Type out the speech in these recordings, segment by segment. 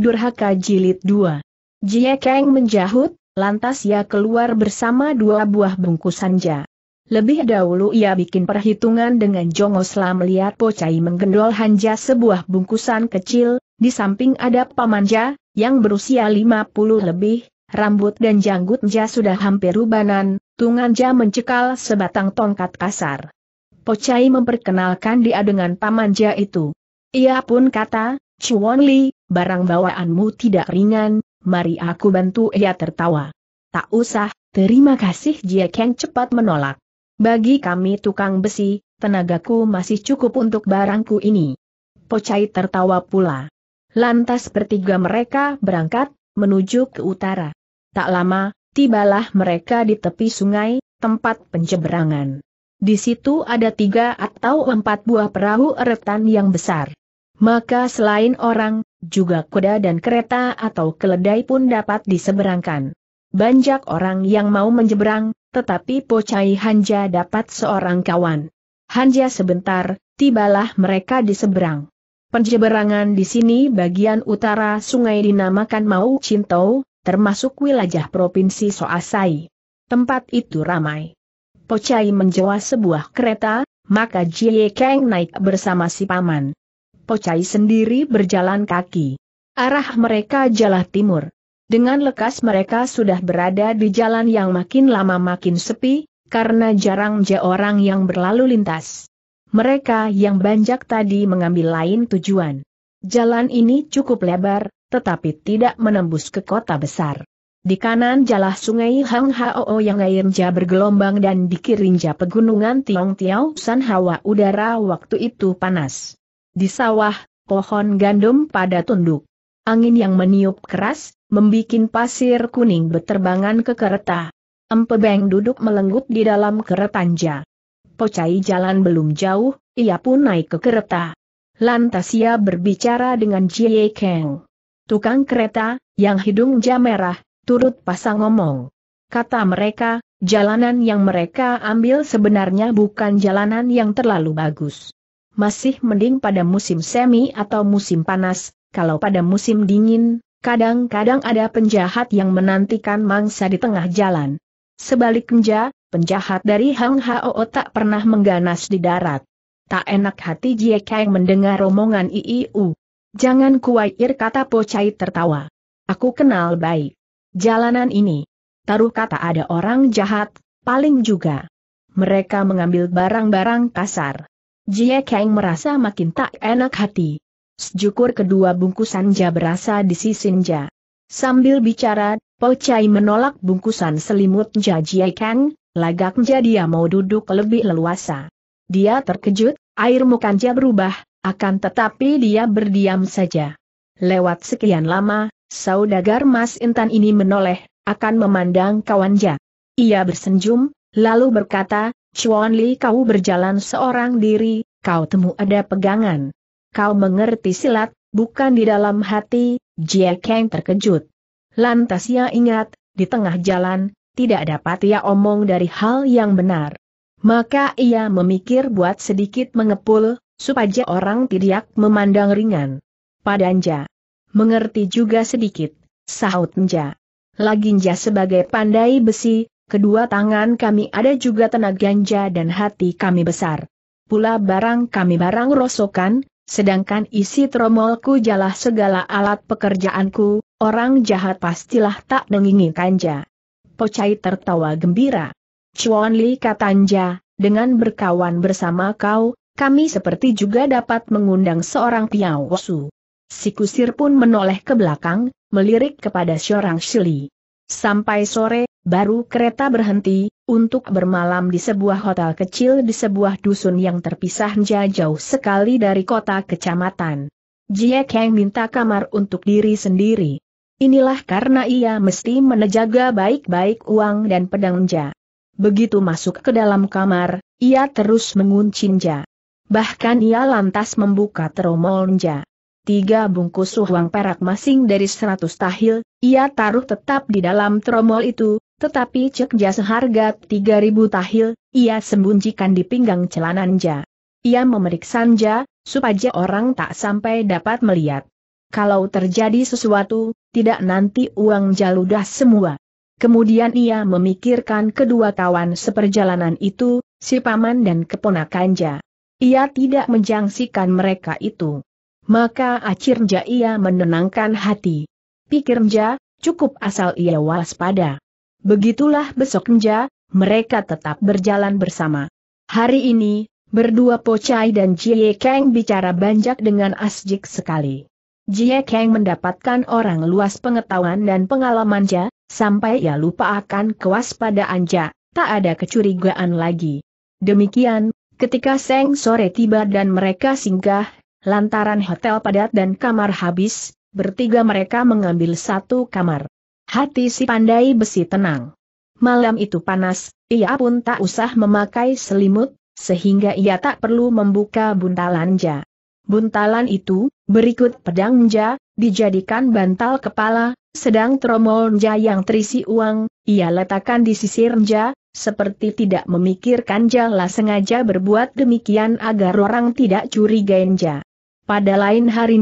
Durhaka Jilid 2. Jie Kang menjahut, lantas ia keluar bersama dua buah bungkusan ja. Lebih dahulu ia bikin perhitungan dengan Jongo setelah melihat Pocai menggendol hanja sebuah bungkusan kecil, di samping ada pamanja, yang berusia 50 lebih, rambut dan janggut ja sudah hampir rubanan, tungan ja mencekal sebatang tongkat kasar. Pocai memperkenalkan dia dengan pamanja itu. Ia pun kata, Chu Wanli, barang bawaanmu tidak ringan, mari aku bantu ia tertawa. Tak usah, terima kasih Jia Kang cepat menolak. Bagi kami tukang besi, tenagaku masih cukup untuk barangku ini. Pocai tertawa pula. Lantas bertiga mereka berangkat, menuju ke utara. Tak lama, tibalah mereka di tepi sungai, tempat penyeberangan. Di situ ada tiga atau empat buah perahu eretan yang besar. Maka selain orang, juga kuda dan kereta atau keledai pun dapat diseberangkan. Banyak orang yang mau menyeberang, tetapi Pocai Hanja dapat seorang kawan. Hanja sebentar, tibalah mereka di seberang. Penyeberangan di sini bagian utara sungai dinamakan Mau Cinto, termasuk wilayah Provinsi Soasai. Tempat itu ramai. Pocai menjewa sebuah kereta, maka Jie Kang naik bersama si paman. Pocai sendiri berjalan kaki. Arah mereka jalan timur. Dengan lekas mereka sudah berada di jalan yang makin lama makin sepi, karena jarang je orang yang berlalu lintas. Mereka yang banjak tadi mengambil lain tujuan. Jalan ini cukup lebar, tetapi tidak menembus ke kota besar. Di kanan jalan sungai Hang Hao yang airnya bergelombang dan di kirinja pegunungan Tiong Tiao San hawa udara waktu itu panas. Di sawah, pohon gandum pada tunduk. Angin yang meniup keras, membuat pasir kuning beterbangan ke kereta. Empebeng duduk melenggut di dalam keretanja. Pocai jalan belum jauh, ia pun naik ke kereta. Lantas ia berbicara dengan Jie Kang. Tukang kereta, yang hidung merah, turut pasang ngomong. Kata mereka, jalanan yang mereka ambil sebenarnya bukan jalanan yang terlalu bagus masih mending pada musim semi atau musim panas, kalau pada musim dingin, kadang-kadang ada penjahat yang menantikan mangsa di tengah jalan. Sebaliknya, penjahat dari Hang Hao tak pernah mengganas di darat. Tak enak hati Jie Kang mendengar romongan IIU. Jangan kuair kata Po Chai tertawa. Aku kenal baik. Jalanan ini. Taruh kata ada orang jahat, paling juga. Mereka mengambil barang-barang kasar. Jie Kang merasa makin tak enak hati. Sejukur kedua bungkusan ja berasa di Ja. Sambil bicara, Po Chai menolak bungkusan selimut ja Jie Kang, Ja dia mau duduk lebih leluasa. Dia terkejut, air mukanya berubah, akan tetapi dia berdiam saja. Lewat sekian lama, saudagar Mas Intan ini menoleh, akan memandang kawan Ja. Ia bersenjum, lalu berkata, Chuan Li kau berjalan seorang diri, kau temu ada pegangan. Kau mengerti silat, bukan di dalam hati, Jie Kang terkejut. Lantas ia ingat, di tengah jalan, tidak dapat ia omong dari hal yang benar. Maka ia memikir buat sedikit mengepul, supaya orang tidak memandang ringan. Padanja. Mengerti juga sedikit, sahut Nja. Lagi Nja sebagai pandai besi, Kedua tangan kami ada juga tenaga ganja dan hati kami besar. Pula barang kami barang rosokan, sedangkan isi tromolku jalah segala alat pekerjaanku, orang jahat pastilah tak menginginkan kanja. Pocai tertawa gembira. Chuan Li katanja, dengan berkawan bersama kau, kami seperti juga dapat mengundang seorang piawosu. Si kusir pun menoleh ke belakang, melirik kepada seorang Shili. Sampai sore, Baru kereta berhenti, untuk bermalam di sebuah hotel kecil di sebuah dusun yang terpisah jauh sekali dari kota kecamatan. Jie Kang minta kamar untuk diri sendiri. Inilah karena ia mesti menjaga baik-baik uang dan pedang Nja. Begitu masuk ke dalam kamar, ia terus mengunci Nja. Bahkan ia lantas membuka teromol Nja. Tiga bungkus uang perak masing dari seratus tahil, ia taruh tetap di dalam tromol itu, tetapi cek cekja seharga 3000 tahil, ia sembunyikan di pinggang celananja. Ia memeriksa nja, supaya orang tak sampai dapat melihat. Kalau terjadi sesuatu, tidak nanti uang jaludah semua. Kemudian ia memikirkan kedua kawan seperjalanan itu, si paman dan keponakanja. Ia tidak menjangsikan mereka itu. Maka akhirnya ia menenangkan hati. Pikirnya, cukup asal ia waspada. Begitulah besoknya, mereka tetap berjalan bersama. Hari ini, berdua Pocai dan Jie Kang bicara banyak dengan asjik sekali. Jie Kang mendapatkan orang luas pengetahuan dan pengalaman Ja, sampai ia lupa akan kewaspadaan Ja, tak ada kecurigaan lagi. Demikian, ketika Seng sore tiba dan mereka singgah, lantaran hotel padat dan kamar habis, bertiga mereka mengambil satu kamar. Hati si pandai besi tenang. Malam itu panas, ia pun tak usah memakai selimut, sehingga ia tak perlu membuka buntalan Buntalan itu, berikut pedang ja, dijadikan bantal kepala, sedang tromol ja yang terisi uang, ia letakkan di sisir ja, seperti tidak memikirkan jala sengaja berbuat demikian agar orang tidak curiga Ja. Pada lain hari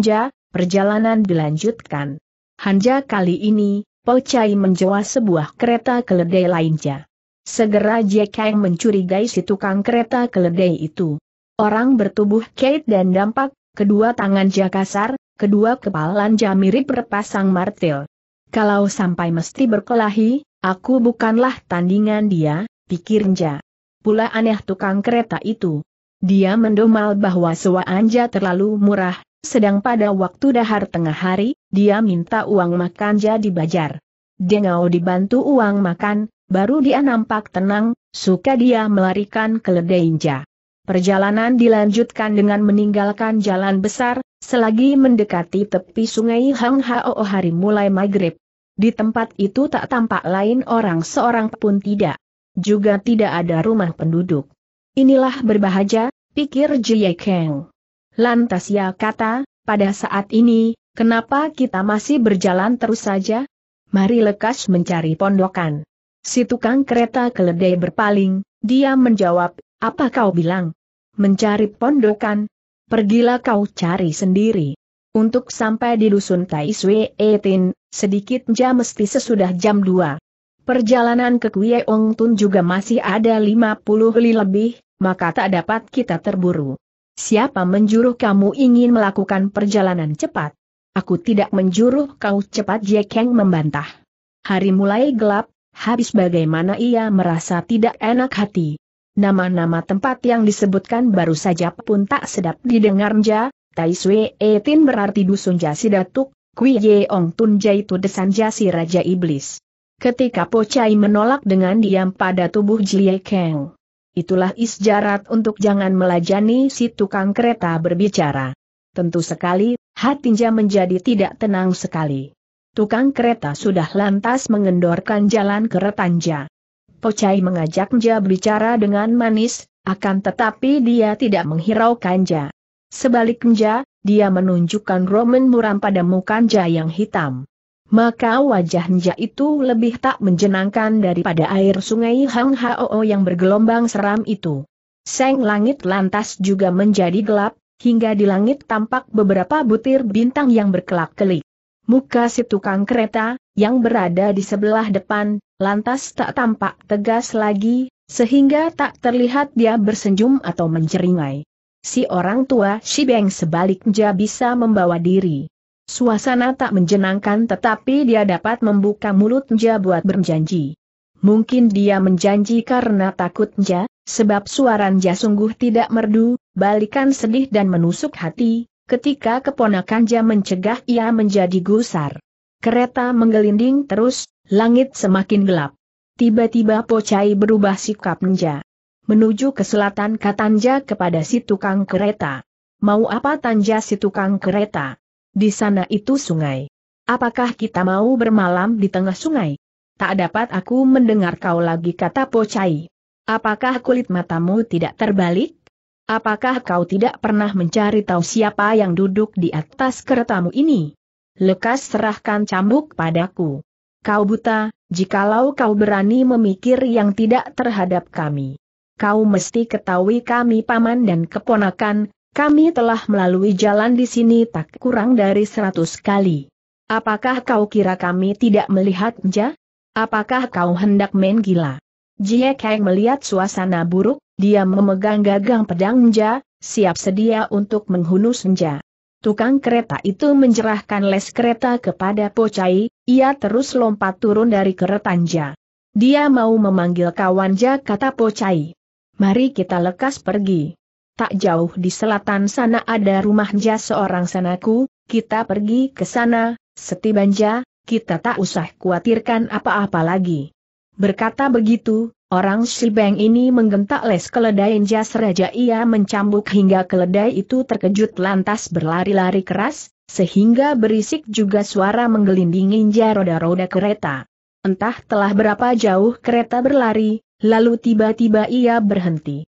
perjalanan dilanjutkan. Hanja kali ini, Po Chai menjual sebuah kereta keledai lainnya. Segera Jack Kang mencurigai si tukang kereta keledai itu. Orang bertubuh Kate dan dampak, kedua tangan kasar, kedua kepalan mirip berpasang martil. Kalau sampai mesti berkelahi, aku bukanlah tandingan dia, pikir Nja. Pula aneh tukang kereta itu. Dia mendomal bahwa sewa Anja terlalu murah, sedang pada waktu dahar tengah hari, dia minta uang makan jadi bajar. Dengau dibantu uang makan, baru dia nampak tenang, suka dia melarikan keledainja. Perjalanan dilanjutkan dengan meninggalkan jalan besar, selagi mendekati tepi sungai Hang Hao hari mulai maghrib. Di tempat itu tak tampak lain orang seorang pun tidak. Juga tidak ada rumah penduduk. Inilah berbahagia, pikir Jie Kang. Lantas ia kata, pada saat ini, kenapa kita masih berjalan terus saja? Mari lekas mencari pondokan. Si tukang kereta keledai berpaling, dia menjawab, apa kau bilang? Mencari pondokan? Pergilah kau cari sendiri. Untuk sampai di dusun Taiswe Etin, sedikit jam mesti sesudah jam 2. Perjalanan ke Kuye Ong Tun juga masih ada 50 li lebih, maka tak dapat kita terburu. Siapa menjuruh kamu ingin melakukan perjalanan cepat? Aku tidak menjuruh kau cepat Jekeng membantah. Hari mulai gelap, habis bagaimana ia merasa tidak enak hati. Nama-nama tempat yang disebutkan baru saja pun tak sedap didengar Ja, Tai Sui Etin berarti dusun Jasi Datuk, Kui Yeong Tun Jaitu Desan Jasi Raja Iblis. Ketika Pocai menolak dengan diam pada tubuh Jie Kang, Itulah isjarat untuk jangan melajani si tukang kereta berbicara. Tentu sekali, hatinya menjadi tidak tenang sekali. Tukang kereta sudah lantas mengendorkan jalan ke keretanja. Pocai mengajak mengajaknya bicara dengan manis, akan tetapi dia tidak Sebalik Sebaliknya, dia menunjukkan Roman muram pada mukanya yang hitam maka wajahnya itu lebih tak menjenangkan daripada air sungai Hang Hao yang bergelombang seram itu. Seng langit lantas juga menjadi gelap, hingga di langit tampak beberapa butir bintang yang berkelak-kelik. Muka si tukang kereta, yang berada di sebelah depan, lantas tak tampak tegas lagi, sehingga tak terlihat dia bersenyum atau menjeringai. Si orang tua Shibeng sebaliknya bisa membawa diri. Suasana tak menjenangkan tetapi dia dapat membuka mulutnya buat berjanji. Mungkin dia menjanji karena takutnya, sebab suara Nja sungguh tidak merdu, balikan sedih dan menusuk hati, ketika keponakan keponakannya mencegah ia menjadi gusar. Kereta menggelinding terus, langit semakin gelap. Tiba-tiba Pocai berubah sikap nja. Menuju ke selatan katanja kepada si tukang kereta. Mau apa tanja si tukang kereta? Di sana itu sungai. Apakah kita mau bermalam di tengah sungai? Tak dapat aku mendengar kau lagi kata Pocai. Apakah kulit matamu tidak terbalik? Apakah kau tidak pernah mencari tahu siapa yang duduk di atas keretamu ini? Lekas serahkan cambuk padaku. Kau buta, jikalau kau berani memikir yang tidak terhadap kami. Kau mesti ketahui kami paman dan keponakan, kami telah melalui jalan di sini tak kurang dari seratus kali. Apakah kau kira kami tidak melihatnya? Apakah kau hendak main gila? Jie Kang melihat suasana buruk, dia memegang gagang pedang Nja, siap sedia untuk menghunus Nja. Tukang kereta itu menjerahkan les kereta kepada Pocai, ia terus lompat turun dari kereta Nja. Dia mau memanggil kawan Nja kata Pocai. Mari kita lekas pergi tak jauh di selatan sana ada rumah jas seorang sanaku, kita pergi ke sana, setibanja, kita tak usah khawatirkan apa-apa lagi. Berkata begitu, orang Shibeng ini menggentak les keledai jas raja ia mencambuk hingga keledai itu terkejut lantas berlari-lari keras, sehingga berisik juga suara menggelindingin roda-roda kereta. Entah telah berapa jauh kereta berlari, lalu tiba-tiba ia berhenti.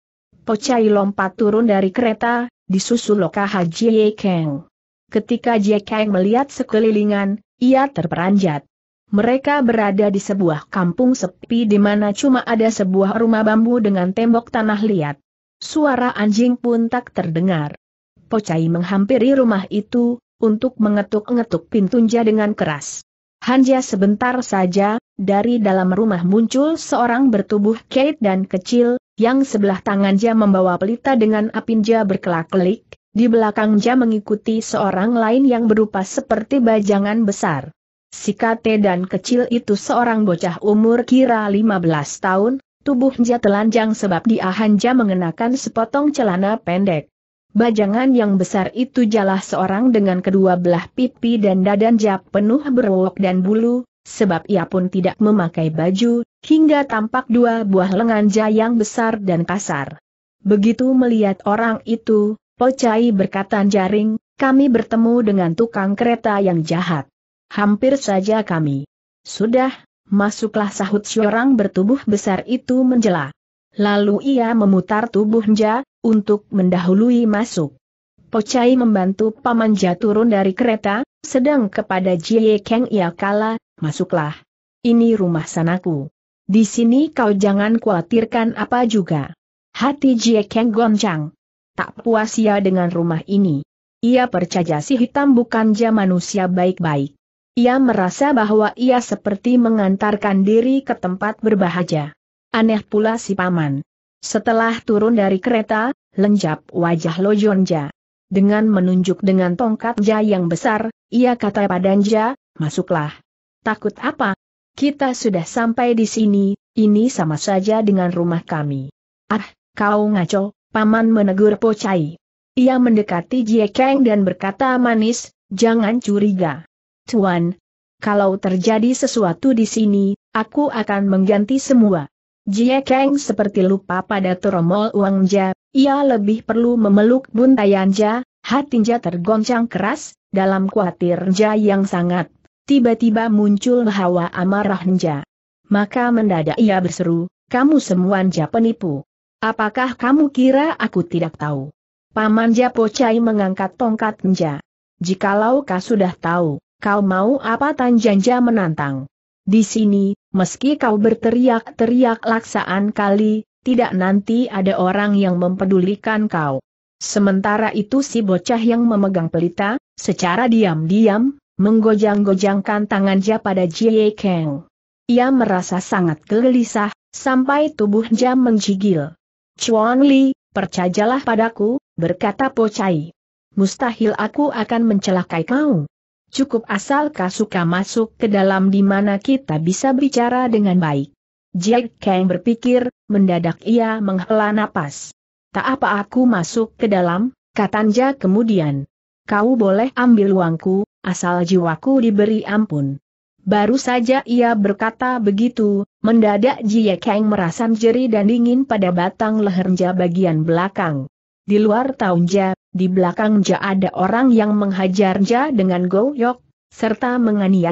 Pocai lompat turun dari kereta, disusul Loka Haji Ye Kang. Ketika Jie Kang melihat sekelilingan, ia terperanjat. Mereka berada di sebuah kampung sepi di mana cuma ada sebuah rumah bambu dengan tembok tanah liat. Suara anjing pun tak terdengar. Pocai menghampiri rumah itu, untuk mengetuk-ngetuk pintunya dengan keras. Hanya sebentar saja, dari dalam rumah muncul seorang bertubuh kait dan kecil, yang sebelah tangan Ja membawa pelita dengan apinja berkelak-kelik, di belakang Ja mengikuti seorang lain yang berupa seperti bajangan besar. Si kate dan kecil itu seorang bocah umur kira 15 tahun, tubuh Ja telanjang sebab dia hanya mengenakan sepotong celana pendek. Bajangan yang besar itu jalah seorang dengan kedua belah pipi dan dadan Ja penuh berwok dan bulu, sebab ia pun tidak memakai baju, hingga tampak dua buah lengan jayang besar dan kasar. Begitu melihat orang itu, Pocai berkata jaring, kami bertemu dengan tukang kereta yang jahat. Hampir saja kami. Sudah, masuklah sahut seorang bertubuh besar itu menjela. Lalu ia memutar tubuhnya, untuk mendahului masuk. Pocai membantu Paman Ja turun dari kereta, sedang kepada Jie Kang ia kala, masuklah. Ini rumah sanaku. Di sini kau jangan khawatirkan apa juga. Hati Jie Keng goncang. Tak puas ia dengan rumah ini. Ia percaya si hitam bukan dia manusia baik-baik. Ia merasa bahwa ia seperti mengantarkan diri ke tempat berbahagia. Aneh pula si paman. Setelah turun dari kereta, lenjap wajah Lojonja. Dengan menunjuk dengan tongkat Ja yang besar, ia kata pada Ja, masuklah. Takut apa? Kita sudah sampai di sini, ini sama saja dengan rumah kami. Ah, kau ngaco, paman menegur Pocai. Ia mendekati Jie Kang dan berkata manis, jangan curiga. Tuan, kalau terjadi sesuatu di sini, aku akan mengganti semua. Jie Kang seperti lupa pada turomol uangja, ia lebih perlu memeluk buntayanja, hatinja tergoncang keras, dalam Ja yang sangat tiba-tiba muncul hawa amarah Nja. Maka mendadak ia berseru, kamu semua nja penipu. Apakah kamu kira aku tidak tahu? Paman Japocai mengangkat tongkat nja. Jikalau kau sudah tahu, kau mau apa Tanjanja menantang. Di sini, meski kau berteriak-teriak laksaan kali, tidak nanti ada orang yang mempedulikan kau. Sementara itu si bocah yang memegang pelita, secara diam-diam, menggojang-gojangkan tangannya pada Jie Kang. Ia merasa sangat gelisah, sampai tubuhnya menggigil. Chuan Li, percayalah padaku, berkata Po Chai. Mustahil aku akan mencelakai kau. Cukup asal kau suka masuk ke dalam di mana kita bisa bicara dengan baik. Jie Kang berpikir, mendadak ia menghela napas. Tak apa aku masuk ke dalam, kata Jia kemudian. Kau boleh ambil uangku, asal jiwaku diberi ampun. Baru saja ia berkata begitu, mendadak Jie Kang merasam jeri dan dingin pada batang lehernya bagian belakang. Di luar taunja, di belakang ja ada orang yang menghajar ja dengan goyok, serta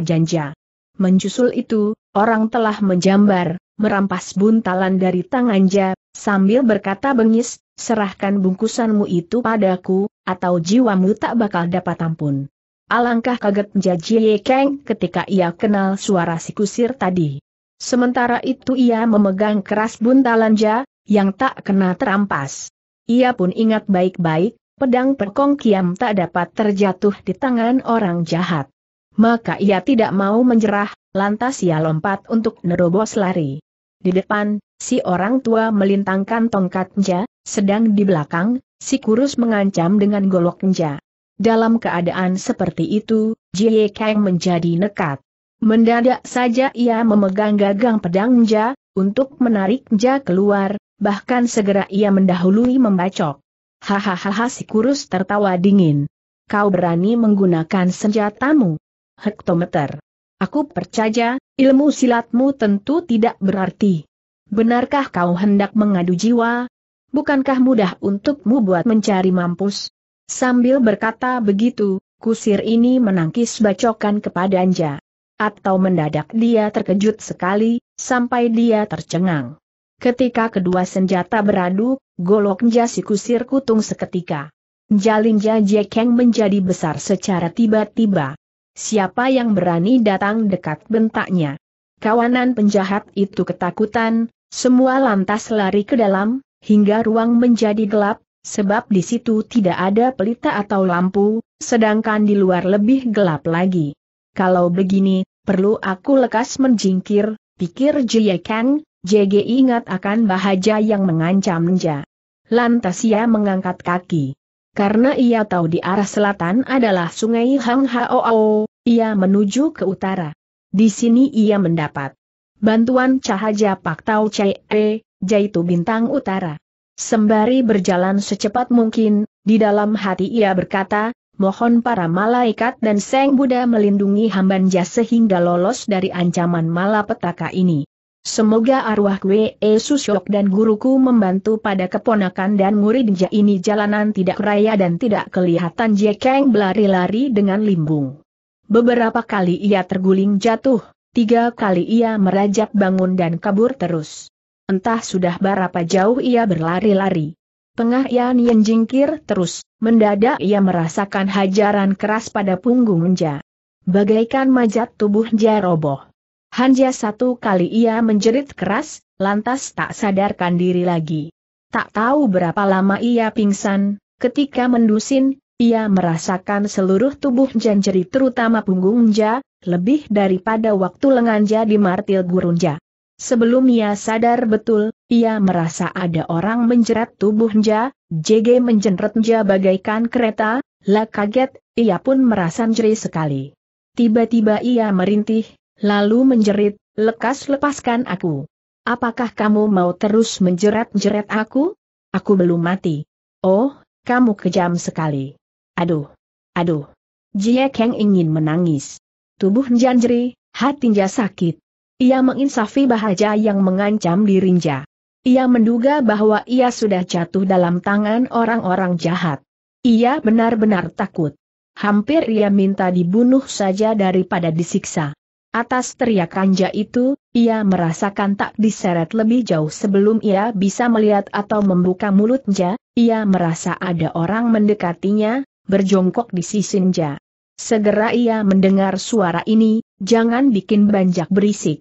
janja. Menjusul itu, orang telah menjambar, merampas buntalan dari tangan ja, sambil berkata bengis, serahkan bungkusanmu itu padaku, atau jiwamu tak bakal dapat ampun. Alangkah kaget Jaji Ye Kang ketika ia kenal suara si kusir tadi. Sementara itu ia memegang keras buntalanja, yang tak kena terampas. Ia pun ingat baik-baik, pedang perkong kiam tak dapat terjatuh di tangan orang jahat. Maka ia tidak mau menyerah, lantas ia lompat untuk nerobos lari. Di depan, si orang tua melintangkan tongkatnya, sedang di belakang, si kurus mengancam dengan golok goloknya. Dalam keadaan seperti itu, Jie Kang menjadi nekat. Mendadak saja ia memegang gagang pedang Ja, untuk menarik Ja keluar, bahkan segera ia mendahului membacok. Hahaha si kurus tertawa dingin. Kau berani menggunakan senjatamu. Hektometer. Aku percaya, ilmu silatmu tentu tidak berarti. Benarkah kau hendak mengadu jiwa? Bukankah mudah untukmu buat mencari mampus? Sambil berkata begitu, kusir ini menangkis bacokan kepada Anja. Atau mendadak dia terkejut sekali, sampai dia tercengang. Ketika kedua senjata beradu, golok Nja si kusir kutung seketika. Jalinja Jekeng menjadi besar secara tiba-tiba. Siapa yang berani datang dekat bentaknya? Kawanan penjahat itu ketakutan, semua lantas lari ke dalam, hingga ruang menjadi gelap, sebab di situ tidak ada pelita atau lampu, sedangkan di luar lebih gelap lagi. Kalau begini, perlu aku lekas menjingkir, pikir Jie Kang, JG ingat akan bahaja yang mengancam Nja. Lantas ia mengangkat kaki. Karena ia tahu di arah selatan adalah sungai Hang Hao, ia menuju ke utara. Di sini ia mendapat bantuan cahaya Pak Tau Chee, E, yaitu bintang utara. Sembari berjalan secepat mungkin, di dalam hati ia berkata, mohon para malaikat dan Seng Buddha melindungi hambanja sehingga lolos dari ancaman malapetaka ini. Semoga arwah Wei Susyok dan guruku membantu pada keponakan dan muridnya ini jalanan tidak raya dan tidak kelihatan Jekeng berlari-lari dengan limbung. Beberapa kali ia terguling jatuh, tiga kali ia merajap bangun dan kabur terus. Entah sudah berapa jauh ia berlari-lari. Tengah Yan Yen jingkir terus, mendadak ia merasakan hajaran keras pada punggung Nja. Bagaikan majat tubuh Nja roboh. Hanja satu kali ia menjerit keras, lantas tak sadarkan diri lagi. Tak tahu berapa lama ia pingsan, ketika mendusin, ia merasakan seluruh tubuh janjeri terutama punggung Nja, lebih daripada waktu lengan Nja di martil gurunja. Sebelum ia sadar betul, ia merasa ada orang menjerat tubuhnya, JG menjeratnya bagaikan kereta, lah kaget, ia pun merasa jeri sekali. Tiba-tiba ia merintih, lalu menjerit, lekas lepaskan aku. Apakah kamu mau terus menjerat-jerat aku? Aku belum mati. Oh, kamu kejam sekali. Aduh, aduh. Jie Kang ingin menangis. Tubuh Njanjri, hatinya sakit. Ia menginsafi bahaja yang mengancam dirinya. Ia menduga bahwa ia sudah jatuh dalam tangan orang-orang jahat. Ia benar-benar takut. Hampir ia minta dibunuh saja daripada disiksa. Atas teriakannya itu, ia merasakan tak diseret lebih jauh sebelum ia bisa melihat atau membuka mulutnya, ia merasa ada orang mendekatinya, berjongkok di sisi sisinja. Segera ia mendengar suara ini, jangan bikin banjak berisik.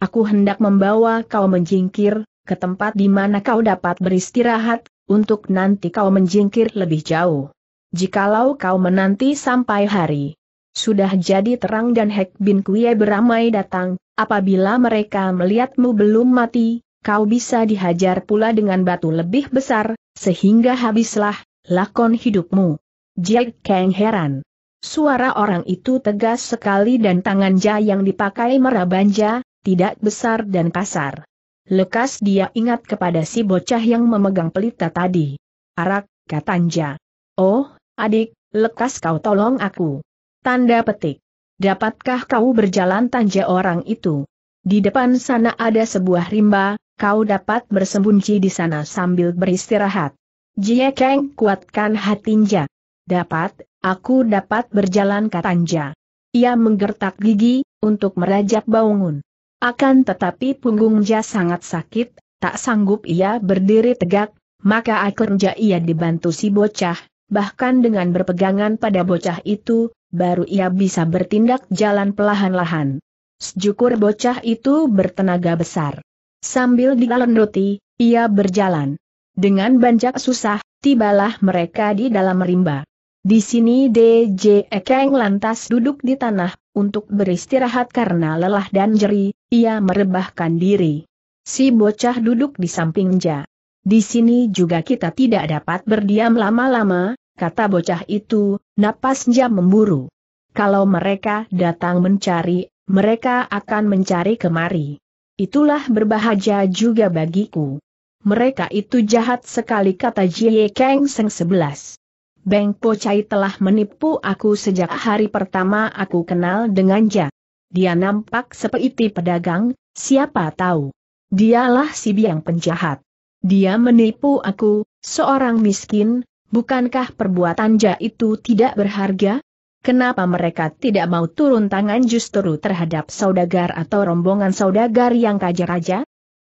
Aku hendak membawa kau menjingkir, ke tempat di mana kau dapat beristirahat, untuk nanti kau menjingkir lebih jauh. Jikalau kau menanti sampai hari sudah jadi terang dan Hek Bin Kuye beramai datang, apabila mereka melihatmu belum mati, kau bisa dihajar pula dengan batu lebih besar, sehingga habislah, lakon hidupmu. Jack Kang heran. Suara orang itu tegas sekali dan tangan Ja yang dipakai merabanja, tidak besar dan kasar. Lekas dia ingat kepada si bocah yang memegang pelita tadi. Arak, katanja. Oh, adik, lekas kau tolong aku. Tanda petik. Dapatkah kau berjalan tanja orang itu? Di depan sana ada sebuah rimba, kau dapat bersembunyi di sana sambil beristirahat. Jie Kang kuatkan hatinja. Dapat, aku dapat berjalan katanja. Ia menggertak gigi, untuk merajap bangun. Akan tetapi punggungnya sangat sakit, tak sanggup ia berdiri tegak, maka akhirnya ia dibantu si bocah, bahkan dengan berpegangan pada bocah itu, baru ia bisa bertindak jalan pelahan-lahan. Sejukur bocah itu bertenaga besar. Sambil digalendoti, ia berjalan. Dengan banjak susah, tibalah mereka di dalam rimba. Di sini DJ Ekeng lantas duduk di tanah untuk beristirahat karena lelah dan jeri, ia merebahkan diri. Si bocah duduk di samping Ja. Di sini juga kita tidak dapat berdiam lama-lama, kata bocah itu, napas Ja memburu. Kalau mereka datang mencari, mereka akan mencari kemari. Itulah berbahagia juga bagiku. Mereka itu jahat sekali kata Jie Kang Seng 11. Beng Po telah menipu aku sejak hari pertama aku kenal dengan Ja. Dia nampak seperti pedagang, siapa tahu. Dialah si biang penjahat. Dia menipu aku, seorang miskin, bukankah perbuatan Ja itu tidak berharga? Kenapa mereka tidak mau turun tangan justru terhadap saudagar atau rombongan saudagar yang kajar raja?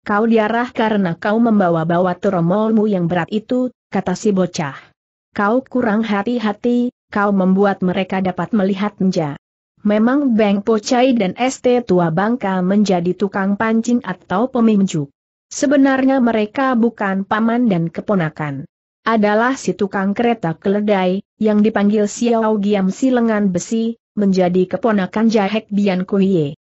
Kau diarah karena kau membawa-bawa turmolmu yang berat itu, kata si bocah kau kurang hati-hati, kau membuat mereka dapat melihat menja. Memang Beng Pocai dan ST Tua Bangka menjadi tukang pancing atau peminjuk. Sebenarnya mereka bukan paman dan keponakan. Adalah si tukang kereta keledai, yang dipanggil Xiao Giam si lengan besi, menjadi keponakan Jahek Bian Kuhye.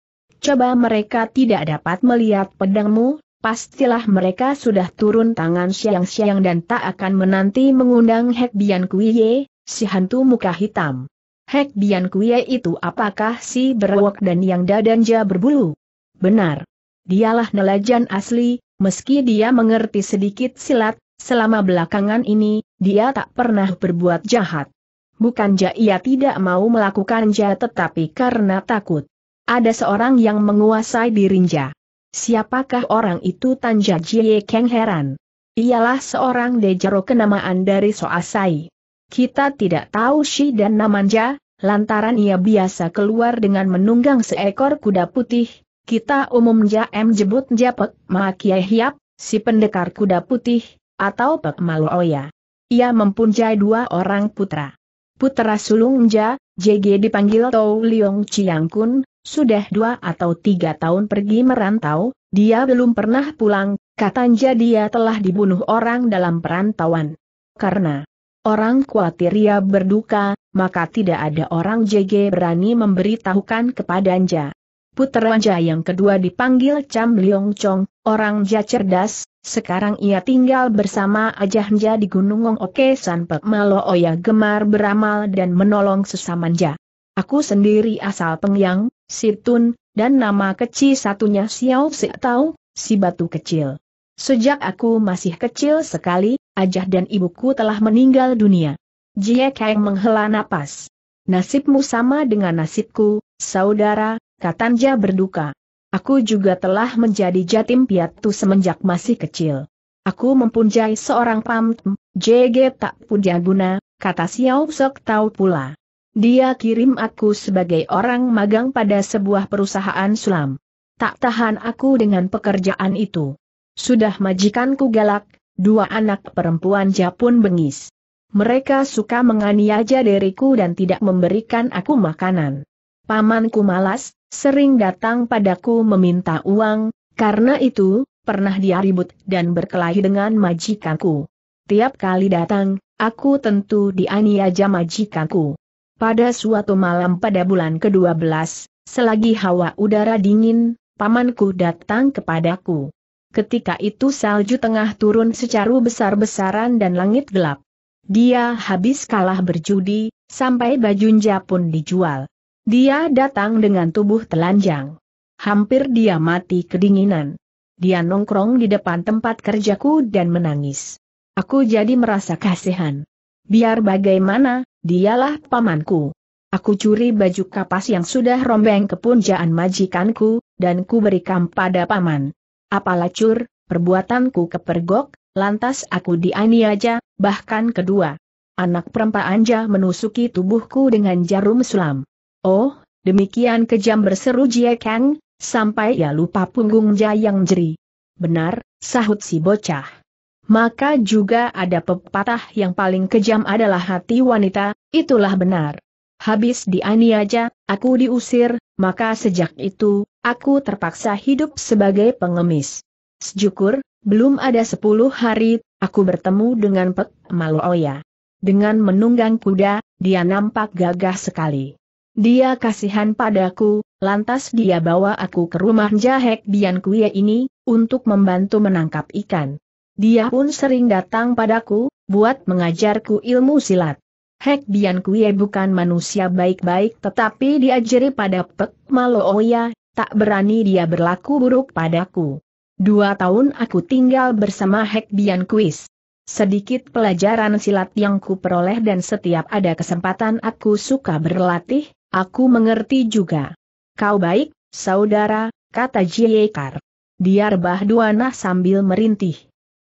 Coba mereka tidak dapat melihat pedangmu, pastilah mereka sudah turun tangan siang-siang dan tak akan menanti mengundang Hek Bian Kuiye, si hantu muka hitam. Hek Bian Kuiye itu apakah si berwok dan yang dadanja berbulu? Benar. Dialah nelajan asli, meski dia mengerti sedikit silat, selama belakangan ini, dia tak pernah berbuat jahat. Bukan ja ia tidak mau melakukan jahat tetapi karena takut. Ada seorang yang menguasai dirinja. Siapakah orang itu Tan Jie Keng heran. Ialah seorang dejaro kenamaan dari Soasai. Kita tidak tahu Shi dan Namanja, lantaran ia biasa keluar dengan menunggang seekor kuda putih, kita umumnya M jebut japek makia hiap, si pendekar kuda putih, atau pek maloya. Ia mempunyai dua orang putra. Putra sulungnya, JG dipanggil Tou Liong Chiang Kun, sudah dua atau tiga tahun pergi merantau, dia belum pernah pulang, katanya dia telah dibunuh orang dalam perantauan. Karena orang khawatir ia berduka, maka tidak ada orang JG berani memberitahukan kepada Anja. Putra Anja yang kedua dipanggil Cam Leong Chong, orang Ja cerdas, sekarang ia tinggal bersama Ajah Anja di Gunung Ong Oke San Pek Malo Oya gemar beramal dan menolong sesama Anja. Aku sendiri asal pengyang, Sirtun, dan nama kecil satunya Xiao Si Tau, si batu kecil. Sejak aku masih kecil sekali, ajah dan ibuku telah meninggal dunia. Jie Kang menghela napas. Nasibmu sama dengan nasibku, saudara, Nja berduka. Aku juga telah menjadi jatim piatu semenjak masih kecil. Aku mempunyai seorang pamtem, JG tak punya guna, kata Xiao Sok Tau pula. Dia kirim aku sebagai orang magang pada sebuah perusahaan sulam. Tak tahan aku dengan pekerjaan itu. Sudah majikanku galak, dua anak perempuan Japun bengis. Mereka suka menganiaya diriku dan tidak memberikan aku makanan. Pamanku malas, sering datang padaku meminta uang, karena itu, pernah dia ribut dan berkelahi dengan majikanku. Tiap kali datang, aku tentu dianiaya majikanku. Pada suatu malam pada bulan ke-12, selagi hawa udara dingin, pamanku datang kepadaku. Ketika itu salju tengah turun secara besar-besaran dan langit gelap. Dia habis kalah berjudi, sampai bajunja pun dijual. Dia datang dengan tubuh telanjang. Hampir dia mati kedinginan. Dia nongkrong di depan tempat kerjaku dan menangis. Aku jadi merasa kasihan. Biar bagaimana, Dialah pamanku. Aku curi baju kapas yang sudah rombeng kepunjaan majikanku, dan ku berikan pada paman. Apalah cur, perbuatanku kepergok, lantas aku dianiaya, bahkan kedua. Anak anja menusuki tubuhku dengan jarum sulam. Oh, demikian kejam berseru Jie Kang, sampai ia lupa punggung Jia yang jeri. Benar, sahut si bocah maka juga ada pepatah yang paling kejam adalah hati wanita, itulah benar. Habis dianiaya, aku diusir, maka sejak itu, aku terpaksa hidup sebagai pengemis. Sejukur, belum ada sepuluh hari, aku bertemu dengan Pek Maloya. Dengan menunggang kuda, dia nampak gagah sekali. Dia kasihan padaku, lantas dia bawa aku ke rumah jahek Bian Kuya ini, untuk membantu menangkap ikan. Dia pun sering datang padaku, buat mengajarku ilmu silat. Hek Bian Kue bukan manusia baik-baik tetapi diajari pada Pek Oya, oh tak berani dia berlaku buruk padaku. Dua tahun aku tinggal bersama Hek Bian Kuis. Sedikit pelajaran silat yang kuperoleh dan setiap ada kesempatan aku suka berlatih, aku mengerti juga. Kau baik, saudara, kata Jiekar. Dia rebah duana sambil merintih.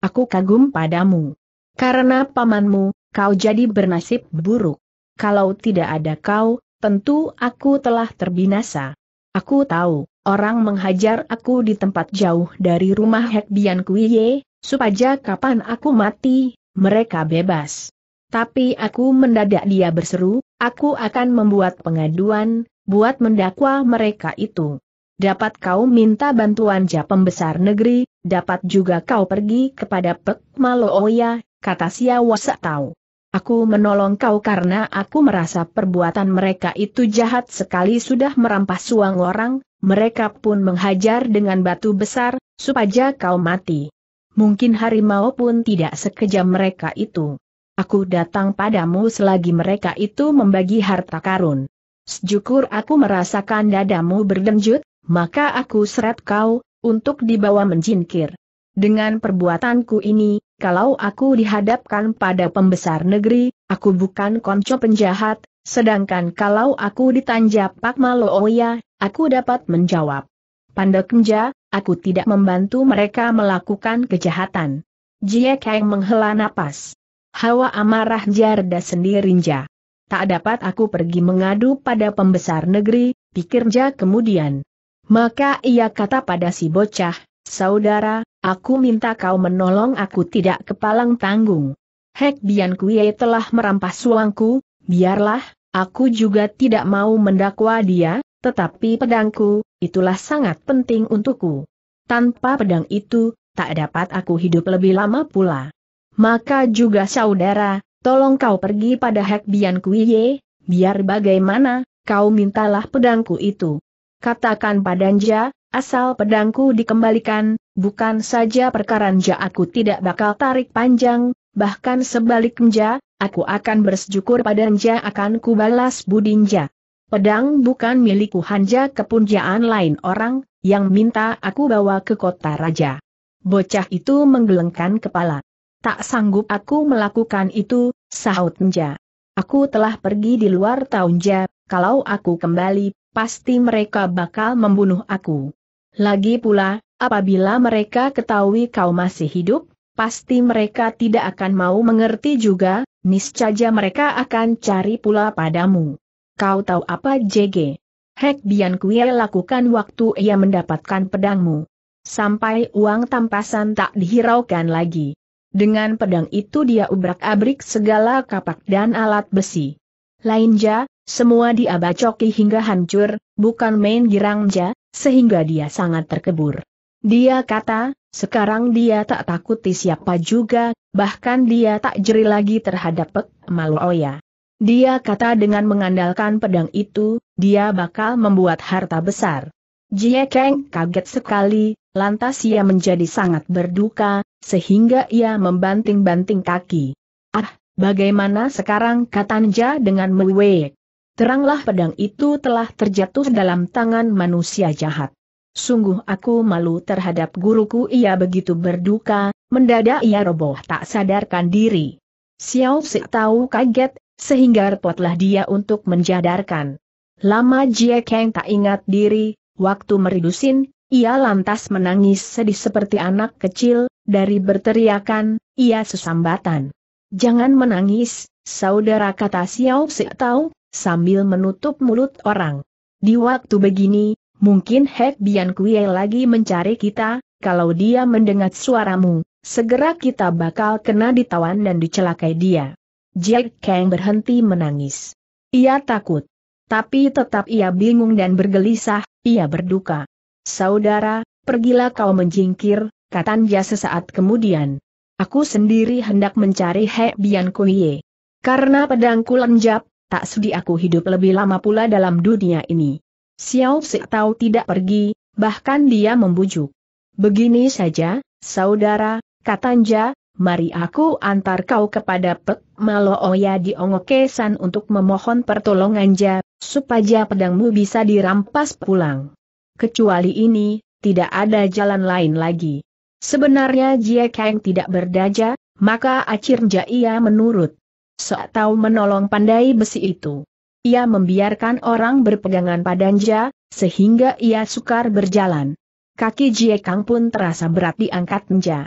Aku kagum padamu. Karena pamanmu, kau jadi bernasib buruk. Kalau tidak ada kau, tentu aku telah terbinasa. Aku tahu, orang menghajar aku di tempat jauh dari rumah Hek Kuiye, supaya kapan aku mati, mereka bebas. Tapi aku mendadak dia berseru, aku akan membuat pengaduan, buat mendakwa mereka itu. Dapat kau minta bantuan ja pembesar negeri, dapat juga kau pergi kepada Pek Malooya, oh kata Siawa tahu. Aku menolong kau karena aku merasa perbuatan mereka itu jahat sekali sudah merampas uang orang, mereka pun menghajar dengan batu besar, supaya kau mati. Mungkin harimau pun tidak sekejam mereka itu. Aku datang padamu selagi mereka itu membagi harta karun. Sejukur aku merasakan dadamu berdenjut, maka aku seret kau, untuk dibawa menjinkir. Dengan perbuatanku ini, kalau aku dihadapkan pada pembesar negeri, aku bukan konco penjahat, sedangkan kalau aku ditanja Pak Malooya, aku dapat menjawab. Pandekemja, aku tidak membantu mereka melakukan kejahatan. Jie Kang menghela napas. Hawa amarah jarda sendirinja. Tak dapat aku pergi mengadu pada pembesar negeri, pikir kemudian. Maka ia kata pada si bocah, Saudara, aku minta kau menolong aku tidak kepalang tanggung. Hek Bian Kuye telah merampas suangku, biarlah, aku juga tidak mau mendakwa dia, tetapi pedangku, itulah sangat penting untukku. Tanpa pedang itu, tak dapat aku hidup lebih lama pula. Maka juga saudara, tolong kau pergi pada Hek Bian Kuye, biar bagaimana, kau mintalah pedangku itu katakan padanja, asal pedangku dikembalikan, bukan saja perkaranja aku tidak bakal tarik panjang, bahkan sebaliknya, aku akan bersyukur padanja akan kubalas budinja. Pedang bukan milikku hanja kepunjaan lain orang, yang minta aku bawa ke kota raja. Bocah itu menggelengkan kepala. Tak sanggup aku melakukan itu, sahut Nja. Aku telah pergi di luar tahun tahunja, kalau aku kembali, pasti mereka bakal membunuh aku. Lagi pula, apabila mereka ketahui kau masih hidup, pasti mereka tidak akan mau mengerti juga, niscaya mereka akan cari pula padamu. Kau tahu apa JG? Hek Bian Kue lakukan waktu ia mendapatkan pedangmu. Sampai uang tampasan tak dihiraukan lagi. Dengan pedang itu dia ubrak-abrik segala kapak dan alat besi. Lainnya, semua dia bacoki hingga hancur, bukan main girangja, sehingga dia sangat terkebur. Dia kata, sekarang dia tak takuti siapa juga, bahkan dia tak jeri lagi terhadap Pek Maloya. Dia kata dengan mengandalkan pedang itu, dia bakal membuat harta besar. Jie Kang kaget sekali, lantas ia menjadi sangat berduka, sehingga ia membanting-banting kaki. Ah, bagaimana sekarang kata Nja dengan mewek? Teranglah pedang itu telah terjatuh dalam tangan manusia jahat. Sungguh aku malu terhadap guruku ia begitu berduka, mendadak ia roboh tak sadarkan diri. Xiao Si tahu kaget, sehingga repotlah dia untuk menjadarkan. Lama Jie Kang tak ingat diri, waktu meridusin, ia lantas menangis sedih seperti anak kecil, dari berteriakan, ia sesambatan. Jangan menangis, saudara kata Xiao Si tahu, sambil menutup mulut orang. Di waktu begini, mungkin Hek Bian Kue lagi mencari kita, kalau dia mendengar suaramu, segera kita bakal kena ditawan dan dicelakai dia. Jack Kang berhenti menangis. Ia takut. Tapi tetap ia bingung dan bergelisah, ia berduka. Saudara, pergilah kau menjingkir, katanya sesaat kemudian. Aku sendiri hendak mencari Hek Bian Kuye. Karena pedangku lenjap, tak sudi aku hidup lebih lama pula dalam dunia ini. Xiao Si tahu tidak pergi, bahkan dia membujuk. Begini saja, saudara, katanja, mari aku antar kau kepada Pek Malooya di Ongokesan untuk memohon pertolongan ja, supaya pedangmu bisa dirampas pulang. Kecuali ini, tidak ada jalan lain lagi. Sebenarnya Jie Kang tidak berdaja, maka akhirnya ia menurut. Sok tahu menolong pandai besi itu. Ia membiarkan orang berpegangan pada padanja, sehingga ia sukar berjalan. Kaki Jie Kang pun terasa berat diangkat menja.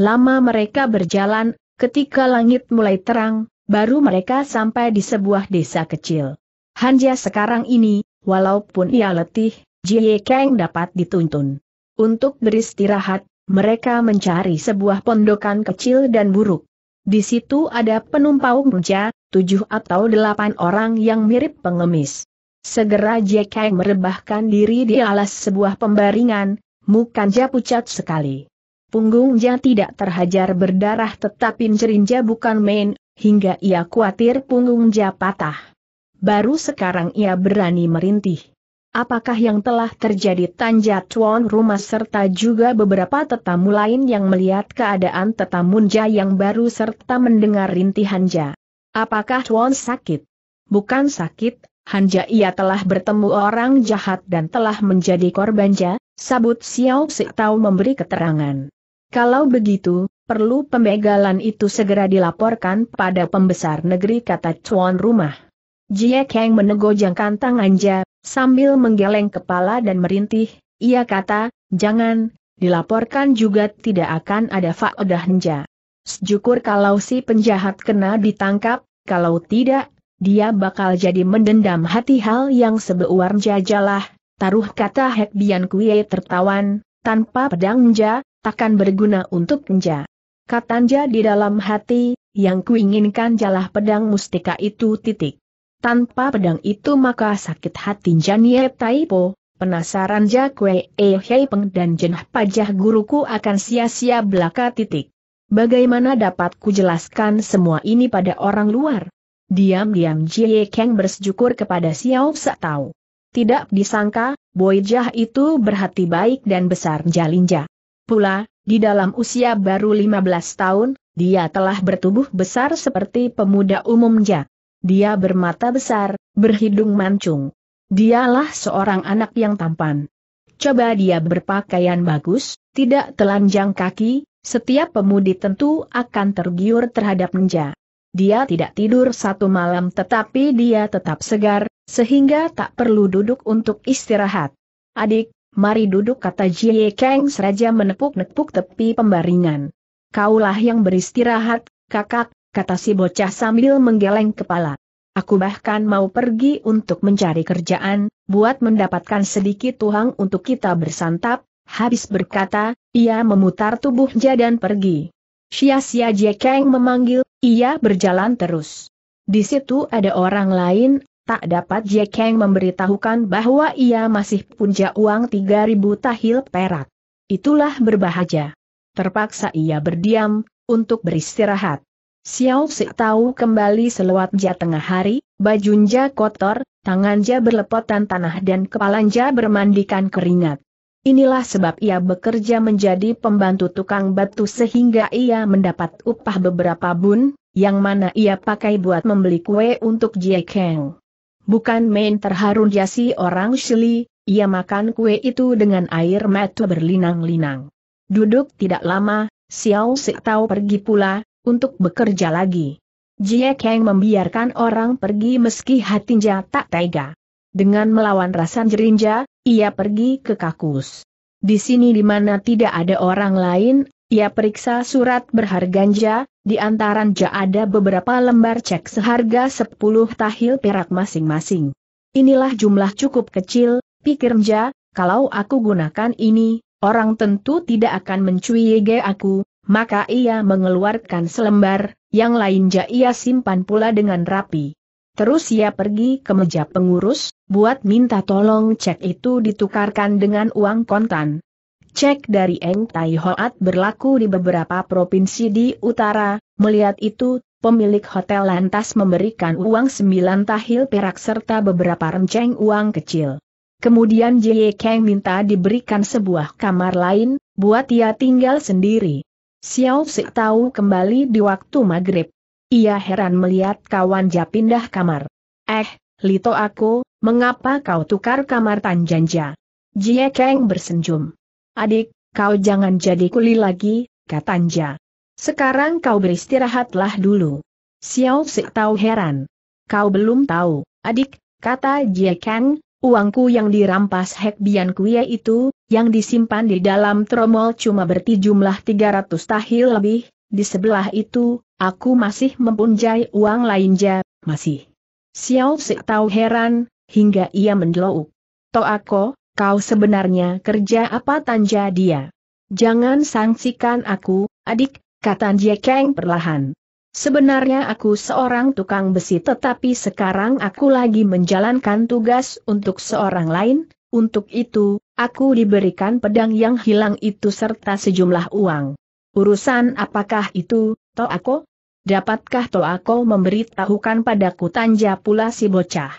Lama mereka berjalan, ketika langit mulai terang, baru mereka sampai di sebuah desa kecil. Hanja sekarang ini, walaupun ia letih, Jie Kang dapat dituntun. Untuk beristirahat, mereka mencari sebuah pondokan kecil dan buruk. Di situ ada penumpang kerja, tujuh atau delapan orang yang mirip pengemis. Segera JK merebahkan diri di alas sebuah pembaringan, mukanya pucat sekali. Punggungnya tidak terhajar berdarah tetapi jerinja bukan main, hingga ia khawatir punggungnya patah. Baru sekarang ia berani merintih. Apakah yang telah terjadi tanja tuan rumah serta juga beberapa tetamu lain yang melihat keadaan Ja yang baru serta mendengar rintihan Hanja? Apakah tuan sakit? Bukan sakit, Hanja ia telah bertemu orang jahat dan telah menjadi korban Ja. sabut Xiao Si Tau memberi keterangan. Kalau begitu, perlu pembegalan itu segera dilaporkan pada pembesar negeri kata tuan rumah. Jie Kang menegojangkan tangan Ja, Sambil menggeleng kepala dan merintih, ia kata, jangan, dilaporkan juga tidak akan ada nja. Sejukur kalau si penjahat kena ditangkap, kalau tidak, dia bakal jadi mendendam hati hal yang sebeuar jajalah, taruh kata Hek Bian Kue tertawan, tanpa pedang nja, takkan berguna untuk nja. Katanja di dalam hati, yang kuinginkan jalah pedang mustika itu titik. Tanpa pedang itu maka sakit hati Janie Taipo, penasaran Jakwe E Peng dan jenah pajah guruku akan sia-sia belaka titik. Bagaimana dapat jelaskan semua ini pada orang luar? Diam-diam Jie Kang bersyukur kepada Xiao Sa Tau. Tidak disangka, Boy Jah itu berhati baik dan besar jalinja. Pula, di dalam usia baru 15 tahun, dia telah bertubuh besar seperti pemuda umum Jah. Dia bermata besar, berhidung mancung. Dialah seorang anak yang tampan. Coba dia berpakaian bagus, tidak telanjang kaki, setiap pemudi tentu akan tergiur terhadap Nja. Dia tidak tidur satu malam tetapi dia tetap segar, sehingga tak perlu duduk untuk istirahat. Adik, mari duduk kata Jie Kang Seraja menepuk-nepuk tepi pembaringan. Kaulah yang beristirahat, kakak, kata si bocah sambil menggeleng kepala. Aku bahkan mau pergi untuk mencari kerjaan, buat mendapatkan sedikit tuang untuk kita bersantap, habis berkata, ia memutar tubuhnya dan pergi. Sia-sia Jekeng memanggil, ia berjalan terus. Di situ ada orang lain, tak dapat Jekeng memberitahukan bahwa ia masih punya uang 3000 tahil perak. Itulah berbahagia. Terpaksa ia berdiam, untuk beristirahat. Xiao Si tahu kembali ja tengah hari, bajunja kotor, tangannya berlepotan tanah dan kepalanya bermandikan keringat. Inilah sebab ia bekerja menjadi pembantu tukang batu sehingga ia mendapat upah beberapa bun, yang mana ia pakai buat membeli kue untuk Jie Kang. Bukan main terharu jasi si orang Shili, ia makan kue itu dengan air mata berlinang-linang. Duduk tidak lama, Xiao Si tahu pergi pula, untuk bekerja lagi. Jie Kang membiarkan orang pergi meski hatinya tak tega. Dengan melawan rasa jerinja, ia pergi ke kakus. Di sini di mana tidak ada orang lain, ia periksa surat berharganya, di antaranja ada beberapa lembar cek seharga 10 tahil perak masing-masing. Inilah jumlah cukup kecil, pikirnya, kalau aku gunakan ini, orang tentu tidak akan mencuyege aku, maka ia mengeluarkan selembar, yang lainnya ia simpan pula dengan rapi. Terus ia pergi ke meja pengurus, buat minta tolong cek itu ditukarkan dengan uang kontan. Cek dari Eng Tai Hoat berlaku di beberapa provinsi di utara, melihat itu, pemilik hotel lantas memberikan uang sembilan tahil perak serta beberapa renceng uang kecil. Kemudian Jie Kang minta diberikan sebuah kamar lain, buat ia tinggal sendiri. Xiao Si tahu kembali di waktu maghrib. Ia heran melihat kawan Ja pindah kamar. Eh, Lito aku, mengapa kau tukar kamar Tanjanja? Jie Kang bersenyum. Adik, kau jangan jadi kuli lagi, kata Tanja. Sekarang kau beristirahatlah dulu. Xiao Si tahu heran. Kau belum tahu, adik, kata Jie Kang, Uangku yang dirampas Hek Bian Kuya itu, yang disimpan di dalam tromol cuma berti jumlah 300 tahil lebih, di sebelah itu, aku masih mempunyai uang lain ja, masih. Xiao Si tahu heran, hingga ia To aku, kau sebenarnya kerja apa tanja dia? Jangan sangsikan aku, adik, kata Jie Kang perlahan. Sebenarnya aku seorang tukang besi tetapi sekarang aku lagi menjalankan tugas untuk seorang lain, untuk itu, aku diberikan pedang yang hilang itu serta sejumlah uang. Urusan apakah itu, Toako? Dapatkah Toako memberitahukan padaku tanja pula si bocah?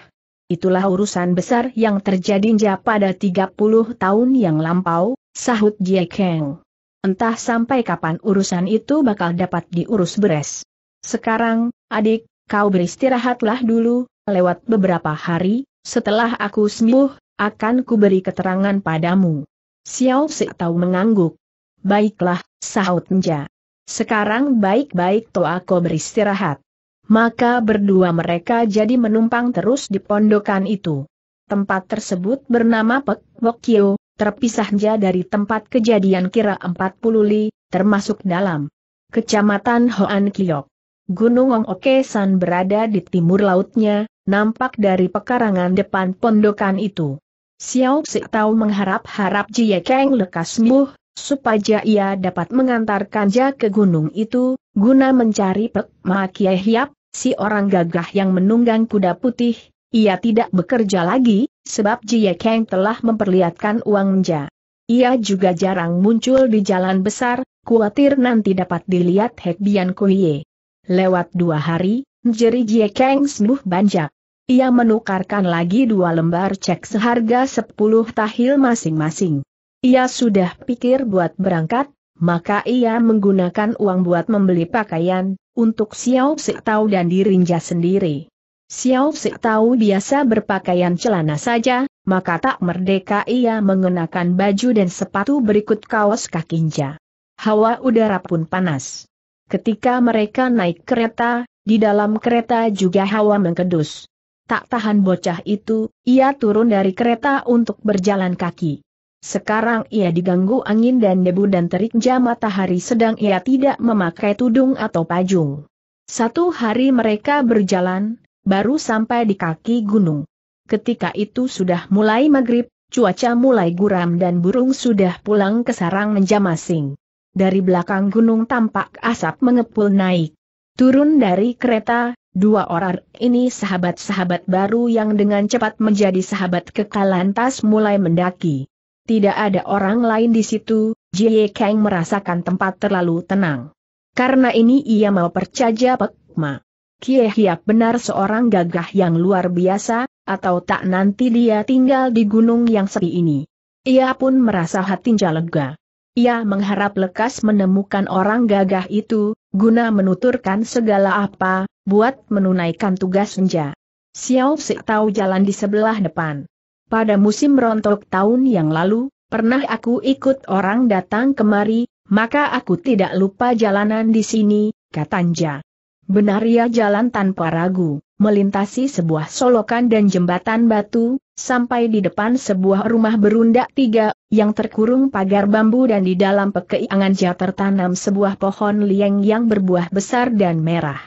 Itulah urusan besar yang terjadi pada 30 tahun yang lampau, sahut Jie Kang. Entah sampai kapan urusan itu bakal dapat diurus beres. Sekarang, adik, kau beristirahatlah dulu, lewat beberapa hari, setelah aku sembuh, akan kuberi keterangan padamu. Xiao Si tahu mengangguk. Baiklah, sahut Nja. Sekarang baik-baik to aku beristirahat. Maka berdua mereka jadi menumpang terus di pondokan itu. Tempat tersebut bernama Pek Wokyo, terpisah Nja dari tempat kejadian kira 40 li, termasuk dalam Kecamatan Hoan Kiok. Gunung Oke San berada di timur lautnya, nampak dari pekarangan depan pondokan itu. Xiao Si Tao mengharap-harap Jie Kang lekas sembuh, supaya ia dapat mengantarkan Ja ke gunung itu, guna mencari Pek Ma Kie Hiap, si orang gagah yang menunggang kuda putih, ia tidak bekerja lagi, sebab Jie Kang telah memperlihatkan uang Ja. Ia juga jarang muncul di jalan besar, khawatir nanti dapat dilihat Hek Bian Kuiye. Lewat dua hari, Njeri Jie Kang sembuh banjak. Ia menukarkan lagi dua lembar cek seharga sepuluh tahil masing-masing. Ia sudah pikir buat berangkat, maka ia menggunakan uang buat membeli pakaian, untuk Xiao Si Tau dan Dirinja sendiri. Xiao Si Tau biasa berpakaian celana saja, maka tak merdeka ia mengenakan baju dan sepatu berikut kaos kakinja. Hawa udara pun panas. Ketika mereka naik kereta, di dalam kereta juga hawa mengkedus. Tak tahan bocah itu, ia turun dari kereta untuk berjalan kaki. Sekarang ia diganggu angin dan debu dan terik jam matahari sedang ia tidak memakai tudung atau pajung. Satu hari mereka berjalan, baru sampai di kaki gunung. Ketika itu sudah mulai maghrib, cuaca mulai guram dan burung sudah pulang ke sarang menjamasing dari belakang gunung tampak asap mengepul naik. Turun dari kereta, dua orang ini sahabat-sahabat baru yang dengan cepat menjadi sahabat kekal lantas mulai mendaki. Tidak ada orang lain di situ, Jie Kang merasakan tempat terlalu tenang. Karena ini ia mau percaya Pek Ma. Kie Hiap benar seorang gagah yang luar biasa, atau tak nanti dia tinggal di gunung yang sepi ini. Ia pun merasa hatinya lega. Ia mengharap lekas menemukan orang gagah itu, guna menuturkan segala apa, buat menunaikan tugas senja. Xiao Si tahu jalan di sebelah depan. Pada musim rontok tahun yang lalu, pernah aku ikut orang datang kemari, maka aku tidak lupa jalanan di sini, katanya. Benar ia jalan tanpa ragu, melintasi sebuah solokan dan jembatan batu, sampai di depan sebuah rumah berundak tiga, yang terkurung pagar bambu dan di dalam pekeiangan jatuh tertanam sebuah pohon liang yang berbuah besar dan merah.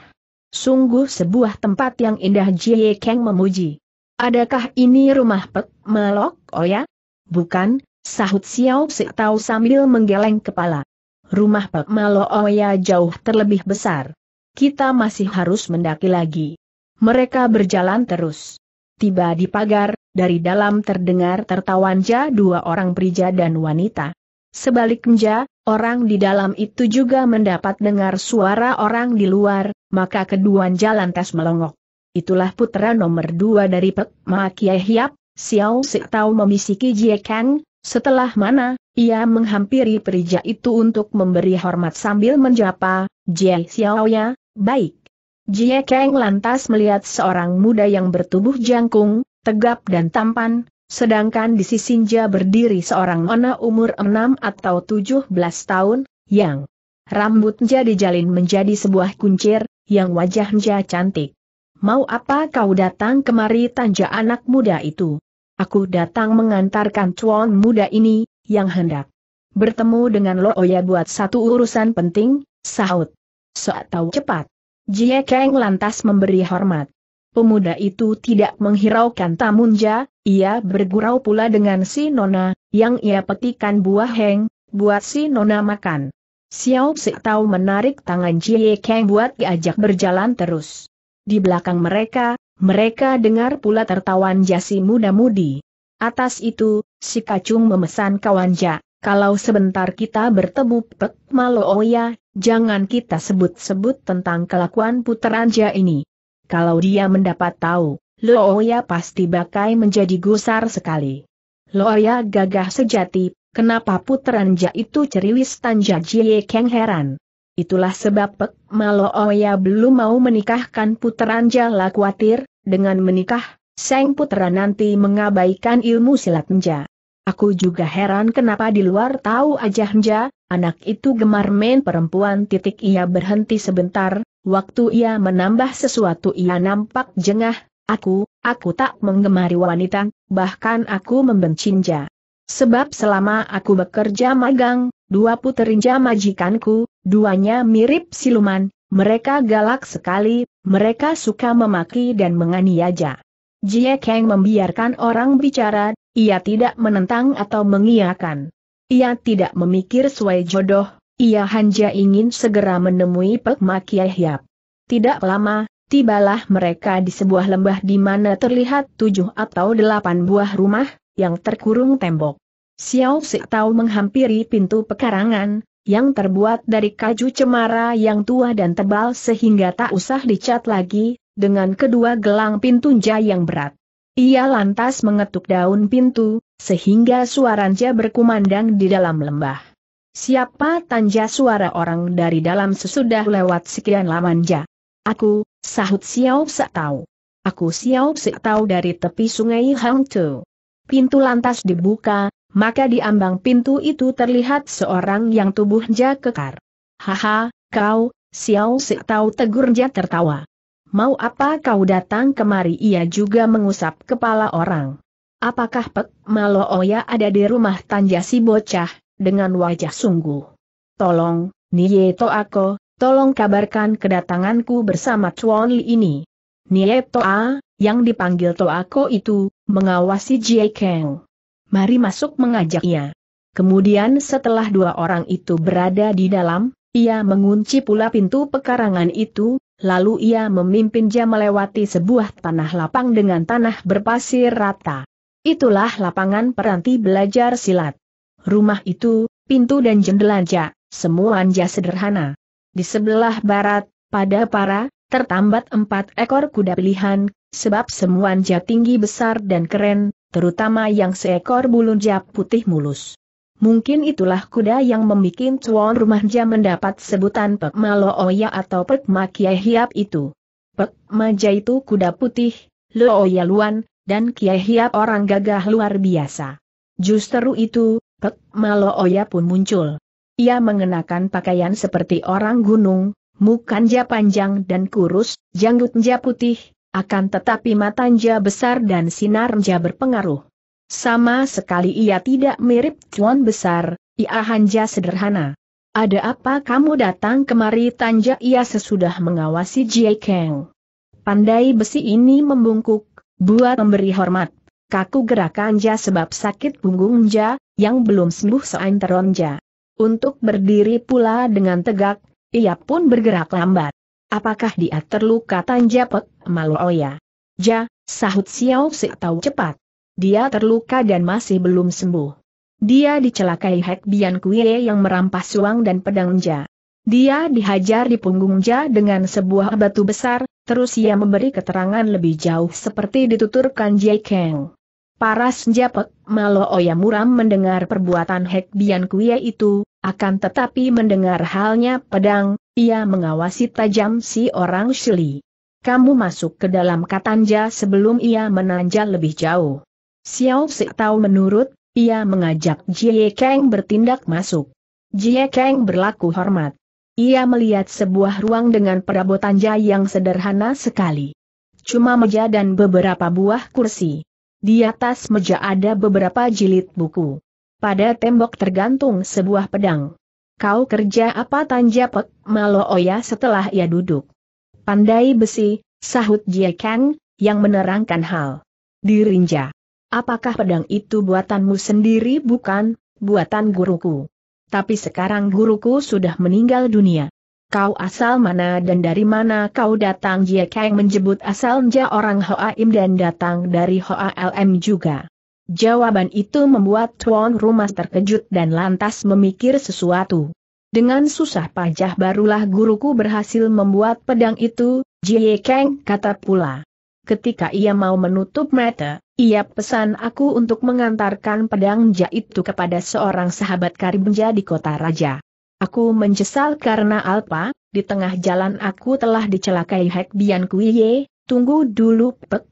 Sungguh sebuah tempat yang indah Jie Kang memuji. Adakah ini rumah pek melok, oh ya? Bukan, sahut Xiao Si tahu sambil menggeleng kepala. Rumah pek melok oya oh jauh terlebih besar. Kita masih harus mendaki lagi. Mereka berjalan terus. Tiba di pagar, dari dalam terdengar tertawanja dua orang pria dan wanita. Sebaliknya, orang di dalam itu juga mendapat dengar suara orang di luar, maka keduan jalan lantas melongok. Itulah putra nomor dua dari Pek Ma Kiai Hiap, Xiao Si Tau memisiki Jie Kang, setelah mana, ia menghampiri pria itu untuk memberi hormat sambil menjapa, Jie Xiao ya, baik. Jie Kang lantas melihat seorang muda yang bertubuh jangkung, tegap dan tampan, sedangkan di Sisinja berdiri seorang nona umur 6 atau 17 tahun, yang rambutnya dijalin menjadi sebuah kuncir, yang wajahnya cantik. Mau apa kau datang kemari tanja anak muda itu? Aku datang mengantarkan cuan muda ini, yang hendak bertemu dengan lo, ya buat satu urusan penting, sahut. Soat tahu cepat. Jie Kang lantas memberi hormat. Pemuda itu tidak menghiraukan Tamunja, ia bergurau pula dengan si Nona, yang ia petikan buah heng, buat si Nona makan. Xiao Si tahu menarik tangan Jie Kang buat diajak berjalan terus. Di belakang mereka, mereka dengar pula tertawan jasi muda-mudi. Atas itu, si kacung memesan kawanja, kalau sebentar kita bertemu Pek Oya, jangan kita sebut-sebut tentang kelakuan puteranja ini. Kalau dia mendapat tahu, Looya pasti bakai menjadi gusar sekali. Looya gagah sejati, kenapa putranja itu ceriwis Tanja Jie Keng heran. Itulah sebab Pek Malooya belum mau menikahkan putranja khawatir, dengan menikah, Seng putra nanti mengabaikan ilmu silat nja. Aku juga heran kenapa di luar tahu aja nja, anak itu gemar main perempuan titik ia berhenti sebentar, Waktu ia menambah sesuatu ia nampak jengah, aku, aku tak menggemari wanita, bahkan aku membencinya. Sebab selama aku bekerja magang, dua puterinja majikanku, duanya mirip siluman, mereka galak sekali, mereka suka memaki dan menganiaya. Jie Kang membiarkan orang bicara, ia tidak menentang atau mengiakan. Ia tidak memikir suai jodoh, ia hanya ingin segera menemui Pek Yap. Tidak lama, tibalah mereka di sebuah lembah di mana terlihat tujuh atau delapan buah rumah, yang terkurung tembok. Xiao Si Tao menghampiri pintu pekarangan, yang terbuat dari kaju cemara yang tua dan tebal sehingga tak usah dicat lagi, dengan kedua gelang pintunja yang berat. Ia lantas mengetuk daun pintu, sehingga suaranya berkumandang di dalam lembah. Siapa tanja suara orang dari dalam sesudah lewat sekian lamanja? Aku, sahut Xiao Se Tao. Aku Xiao Se Tao dari tepi sungai Hangzhou. Pintu lantas dibuka, maka di ambang pintu itu terlihat seorang yang tubuhnya kekar. Haha, kau, Xiao Si Tau tegurnya tertawa. Mau apa kau datang kemari ia juga mengusap kepala orang. Apakah Pek Malooya ada di rumah tanja si bocah, dengan wajah sungguh. Tolong, Nieto Ako, tolong kabarkan kedatanganku bersama Chuan Li ini. Nieto A, yang dipanggil Toako itu, mengawasi Jie Kang. Mari masuk mengajaknya. Kemudian setelah dua orang itu berada di dalam, ia mengunci pula pintu pekarangan itu, lalu ia memimpin dia melewati sebuah tanah lapang dengan tanah berpasir rata. Itulah lapangan peranti belajar silat. Rumah itu, pintu dan jendela semua semuanya sederhana. Di sebelah barat, pada para, tertambat empat ekor kuda pilihan, sebab semuanya tinggi besar dan keren, terutama yang seekor bulu ja putih mulus. Mungkin itulah kuda yang membuat tuan rumah Ja mendapat sebutan Pek Malooya atau Pek Kiai Hiap itu. Pek Maja itu kuda putih, Looya Luan, dan Kiai Hiap orang gagah luar biasa. Justru itu, Pek Malooya pun muncul. Ia mengenakan pakaian seperti orang gunung, mukanya panjang dan kurus, janggutnya putih, akan tetapi matanya besar dan sinarnya berpengaruh. Sama sekali ia tidak mirip Tuan besar, ia hanya sederhana. Ada apa kamu datang kemari tanja ia sesudah mengawasi Jie Kang. Pandai besi ini membungkuk, buat memberi hormat kaku gerakan Ja sebab sakit punggung Ja, yang belum sembuh seanteron Ja. Untuk berdiri pula dengan tegak, ia pun bergerak lambat. Apakah dia terluka tanja pek, malu oya? Ja, sahut Xiao Si tahu cepat. Dia terluka dan masih belum sembuh. Dia dicelakai Hek Bian Kue yang merampas uang dan pedang Ja. Dia dihajar di punggung Ja dengan sebuah batu besar, terus ia memberi keterangan lebih jauh seperti dituturkan Jai Kang. Paras Japek Malo Muram mendengar perbuatan Hek Bian Kuya itu, akan tetapi mendengar halnya pedang, ia mengawasi tajam si orang Shili. Kamu masuk ke dalam katanja sebelum ia menanjak lebih jauh. Xiao Si tahu menurut, ia mengajak Jie Kang bertindak masuk. Jie Kang berlaku hormat. Ia melihat sebuah ruang dengan perabotan jaya yang sederhana sekali. Cuma meja dan beberapa buah kursi. Di atas meja ada beberapa jilid buku. Pada tembok tergantung sebuah pedang. Kau kerja apa tanja pek, malo oya oh setelah ia duduk. Pandai besi, sahut Jie Kang, yang menerangkan hal. Dirinja. Apakah pedang itu buatanmu sendiri bukan, buatan guruku? Tapi sekarang guruku sudah meninggal dunia kau asal mana dan dari mana kau datang Jie Kang menjebut asalnya orang orang Im dan datang dari Hoa LM juga. Jawaban itu membuat tuan rumah terkejut dan lantas memikir sesuatu. Dengan susah payah barulah guruku berhasil membuat pedang itu, Jie Kang kata pula. Ketika ia mau menutup mata, ia pesan aku untuk mengantarkan pedang jahit itu kepada seorang sahabat karibnya di kota raja. Aku menyesal karena Alpa, di tengah jalan aku telah dicelakai Hek Bian Kuiye, tunggu dulu Pek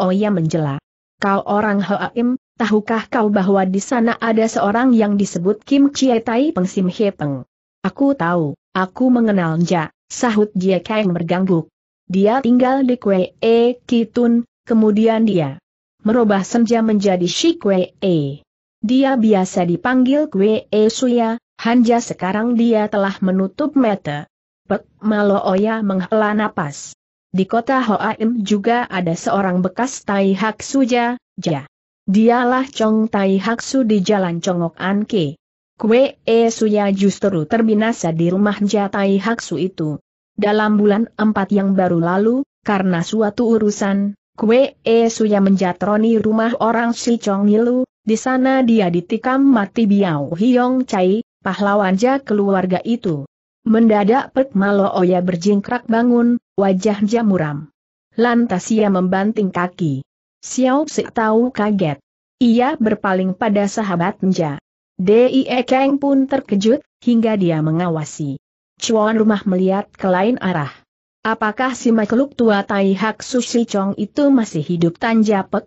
Oya menjela. Kau orang Hoaim, tahukah kau bahwa di sana ada seorang yang disebut Kim Chie Tai Peng Sim He Peng? Aku tahu, aku mengenalnya, sahut dia Kang berganggu. Dia tinggal di Kue E Kitun, kemudian dia merubah senja menjadi Shi Kue E. Dia biasa dipanggil Kue E Suya, Hanja sekarang dia telah menutup mata. Pek Malooya menghela napas. Di kota Hoaim juga ada seorang bekas Tai Hak Suja, Ja. Dialah Chong Tai Hak Su di Jalan Congok Anke. Kue E Suya justru terbinasa di rumah Ja Tai Hak Su itu. Dalam bulan empat yang baru lalu, karena suatu urusan, Kue E Suya menjatroni rumah orang si Chong di sana dia ditikam mati Biao Hiong Chai, pahlawan ja keluarga itu. Mendadak Pek Oya berjingkrak bangun, wajahnya muram. Lantas ia membanting kaki. Xiao Si tahu kaget. Ia berpaling pada sahabat Nja. D.I.E. Kang pun terkejut, hingga dia mengawasi. Cuan rumah melihat ke lain arah. Apakah si makhluk tua Tai Hak Susi Chong itu masih hidup Tanja Pek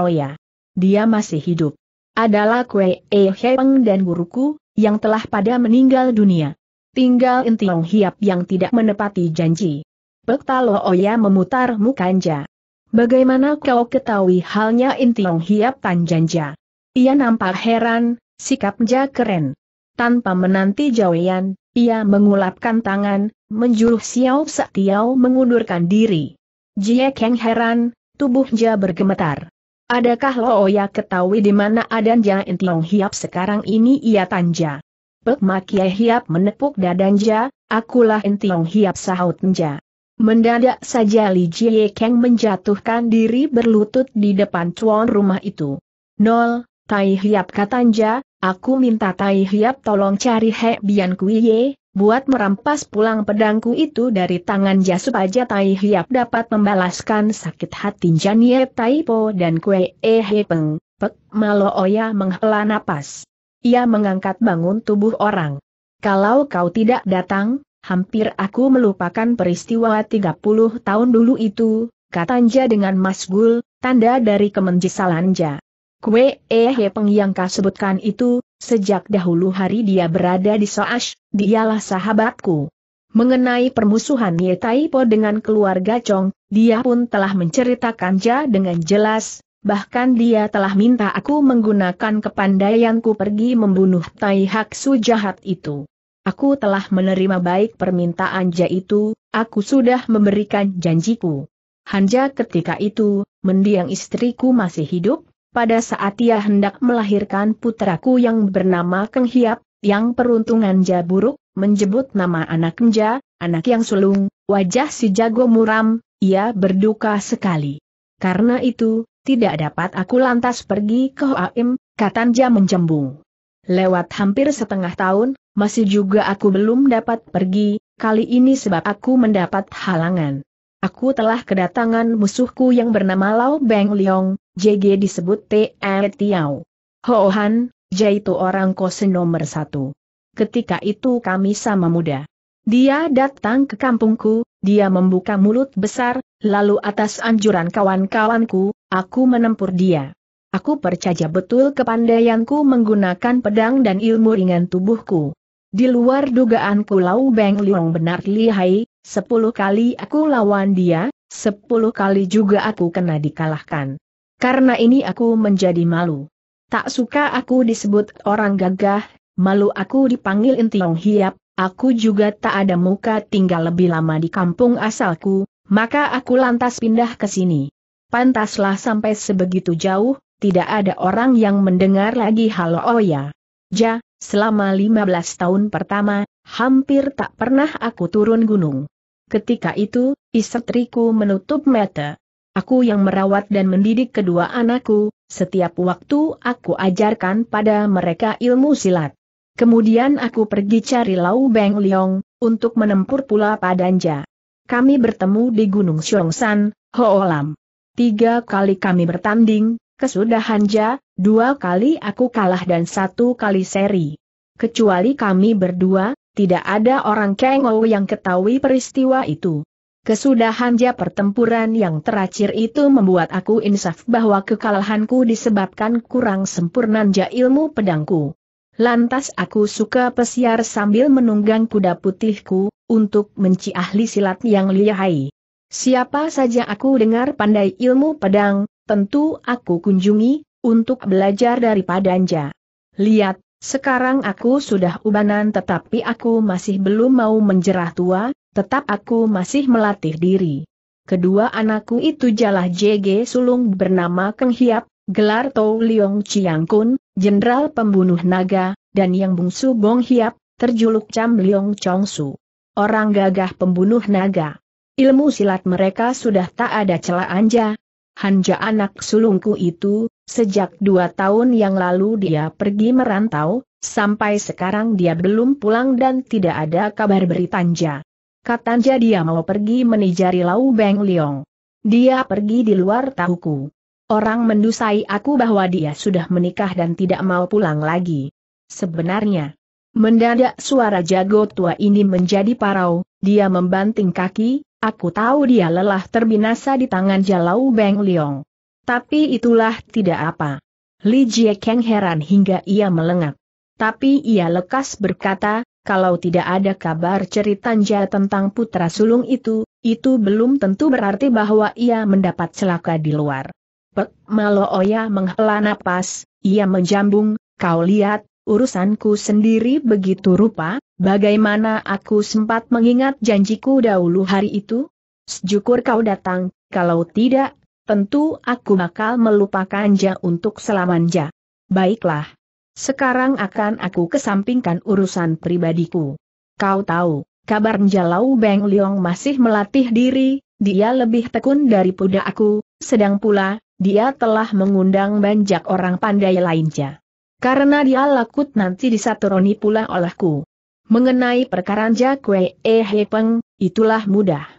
Oya? Dia masih hidup adalah Kue E Heng dan guruku, yang telah pada meninggal dunia. Tinggal Intiong Hiap yang tidak menepati janji. Pektalo Oya memutar mukanya. Bagaimana kau ketahui halnya Intiong Hiap Tanjanja? Ia nampak heran, sikapnya keren. Tanpa menanti jawaban, ia mengulapkan tangan, menjuruh Xiao Satiao mengundurkan diri. Jie keng heran, tubuhnya bergemetar. Adakah ya ketahui di mana adan Adanja Intiong Hiap sekarang ini ia tanja? Pek Makia Hiap menepuk dadanja, akulah Intiong Hiap sahut sahutnya. Mendadak saja Li Jie Kang menjatuhkan diri berlutut di depan tuan rumah itu. Nol, Tai Hiap katanja, aku minta Tai Hiap tolong cari He Bian Kuiye, buat merampas pulang pedangku itu dari tangan jasup aja Tai Hiap dapat membalaskan sakit hati Janie Taipo dan Kue Ehe Peng. Pek Malo Oya menghela napas. Ia mengangkat bangun tubuh orang. Kalau kau tidak datang, hampir aku melupakan peristiwa 30 tahun dulu itu, katanya dengan Mas Gul, tanda dari kemenjisalanja. Kue Ehe Peng yang kau sebutkan itu, Sejak dahulu hari dia berada di Soash, dialah sahabatku. Mengenai permusuhan Ye Taipo dengan keluarga Chong, dia pun telah menceritakan Ja dengan jelas, bahkan dia telah minta aku menggunakan kepandaianku pergi membunuh Tai Hak Su jahat itu. Aku telah menerima baik permintaan Ja itu, aku sudah memberikan janjiku. Hanja ketika itu, mendiang istriku masih hidup, pada saat ia hendak melahirkan putraku yang bernama Keng Hiap, yang peruntungan ja buruk, menjebut nama anak Nja, anak yang sulung, wajah si jago muram, ia berduka sekali. Karena itu, tidak dapat aku lantas pergi ke Hoaim, kata Nja menjembung. Lewat hampir setengah tahun, masih juga aku belum dapat pergi, kali ini sebab aku mendapat halangan. Aku telah kedatangan musuhku yang bernama Lao Beng Leong, JG disebut T.E. Tiao. Ho Han, yaitu orang kose nomor satu. Ketika itu kami sama muda. Dia datang ke kampungku, dia membuka mulut besar, lalu atas anjuran kawan-kawanku, aku menempur dia. Aku percaya betul kepandaianku menggunakan pedang dan ilmu ringan tubuhku. Di luar dugaanku Lau Beng Liong benar lihai, Sepuluh kali aku lawan dia, sepuluh kali juga aku kena dikalahkan. Karena ini aku menjadi malu. Tak suka aku disebut orang gagah, malu aku dipanggil Intiong Hiap, aku juga tak ada muka tinggal lebih lama di kampung asalku, maka aku lantas pindah ke sini. Pantaslah sampai sebegitu jauh, tidak ada orang yang mendengar lagi halo Oya. Ja, selama 15 tahun pertama, hampir tak pernah aku turun gunung. Ketika itu, istriku menutup mata. Aku yang merawat dan mendidik kedua anakku, setiap waktu aku ajarkan pada mereka ilmu silat. Kemudian aku pergi cari Lau Beng Leong, untuk menempur pula Padanja. Kami bertemu di Gunung Xiongsan, Hoolam. Tiga kali kami bertanding, kesudahan ja, dua kali aku kalah dan satu kali seri. Kecuali kami berdua, tidak ada orang Kengou yang ketahui peristiwa itu. Kesudahan ja pertempuran yang terakhir itu membuat aku insaf bahwa kekalahanku disebabkan kurang sempurna ja ilmu pedangku. Lantas aku suka pesiar sambil menunggang kuda putihku, untuk menci ahli silat yang lihai. Siapa saja aku dengar pandai ilmu pedang, tentu aku kunjungi, untuk belajar daripada Anja. Lihat, sekarang aku sudah ubanan tetapi aku masih belum mau menjerah tua, tetap aku masih melatih diri. Kedua anakku itu jalah JG sulung bernama Keng Hiap, gelar Tou Liong Chiang Kun, jenderal pembunuh naga, dan yang bungsu Bong Hiap, terjuluk Cam Liong Chong Su. Orang gagah pembunuh naga. Ilmu silat mereka sudah tak ada celah anja. Hanja anak sulungku itu, Sejak dua tahun yang lalu dia pergi merantau, sampai sekarang dia belum pulang dan tidak ada kabar beritanja. Katanya dia mau pergi menijari Lau Beng Leong. Dia pergi di luar tahuku. Orang mendusai aku bahwa dia sudah menikah dan tidak mau pulang lagi. Sebenarnya, mendadak suara jago tua ini menjadi parau, dia membanting kaki, aku tahu dia lelah terbinasa di tangan Jalau Beng Leong. Tapi itulah tidak apa. Li Jie Kang heran hingga ia melengak. Tapi ia lekas berkata, kalau tidak ada kabar ceritanya tentang putra sulung itu, itu belum tentu berarti bahwa ia mendapat celaka di luar. Pek Malo Oya menghela napas, ia menjambung, kau lihat, urusanku sendiri begitu rupa, bagaimana aku sempat mengingat janjiku dahulu hari itu? Sejukur kau datang, kalau tidak, tentu aku bakal melupakan Ja untuk selamanya. Baiklah. Sekarang akan aku kesampingkan urusan pribadiku. Kau tahu, kabar Njalau Beng Liong masih melatih diri, dia lebih tekun dari puda aku, sedang pula, dia telah mengundang banyak orang pandai lainnya. Karena dia lakut nanti disatroni pula olehku. Mengenai perkara Jakwe Ehepeng, itulah mudah.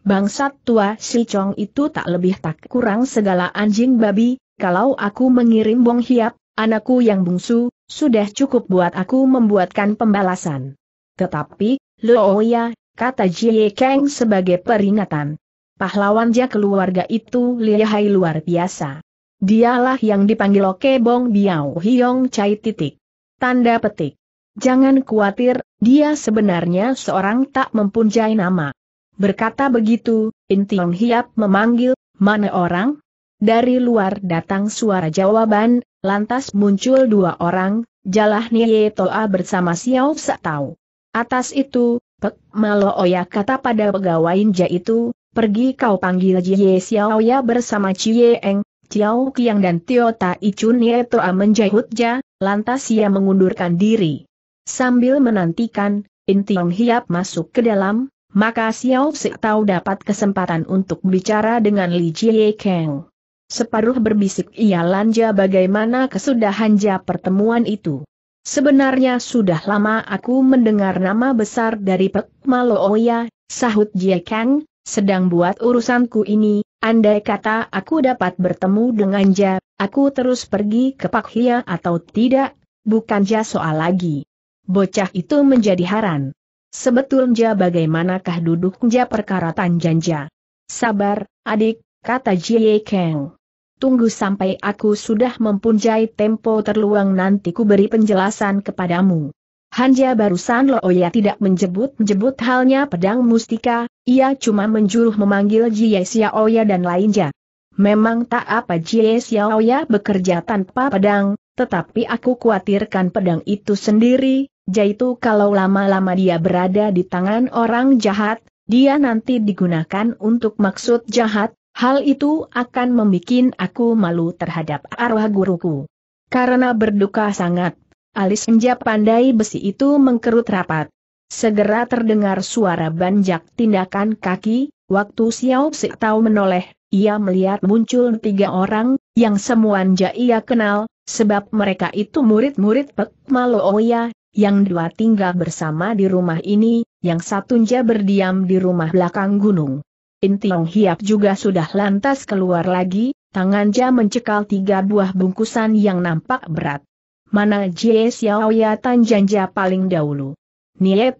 Bangsat tua si Chong itu tak lebih tak kurang segala anjing babi, kalau aku mengirim Bong Hiap, anakku yang bungsu, sudah cukup buat aku membuatkan pembalasan. Tetapi, ya, kata Jie Kang sebagai peringatan. Pahlawan ja keluarga itu lihai luar biasa. Dialah yang dipanggil Oke Bong Biao Hiong Chai titik. Tanda petik. Jangan khawatir, dia sebenarnya seorang tak mempunyai nama. Berkata begitu, Intiong Hiap memanggil, mana orang? Dari luar datang suara jawaban, lantas muncul dua orang, Jalah Nye Toa bersama Xiao Tau. Atas itu, Pek Malo Oya kata pada pegawai Nja itu, pergi kau panggil Jie Xiao Ya bersama Cie Eng, Ciao Kiang dan Tio Ta Icun Nye Toa menjahut Ja, lantas ia mengundurkan diri. Sambil menantikan, Intiong Hiap masuk ke dalam, maka Xiao Si Tau dapat kesempatan untuk bicara dengan Li Jie Kang. Separuh berbisik ia lanja bagaimana kesudahan ja pertemuan itu. Sebenarnya sudah lama aku mendengar nama besar dari Pek Malooya, sahut Jie Kang, sedang buat urusanku ini, andai kata aku dapat bertemu dengan Ja, aku terus pergi ke Pak Hia atau tidak, bukan Ja soal lagi. Bocah itu menjadi haran. Sebetulnya bagaimanakah duduknya perkara Tanjanja? Sabar, adik, kata Jie Kang. Tunggu sampai aku sudah mempunyai tempo terluang nanti ku beri penjelasan kepadamu. Hanja barusan Looya tidak menjebut-jebut halnya pedang mustika, ia cuma menjuruh memanggil Jie Xiaoya dan lainnya. Memang tak apa Jie Xiaoya bekerja tanpa pedang, tetapi aku khawatirkan pedang itu sendiri, yaitu kalau lama-lama dia berada di tangan orang jahat, dia nanti digunakan untuk maksud jahat, hal itu akan membuat aku malu terhadap arwah guruku. Karena berduka sangat, alis senja pandai besi itu mengkerut rapat. Segera terdengar suara banjak tindakan kaki, waktu Xiao Tao menoleh, ia melihat muncul tiga orang, yang semuanya ia kenal, sebab mereka itu murid-murid Pek Maloya, yang dua tinggal bersama di rumah ini, yang satunya berdiam di rumah belakang gunung. Intiong Hiap juga sudah lantas keluar lagi, tangannya mencekal tiga buah bungkusan yang nampak berat. Mana Jie Xiaoya Tanjanja paling dahulu?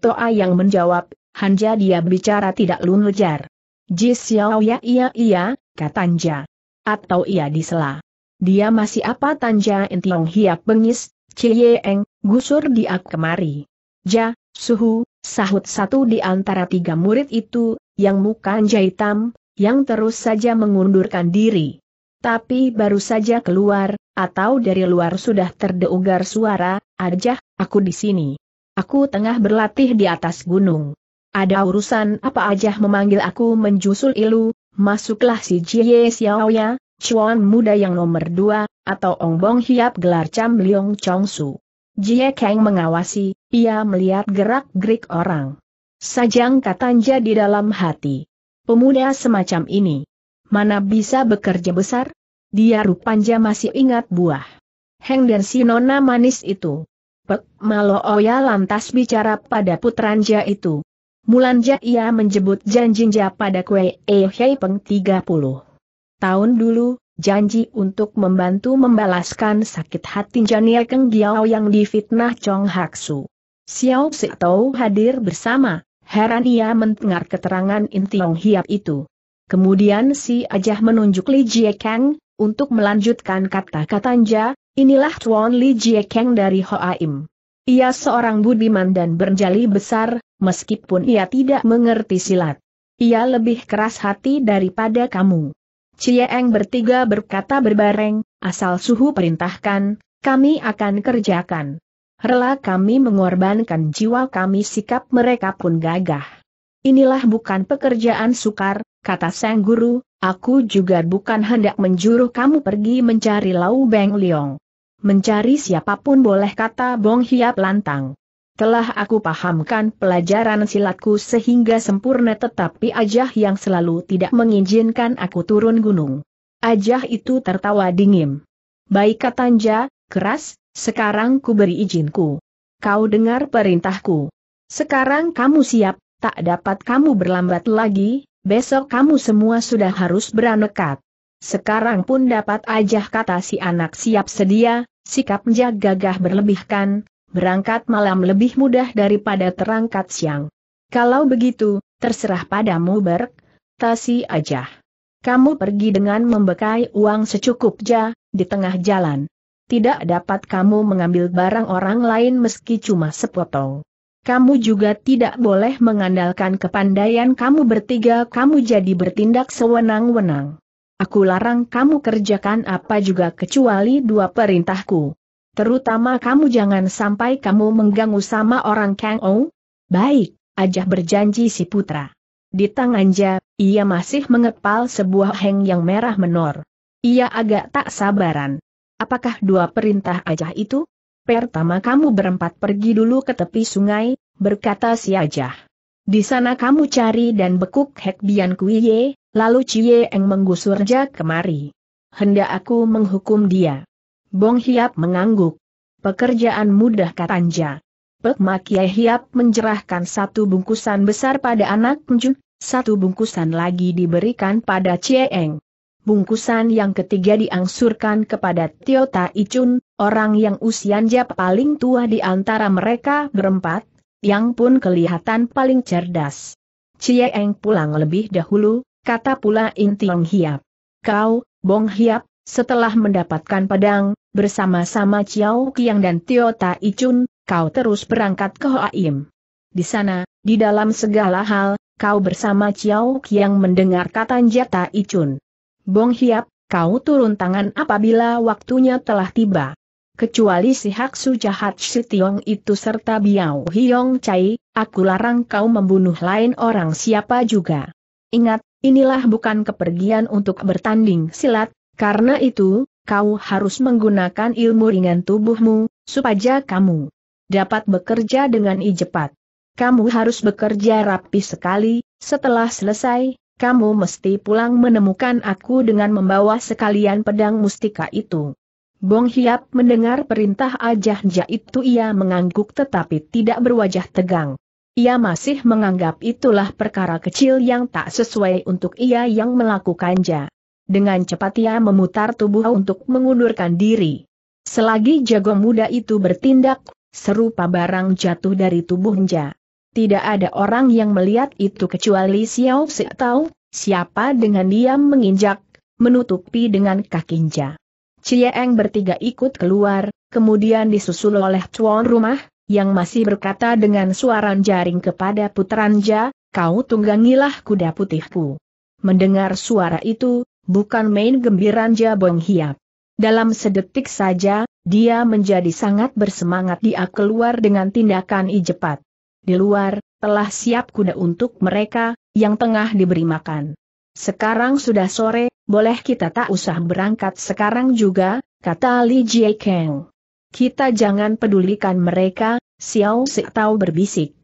Toa yang menjawab, hanja dia bicara tidak lunjar. Jie Xiaoya ia iya, iya katanja atau ia disela. Dia masih apa tanja intiong hiap bengis, cie eng, gusur dia kemari. Ja, suhu, sahut satu di antara tiga murid itu, yang muka jahitam, yang terus saja mengundurkan diri. Tapi baru saja keluar, atau dari luar sudah terdeugar suara, Ajah, aku di sini. Aku tengah berlatih di atas gunung. Ada urusan apa Ajah memanggil aku menjusul ilu, masuklah si Jie Xiaoya, cuan muda yang nomor dua, atau Ong Bong Hiap gelar Cham Leong Chong Su. Jie Kang mengawasi, ia melihat gerak-gerik orang. Sajang katanya di dalam hati. Pemuda semacam ini. Mana bisa bekerja besar? Dia rupanya masih ingat buah. Heng dan si nona manis itu. Pek Malo Oya lantas bicara pada putranja itu. Mulanja ia menjebut janjinya pada Kue E Hei Peng 30 tahun dulu, janji untuk membantu membalaskan sakit hati Janiel Keng Giao yang difitnah Chong Haksu. Xiao Tau hadir bersama, heran ia mendengar keterangan Intiong Hiap itu. Kemudian si Ajah menunjuk Li Jie Kang, untuk melanjutkan kata-katanya, inilah Tuan Li Jie Kang dari Im. Ia seorang budiman dan berjali besar, meskipun ia tidak mengerti silat. Ia lebih keras hati daripada kamu. Cieng bertiga berkata berbareng, asal suhu perintahkan, kami akan kerjakan. Rela kami mengorbankan jiwa kami sikap mereka pun gagah. Inilah bukan pekerjaan sukar, kata Sang Guru, aku juga bukan hendak menjuruh kamu pergi mencari Lau Beng Leong. Mencari siapapun boleh kata Bong Hiap lantang. Telah aku pahamkan pelajaran silatku sehingga sempurna tetapi Ajah yang selalu tidak mengizinkan aku turun gunung. Ajah itu tertawa dingin. Baik katanja, keras, sekarang ku beri izinku. Kau dengar perintahku. Sekarang kamu siap, tak dapat kamu berlambat lagi, besok kamu semua sudah harus beranekat. Sekarang pun dapat ajah kata si anak siap sedia, sikap gagah berlebihkan, berangkat malam lebih mudah daripada terangkat siang. Kalau begitu, terserah padamu Berk, tasi aja. Kamu pergi dengan membekai uang secukupnya, di tengah jalan. Tidak dapat kamu mengambil barang orang lain meski cuma sepotong. Kamu juga tidak boleh mengandalkan kepandaian kamu bertiga kamu jadi bertindak sewenang-wenang. Aku larang kamu kerjakan apa juga kecuali dua perintahku. Terutama kamu jangan sampai kamu mengganggu sama orang Kang Ou. Baik, ajah berjanji si putra. Di tangannya, ia masih mengepal sebuah heng yang merah menor. Ia agak tak sabaran. Apakah dua perintah ajah itu? Pertama kamu berempat pergi dulu ke tepi sungai, berkata si ajah. Di sana kamu cari dan bekuk Hek Bian Kuiye, lalu Cie Eng menggusur ja kemari. Hendak aku menghukum dia. Bong Hiap mengangguk. Pekerjaan mudah katanja. Pek Makiai Hiap mencerahkan satu bungkusan besar pada anak Njun, satu bungkusan lagi diberikan pada Cieng. Bungkusan yang ketiga diangsurkan kepada Tio Ta Chun, orang yang usianya paling tua di antara mereka berempat, yang pun kelihatan paling cerdas. Cieng pulang lebih dahulu, kata pula Bong Hiap. Kau, Bong Hiap, setelah mendapatkan pedang, bersama-sama Chiao Kiang dan Tio Tai Chun, kau terus berangkat ke Hoaim. Di sana, di dalam segala hal, kau bersama Chiao Kiang mendengar kata Jata Chun. Bong Hiap, kau turun tangan apabila waktunya telah tiba. Kecuali si Haksu jahat si Tiong itu serta Biao Hiong Cai, aku larang kau membunuh lain orang siapa juga. Ingat, inilah bukan kepergian untuk bertanding silat, karena itu, kau harus menggunakan ilmu ringan tubuhmu, supaya kamu dapat bekerja dengan ijepat. Kamu harus bekerja rapi sekali, setelah selesai, kamu mesti pulang menemukan aku dengan membawa sekalian pedang mustika itu. Bong Hiap mendengar perintah ajahja itu ia mengangguk tetapi tidak berwajah tegang. Ia masih menganggap itulah perkara kecil yang tak sesuai untuk ia yang melakukannya. Dengan cepat ia memutar tubuh untuk mengundurkan diri. Selagi jago muda itu bertindak, serupa barang jatuh dari tubuhnya. Tidak ada orang yang melihat itu kecuali Xiao Si tahu siapa dengan diam menginjak, menutupi dengan kakinya. Cieng bertiga ikut keluar, kemudian disusul oleh tuan rumah, yang masih berkata dengan suara jaring kepada putranja, kau tunggangilah kuda putihku. Mendengar suara itu, bukan main gembiran jabong hiap. Dalam sedetik saja, dia menjadi sangat bersemangat dia keluar dengan tindakan ijepat. Di luar, telah siap kuda untuk mereka, yang tengah diberi makan. Sekarang sudah sore, boleh kita tak usah berangkat sekarang juga, kata Li Jie Kang. Kita jangan pedulikan mereka, Xiao Si Tao berbisik.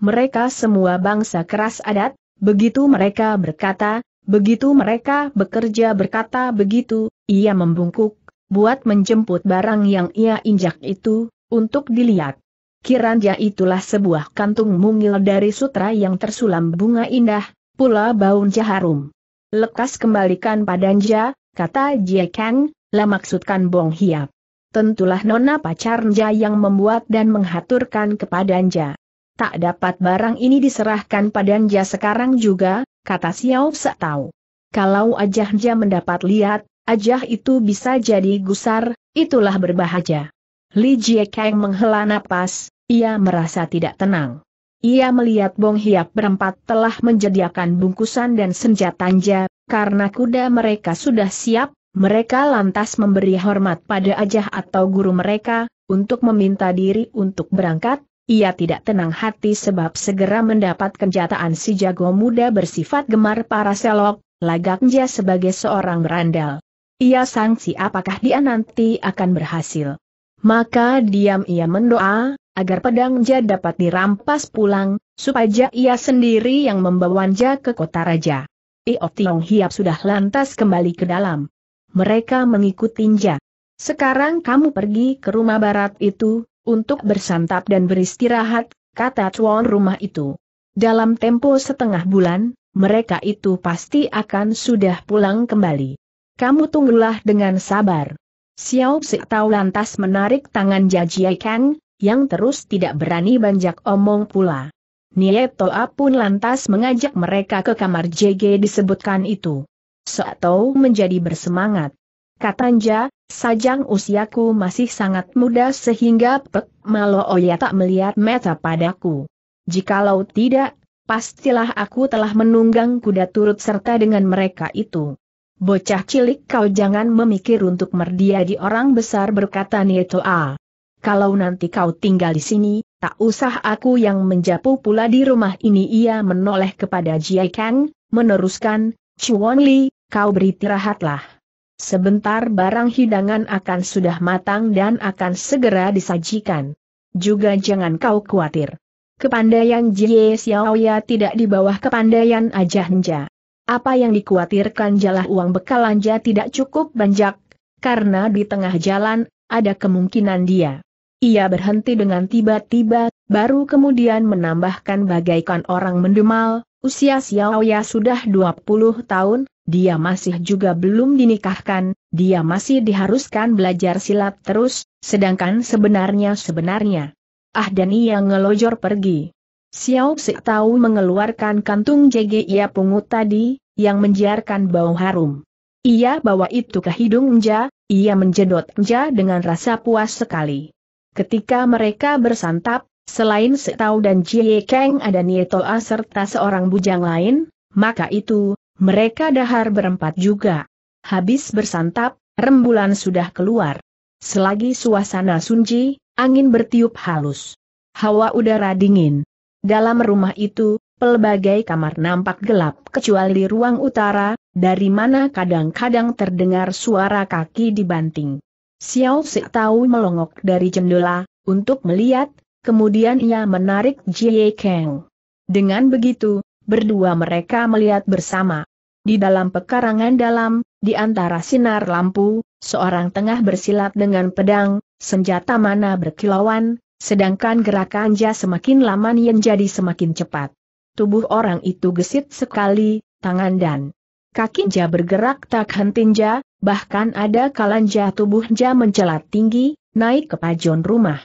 Mereka semua bangsa keras adat, begitu mereka berkata, Begitu mereka bekerja berkata begitu, ia membungkuk, buat menjemput barang yang ia injak itu, untuk dilihat. Kiranja itulah sebuah kantung mungil dari sutra yang tersulam bunga indah, pula baun jaharum. Lekas kembalikan padanja, kata Jie Kang, lah maksudkan Bong Hiap. Tentulah nona pacarnya yang membuat dan menghaturkan kepadanja tak dapat barang ini diserahkan padanja sekarang juga, kata Xiao Sa tahu. Kalau Ajah Nja mendapat lihat, Ajah itu bisa jadi gusar, itulah berbahaya. Li Jie Kang menghela napas, ia merasa tidak tenang. Ia melihat Bong Hiap berempat telah menjadikan bungkusan dan senjata Nja, karena kuda mereka sudah siap, mereka lantas memberi hormat pada ajah atau guru mereka, untuk meminta diri untuk berangkat, ia tidak tenang hati sebab segera mendapat kenjataan si jago muda bersifat gemar para selok, lagaknya sebagai seorang berandal. Ia sangsi apakah dia nanti akan berhasil. Maka diam ia mendoa, agar pedangnya dapat dirampas pulang, supaya ia sendiri yang membawa membawanya ke kota raja. Io Tiong Hiap sudah lantas kembali ke dalam. Mereka mengikuti Nja. Sekarang kamu pergi ke rumah barat itu, untuk bersantap dan beristirahat, kata tuan rumah itu. Dalam tempo setengah bulan, mereka itu pasti akan sudah pulang kembali. Kamu tunggulah dengan sabar. Xiao Si lantas menarik tangan Jajiai Kang, yang terus tidak berani banyak omong pula. Toa pun lantas mengajak mereka ke kamar JG disebutkan itu. Soatou menjadi bersemangat. Katanja, sajang usiaku masih sangat muda sehingga Pek Malooya tak melihat mata padaku. Jikalau tidak, pastilah aku telah menunggang kuda turut serta dengan mereka itu. Bocah cilik kau jangan memikir untuk di orang besar berkata Nietoa. Kalau nanti kau tinggal di sini, tak usah aku yang menjapu pula di rumah ini ia menoleh kepada Jiai Kang, meneruskan, Chuan Li, kau beristirahatlah. Sebentar barang hidangan akan sudah matang dan akan segera disajikan. Juga jangan kau khawatir. Kepandaian Jie Xiaoya tidak di bawah kepandaian Ajahnja. Apa yang dikhawatirkan jalah uang bekalanja tidak cukup banyak, karena di tengah jalan, ada kemungkinan dia. Ia berhenti dengan tiba-tiba, baru kemudian menambahkan bagaikan orang mendemal, usia Xiaoya sudah 20 tahun, dia masih juga belum dinikahkan, dia masih diharuskan belajar silat terus, sedangkan sebenarnya-sebenarnya. Ah dan ia ngelojor pergi. Xiao Si tahu mengeluarkan kantung JG ia pungut tadi, yang menjiarkan bau harum. Ia bawa itu ke hidung Nja, ia menjedot Nja dengan rasa puas sekali. Ketika mereka bersantap, selain Setau dan Jie Kang ada A serta seorang bujang lain, maka itu, mereka dahar berempat juga. Habis bersantap, rembulan sudah keluar. Selagi suasana sunyi, angin bertiup halus. Hawa udara dingin. Dalam rumah itu, pelbagai kamar nampak gelap kecuali ruang utara, dari mana kadang-kadang terdengar suara kaki dibanting. Xiao Si tahu melongok dari jendela, untuk melihat, kemudian ia menarik Jie Kang. Dengan begitu, berdua mereka melihat bersama. Di dalam pekarangan dalam, di antara sinar lampu, seorang tengah bersilat dengan pedang, senjata mana berkilauan, sedangkan gerakan Ja semakin lama yang jadi semakin cepat. Tubuh orang itu gesit sekali, tangan dan kaki Ja bergerak tak hentinja, bahkan ada kalan kalanja tubuh Ja mencelat tinggi, naik ke pajon rumah.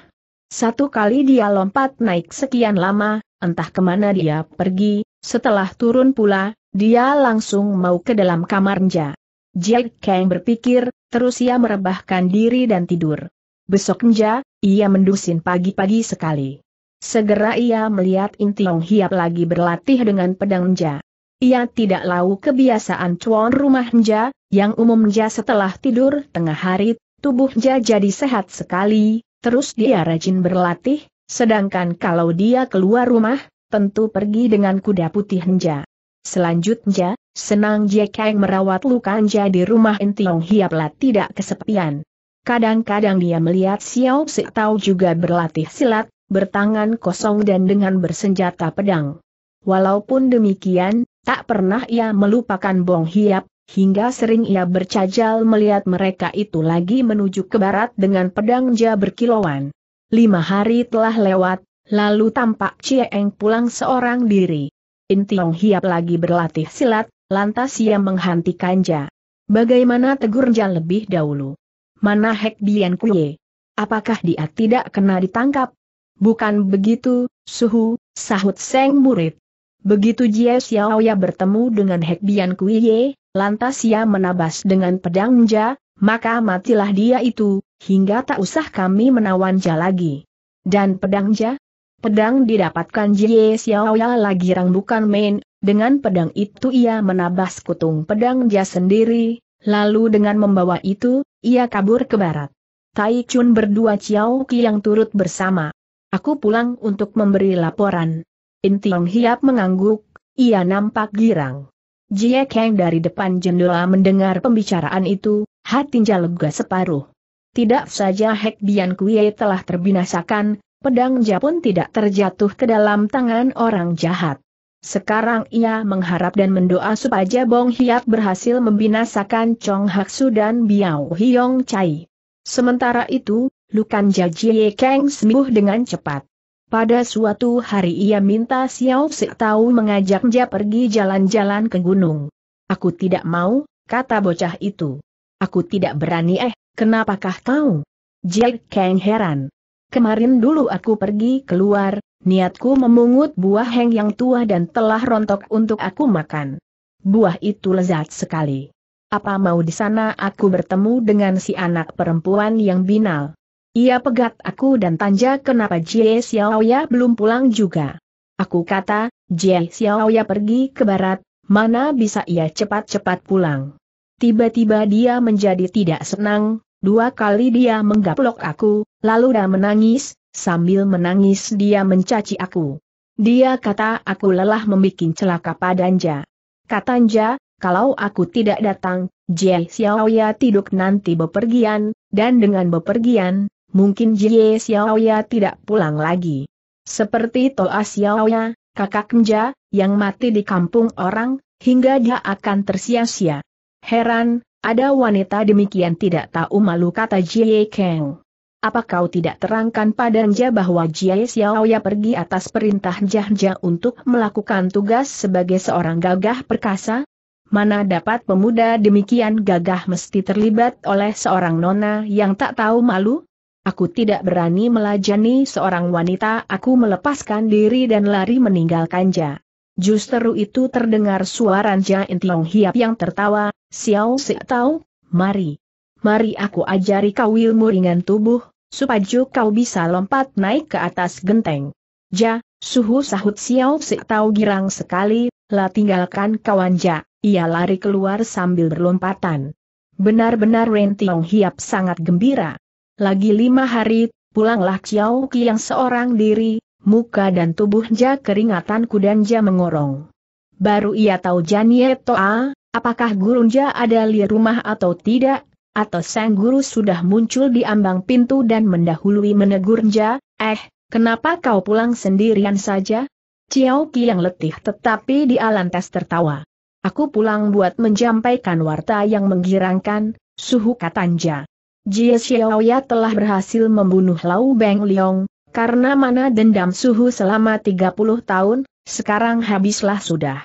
Satu kali dia lompat naik sekian lama, entah kemana dia pergi, setelah turun pula, dia langsung mau ke dalam kamarnya. Jack Kang berpikir, terus ia merebahkan diri dan tidur. Besok Besoknya, ia mendusin pagi-pagi sekali. Segera ia melihat Intiong Hiap lagi berlatih dengan pedang Nja. Ia tidak lau kebiasaan cuan rumah Nja, yang umum umumnya setelah tidur tengah hari, tubuh Nja jadi sehat sekali, terus dia rajin berlatih, sedangkan kalau dia keluar rumah, tentu pergi dengan kuda putih Nja. Selanjutnya, Senang Jekeng merawat Lukanja di rumah Entiong Hiaplah tidak kesepian. Kadang-kadang dia melihat Xiao Si Tao juga berlatih silat, bertangan kosong dan dengan bersenjata pedang. Walaupun demikian, tak pernah ia melupakan Bong Hiap, hingga sering ia bercajal melihat mereka itu lagi menuju ke barat dengan pedang ja berkilauan. Lima hari telah lewat, lalu tampak Cieng pulang seorang diri. In Tiong Hiap lagi berlatih silat, lantas ia menghentikan Ja. Bagaimana tegur Ja lebih dahulu? Mana Hek Bian Kuye? Apakah dia tidak kena ditangkap? Bukan begitu, suhu, sahut Seng Murid. Begitu Jie Xiaoya bertemu dengan Hek Bian Kuye, lantas ia menabas dengan pedang Ja, maka matilah dia itu, hingga tak usah kami menawan Ja lagi. Dan pedang Ja, Pedang didapatkan Jie Xiaoya lagi rang bukan main, dengan pedang itu ia menabas kutung pedang dia sendiri, lalu dengan membawa itu, ia kabur ke barat. Tai Chun berdua Xiao Qi yang turut bersama. Aku pulang untuk memberi laporan. Tiong Hiap mengangguk, ia nampak girang. Jie Kang dari depan jendela mendengar pembicaraan itu, hatinya lega separuh. Tidak saja Hek Bian Kuei telah terbinasakan, pedang Japun tidak terjatuh ke dalam tangan orang jahat. Sekarang ia mengharap dan mendoa supaya Bong Hiap berhasil membinasakan Chong Haksu dan Biao Hiong Chai. Sementara itu, Lukan Jajie Kang sembuh dengan cepat. Pada suatu hari ia minta Xiao Si Tau mengajak dia pergi jalan-jalan ke gunung. Aku tidak mau, kata bocah itu. Aku tidak berani eh, kenapakah kau? Jack Kang heran. Kemarin dulu aku pergi keluar, niatku memungut buah heng yang tua dan telah rontok untuk aku makan. Buah itu lezat sekali. Apa mau di sana aku bertemu dengan si anak perempuan yang binal. Ia pegat aku dan tanja kenapa Jie Xiaoya belum pulang juga. Aku kata, Jie Xiaoya pergi ke barat, mana bisa ia cepat-cepat pulang. Tiba-tiba dia menjadi tidak senang, dua kali dia menggaplok aku, Lalu dia menangis, sambil menangis dia mencaci aku. Dia kata aku lelah membuat celaka padanja. Katanja, kalau aku tidak datang, Jie Xiaoya tiduk nanti bepergian, dan dengan bepergian, mungkin Jie Xiaoya tidak pulang lagi. Seperti Toa Xiaoya, kakak Nja, yang mati di kampung orang, hingga dia akan tersia-sia. Heran, ada wanita demikian tidak tahu malu kata Jie Kang apa kau tidak terangkan pada Nja bahwa Jiai Xiaoya pergi atas perintah Jahja untuk melakukan tugas sebagai seorang gagah perkasa? Mana dapat pemuda demikian gagah mesti terlibat oleh seorang nona yang tak tahu malu? Aku tidak berani melajani seorang wanita, aku melepaskan diri dan lari meninggalkan Ja. Justru itu terdengar suara Ja Intiong Hiap yang tertawa, Xiao Si tahu, mari. Mari aku ajari kau ilmu ringan tubuh, supaya kau bisa lompat naik ke atas genteng. Ja, suhu sahut Xiao Si tahu girang sekali, lah tinggalkan kawan Ja, ia lari keluar sambil berlompatan. Benar-benar Ren Tiong Hiap sangat gembira. Lagi lima hari, pulanglah Xiao Qi yang seorang diri, muka dan tubuh Ja keringatan kudanja mengorong. Baru ia tahu Janie Toa, apakah gurun Ja ada di rumah atau tidak, atau sang guru sudah muncul di ambang pintu dan mendahului menegur menegurnya, eh, kenapa kau pulang sendirian saja? Ciao yang letih tetapi dia lantas tertawa. Aku pulang buat menjampaikan warta yang menggirangkan, suhu katanja. Jie Xiaoya telah berhasil membunuh Lau Beng Leong, karena mana dendam suhu selama 30 tahun, sekarang habislah sudah.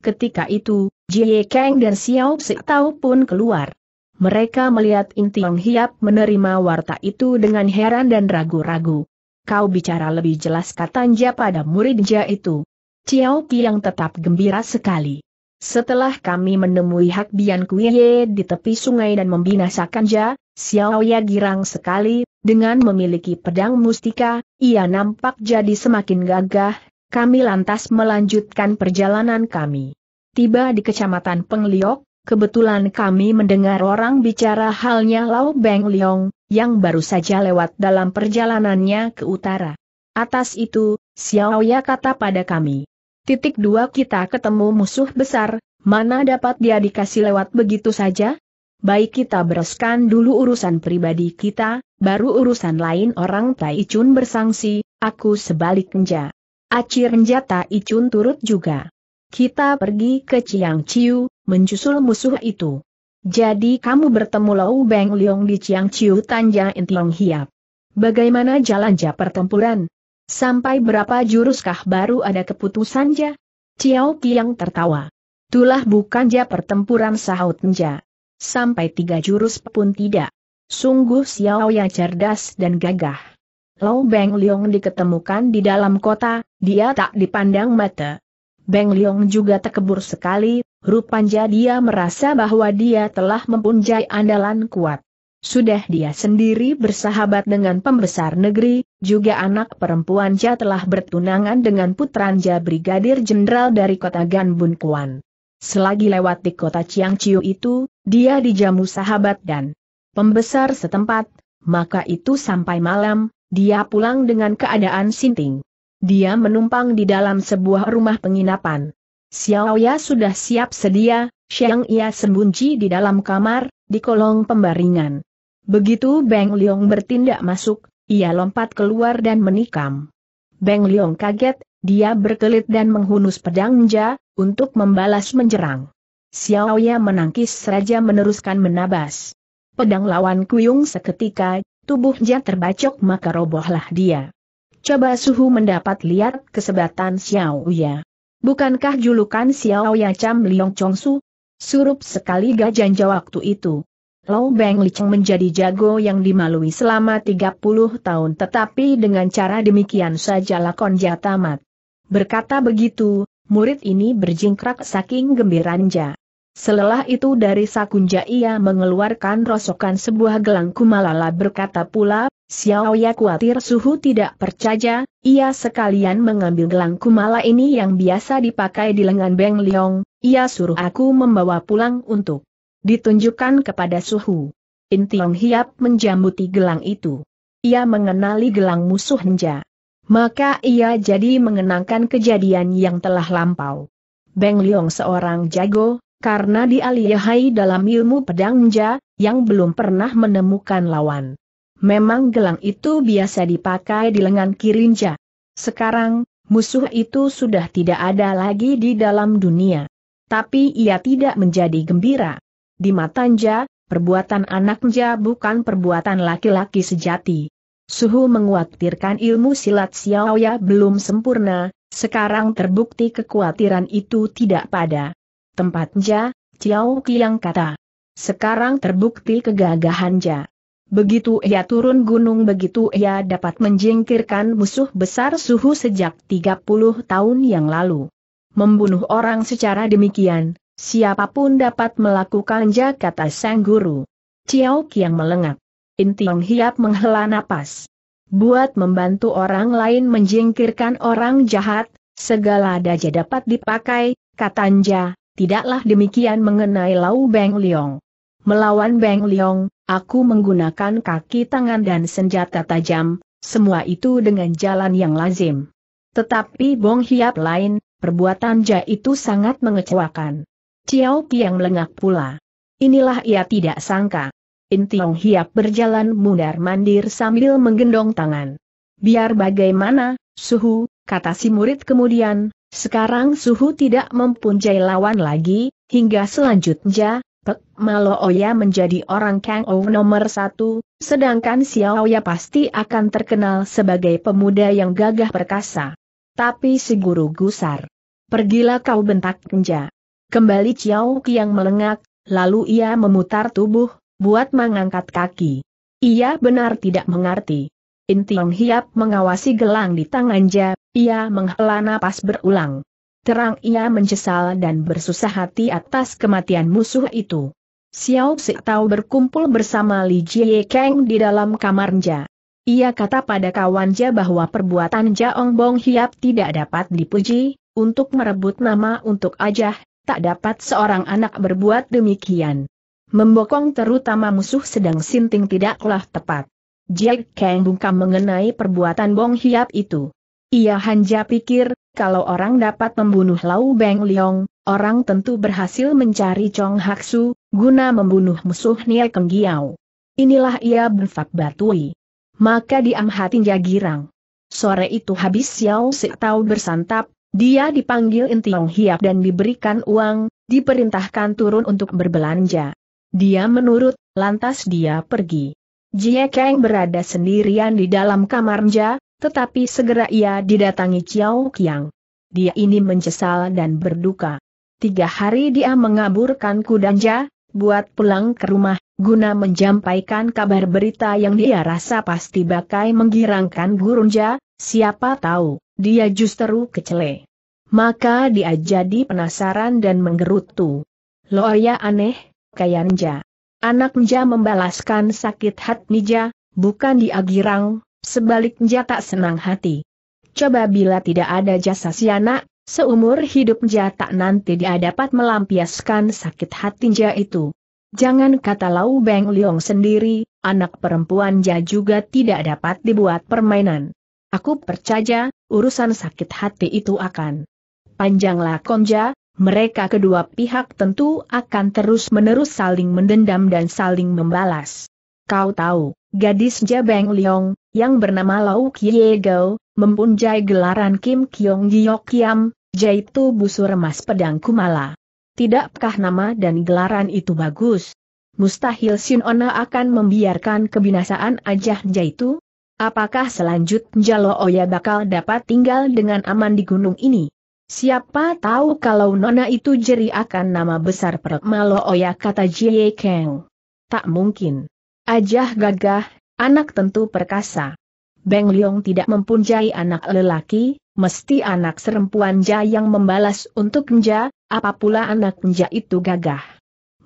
Ketika itu, Jie Kang dan Xiao Si Tao pun keluar. Mereka melihat Intiong Hiap menerima warta itu dengan heran dan ragu-ragu. Kau bicara lebih jelas katanya pada muridnya itu. Ciao yang tetap gembira sekali. Setelah kami menemui Hak Bian Kuiye di tepi sungai dan membinasakan Ja, Xiao Ya girang sekali, dengan memiliki pedang mustika, ia nampak jadi semakin gagah, kami lantas melanjutkan perjalanan kami. Tiba di kecamatan Pengliok, Kebetulan kami mendengar orang bicara halnya Lau Beng Leong, yang baru saja lewat dalam perjalanannya ke utara. Atas itu, Xiao Ya kata pada kami. Titik dua kita ketemu musuh besar, mana dapat dia dikasih lewat begitu saja? Baik kita bereskan dulu urusan pribadi kita, baru urusan lain orang Tai Chun bersangsi, aku sebalik Nja. Aci Icun Tai turut juga. Kita pergi ke Chiang Chiu, menjusul musuh itu. Jadi kamu bertemu Lau Beng Liong di Chiang Chiu Tanja Intiong Hiap. Bagaimana jalan pertempuran? Sampai berapa juruskah baru ada keputusan ja? Ciao Kiang tertawa. Tulah bukan ja pertempuran sahut nja. Sampai tiga jurus pun tidak. Sungguh Xiao yang cerdas dan gagah. Lau Beng Liong diketemukan di dalam kota, dia tak dipandang mata. Beng Leong juga terkebur sekali, rupanya dia merasa bahwa dia telah mempunyai andalan kuat. Sudah dia sendiri bersahabat dengan pembesar negeri, juga anak perempuan Ja telah bertunangan dengan putranja Brigadir Jenderal dari kota Ganbun Kuan. Selagi lewat di kota Chiu itu, dia dijamu sahabat dan pembesar setempat, maka itu sampai malam, dia pulang dengan keadaan sinting. Dia menumpang di dalam sebuah rumah penginapan. Xiao Xiaoya sudah siap sedia, Xiang Ia sembunyi di dalam kamar, di kolong pembaringan. Begitu Beng Liong bertindak masuk, ia lompat keluar dan menikam. Beng Liong kaget, dia berkelit dan menghunus pedangnya untuk membalas menyerang. Xiao Xiaoya menangkis seraja meneruskan menabas. Pedang lawan Kuyung seketika, tubuhnya terbacok maka robohlah dia. Coba Suhu mendapat lihat kesebatan Xiao ya. Bukankah julukan Xiao Ya cam Liong Chong Su? Surup sekali gajanja waktu itu. Lau Beng Cheng menjadi jago yang dimalui selama 30 tahun tetapi dengan cara demikian saja lakon tamat. Berkata begitu, murid ini berjingkrak saking gembiranja. Selelah itu dari sakunja ia mengeluarkan rosokan sebuah gelang kumalala berkata pula, Xiao Ya khawatir suhu tidak percaya, ia sekalian mengambil gelang kumala ini yang biasa dipakai di lengan Beng Leong, ia suruh aku membawa pulang untuk ditunjukkan kepada suhu. Intiong Hiap menjambuti gelang itu. Ia mengenali gelang musuh Nja, Maka ia jadi mengenangkan kejadian yang telah lampau. Beng Leong seorang jago, karena dialihai dalam ilmu pedang Nja yang belum pernah menemukan lawan. Memang gelang itu biasa dipakai di lengan Kirinja. Sekarang, musuh itu sudah tidak ada lagi di dalam dunia. Tapi ia tidak menjadi gembira. Di matanja, perbuatan anaknya bukan perbuatan laki-laki sejati. Suhu menguatirkan ilmu silat Xiaoya belum sempurna, sekarang terbukti kekhawatiran itu tidak pada tempatnya, Xiao Qiang kata. Sekarang terbukti kegagahannya. Begitu ia turun gunung begitu ia dapat menjingkirkan musuh besar suhu sejak 30 tahun yang lalu. Membunuh orang secara demikian, siapapun dapat melakukannya kata sang guru. Ciao yang melengak. Intiong Hiap menghela napas. Buat membantu orang lain menjingkirkan orang jahat, segala daja dapat dipakai, katanya, tidaklah demikian mengenai Lau Beng Liong. Melawan Beng Liong, Aku menggunakan kaki tangan dan senjata tajam, semua itu dengan jalan yang lazim. Tetapi Bong Hiap lain, perbuatan Ja itu sangat mengecewakan. Ciao Piang melengak pula. Inilah ia tidak sangka. In Tiong Hiap berjalan mundar-mandir sambil menggendong tangan. Biar bagaimana, Suhu, kata si murid kemudian, sekarang Suhu tidak mempunyai lawan lagi, hingga selanjutnya, Pek Malo Oya menjadi orang Kang Ou nomor satu, sedangkan Xiao Ya pasti akan terkenal sebagai pemuda yang gagah perkasa. Tapi si guru gusar. Pergilah kau bentak kenja. Kembali Xiao yang melengak, lalu ia memutar tubuh, buat mengangkat kaki. Ia benar tidak mengerti. Intiong Hiap mengawasi gelang di tangan Ja, ia menghela napas berulang. Terang ia menyesal dan bersusah hati atas kematian musuh itu. Xiao Si tahu berkumpul bersama Li Jie Kang di dalam kamarnya. Ia kata pada kawannya bahwa perbuatan Jaong Bong Hiap tidak dapat dipuji, untuk merebut nama untuk ajah, tak dapat seorang anak berbuat demikian. Membokong terutama musuh sedang sinting tidaklah tepat. Jie Kang bungkam mengenai perbuatan Bong Hiap itu. Ia hanya pikir, kalau orang dapat membunuh Lau Beng Leong, orang tentu berhasil mencari Chong Haksu, guna membunuh musuh Niel Keng Giau. Inilah ia benfak batui. Maka diam hatinya girang. Sore itu habis Xiao Si Tau bersantap, dia dipanggil Intiong Hiap dan diberikan uang, diperintahkan turun untuk berbelanja. Dia menurut, lantas dia pergi. Jie Kang berada sendirian di dalam kamarnya, tetapi segera ia didatangi Chiao Kiang. Dia ini mencesal dan berduka. Tiga hari dia mengaburkan kudanja, buat pulang ke rumah, guna menjampaikan kabar berita yang dia rasa pasti bakai menggirangkan gurunja, siapa tahu, dia justru kecele. Maka dia jadi penasaran dan menggerutu. Loya aneh, kayanja. Anak Nja membalaskan sakit hati Nja, bukan dia girang, sebaliknya tak senang hati. Coba bila tidak ada jasa si anak, seumur hidup tak nanti dia dapat melampiaskan sakit hatinya itu. Jangan kata Lau Beng Leong sendiri, anak perempuan Ja juga tidak dapat dibuat permainan. Aku percaya, urusan sakit hati itu akan panjanglah konja. mereka kedua pihak tentu akan terus-menerus saling mendendam dan saling membalas. Kau tahu, Gadis Jabeng Liong, yang bernama Lau Kie Gao, mempunyai gelaran Kim Kyong Giyok Kiam, yaitu busur emas pedang Kumala. Tidakkah nama dan gelaran itu bagus? Mustahil Ona akan membiarkan kebinasaan ajah jaitu. Apakah selanjutnya Lo Oya bakal dapat tinggal dengan aman di gunung ini? Siapa tahu kalau Nona itu jeri akan nama besar Perma Lo Oya kata Jie Kang. Tak mungkin. Ajah gagah, anak tentu perkasa. Beng Leong tidak mempunyai anak lelaki, mesti anak serempuan Ja yang membalas untuk Nja, apa anak Nja itu gagah.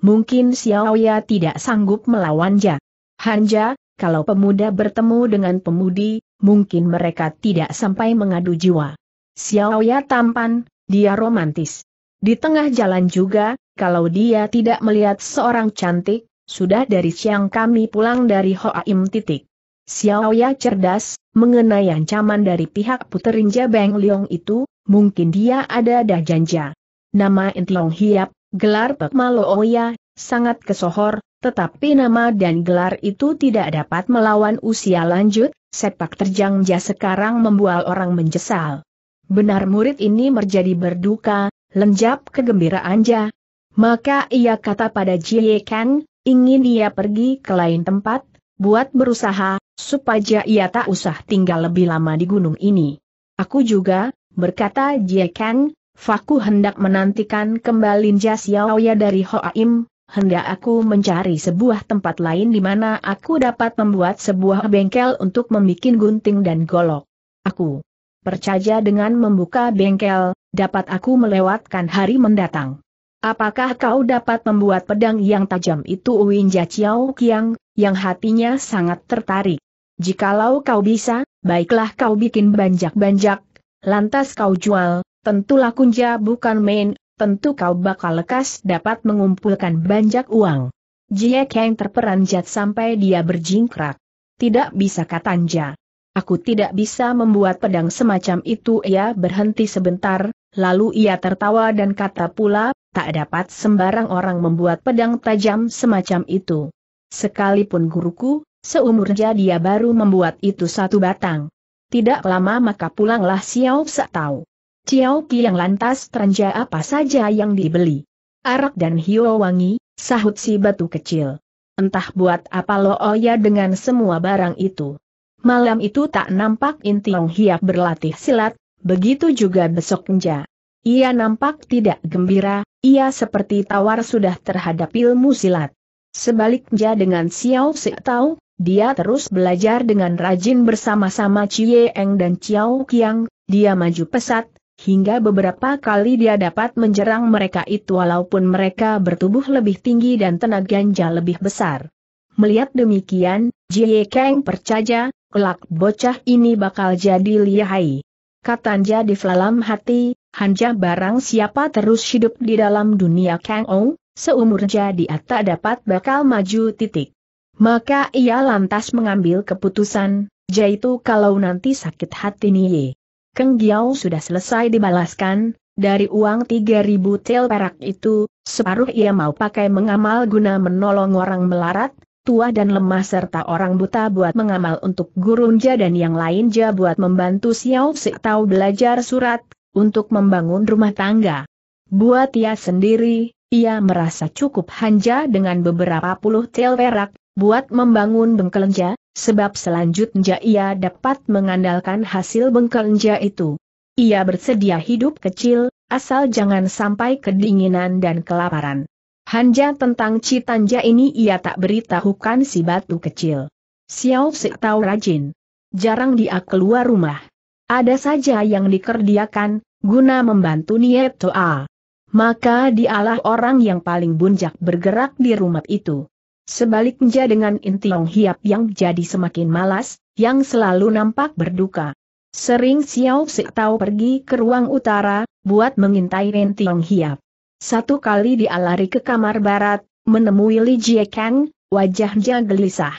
Mungkin Xiao Xiaoya tidak sanggup melawan Ja. Hanja, kalau pemuda bertemu dengan pemudi, mungkin mereka tidak sampai mengadu jiwa. Xiao Xiaoya tampan, dia romantis. Di tengah jalan juga, kalau dia tidak melihat seorang cantik, sudah dari siang kami pulang dari Hoaim titik. Xiaoya cerdas, mengenai ancaman dari pihak puterinja Beng Leong itu, mungkin dia ada dah janja. Nama Intlong Hiap, gelar Pek Oya, sangat kesohor, tetapi nama dan gelar itu tidak dapat melawan usia lanjut, sepak terjang ja sekarang membual orang menjesal. Benar murid ini menjadi berduka, lenjap kegembiraan ja. Maka ia kata pada Jie Kan, ingin ia pergi ke lain tempat, buat berusaha, supaya ia tak usah tinggal lebih lama di gunung ini. Aku juga, berkata Jie Kang, Faku hendak menantikan kembali jas Xiaoya dari Hoaim, hendak aku mencari sebuah tempat lain di mana aku dapat membuat sebuah bengkel untuk membuat gunting dan golok. Aku percaya dengan membuka bengkel, dapat aku melewatkan hari mendatang. Apakah kau dapat membuat pedang yang tajam itu Uin Chiao Kiang, yang hatinya sangat tertarik? Jikalau kau bisa, baiklah kau bikin banjak-banjak, lantas kau jual, tentulah kunja bukan main, tentu kau bakal lekas dapat mengumpulkan banjak uang. Jie Kang terperanjat sampai dia berjingkrak. Tidak bisa katanja. Aku tidak bisa membuat pedang semacam itu ia berhenti sebentar, Lalu ia tertawa dan kata pula, tak dapat sembarang orang membuat pedang tajam semacam itu. Sekalipun guruku, seumurnya dia baru membuat itu satu batang. Tidak lama maka pulanglah Xiao Sa tahu. Xiao yang lantas teranja apa saja yang dibeli. Arak dan hio wangi, sahut si batu kecil. Entah buat apa lo Oya oh dengan semua barang itu. Malam itu tak nampak Intiong Hiap berlatih silat, begitu juga besok Nja. Ia nampak tidak gembira, ia seperti tawar sudah terhadap ilmu silat. Sebaliknya dengan Xiao Si Tao, dia terus belajar dengan rajin bersama-sama Chie Eng dan Xiao Qiang, dia maju pesat, hingga beberapa kali dia dapat menjerang mereka itu walaupun mereka bertubuh lebih tinggi dan tenaga Nja lebih besar. Melihat demikian, Jie Kang percaya, kelak bocah ini bakal jadi lihai katanja di dalam hati, hanja barang siapa terus hidup di dalam dunia Kang Ong, seumur jadi tak dapat bakal maju titik. Maka ia lantas mengambil keputusan, yaitu kalau nanti sakit hati ini, Keng Giao sudah selesai dibalaskan, dari uang 3000 tel perak itu, separuh ia mau pakai mengamal guna menolong orang melarat, tua dan lemah serta orang buta buat mengamal untuk gurunja dan yang lainnya buat membantu Xiao Si tahu belajar surat, untuk membangun rumah tangga. Buat ia sendiri, ia merasa cukup hanja dengan beberapa puluh tel perak, buat membangun bengkelenja, sebab selanjutnya ia dapat mengandalkan hasil bengkelenja itu. Ia bersedia hidup kecil, asal jangan sampai kedinginan dan kelaparan. Hanja tentang Citanja ini ia tak beritahukan si batu kecil. Xiao Si tahu rajin. Jarang dia keluar rumah. Ada saja yang dikerjakan, guna membantu niat Toa. Maka dialah orang yang paling bunjak bergerak di rumah itu. Sebaliknya dengan Intiong Hiap yang jadi semakin malas, yang selalu nampak berduka. Sering Xiao Si tahu pergi ke ruang utara, buat mengintai Intiong Hiap. Satu kali dia lari ke kamar barat, menemui Li Jie Kang, wajahnya gelisah.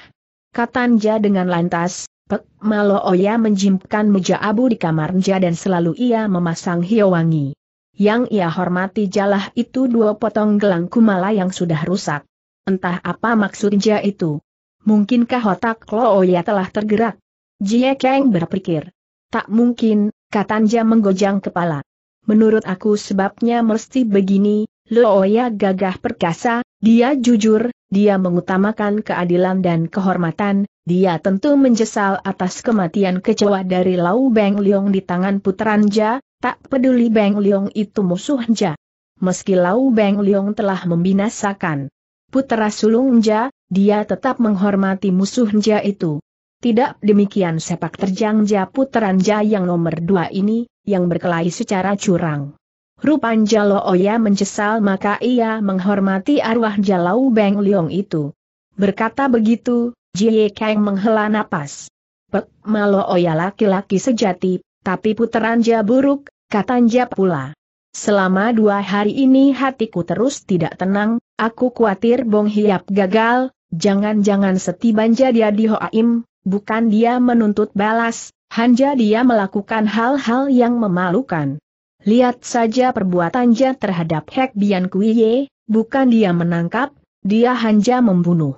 Katanja dengan lantas, Pek Malo Oya menjimpkan meja abu di kamar kamarnya dan selalu ia memasang hiowangi. Yang ia hormati jalah itu dua potong gelang kumala yang sudah rusak. Entah apa maksud maksudnya itu. Mungkinkah otak Lo Oya telah tergerak? Jie Kang berpikir. Tak mungkin, Katanja menggojang kepala. Menurut aku sebabnya mesti begini, Looya gagah perkasa, dia jujur, dia mengutamakan keadilan dan kehormatan, dia tentu menyesal atas kematian kecewa dari Lau Beng Leong di tangan putranja, tak peduli Beng Leong itu musuh Nja, Meski Lau Beng Leong telah membinasakan putra Nja, dia tetap menghormati musuh Nja itu. Tidak demikian sepak terjang Teranja yang nomor dua ini, yang berkelahi secara curang. Rupan Jalo Oya mencesal maka ia menghormati arwah Jalau Beng Liong itu. Berkata begitu, Jie Kang menghela napas. Pek Malo Oya laki-laki sejati, tapi puteranja buruk, kata katanya pula. Selama dua hari ini hatiku terus tidak tenang, aku khawatir Bong Hiap gagal, jangan-jangan setibanya dia di Hoaim, bukan dia menuntut balas, hanya dia melakukan hal-hal yang memalukan. Lihat saja perbuatan perbuatannya terhadap Hek Bian Kuiye, bukan dia menangkap, dia hanya membunuh.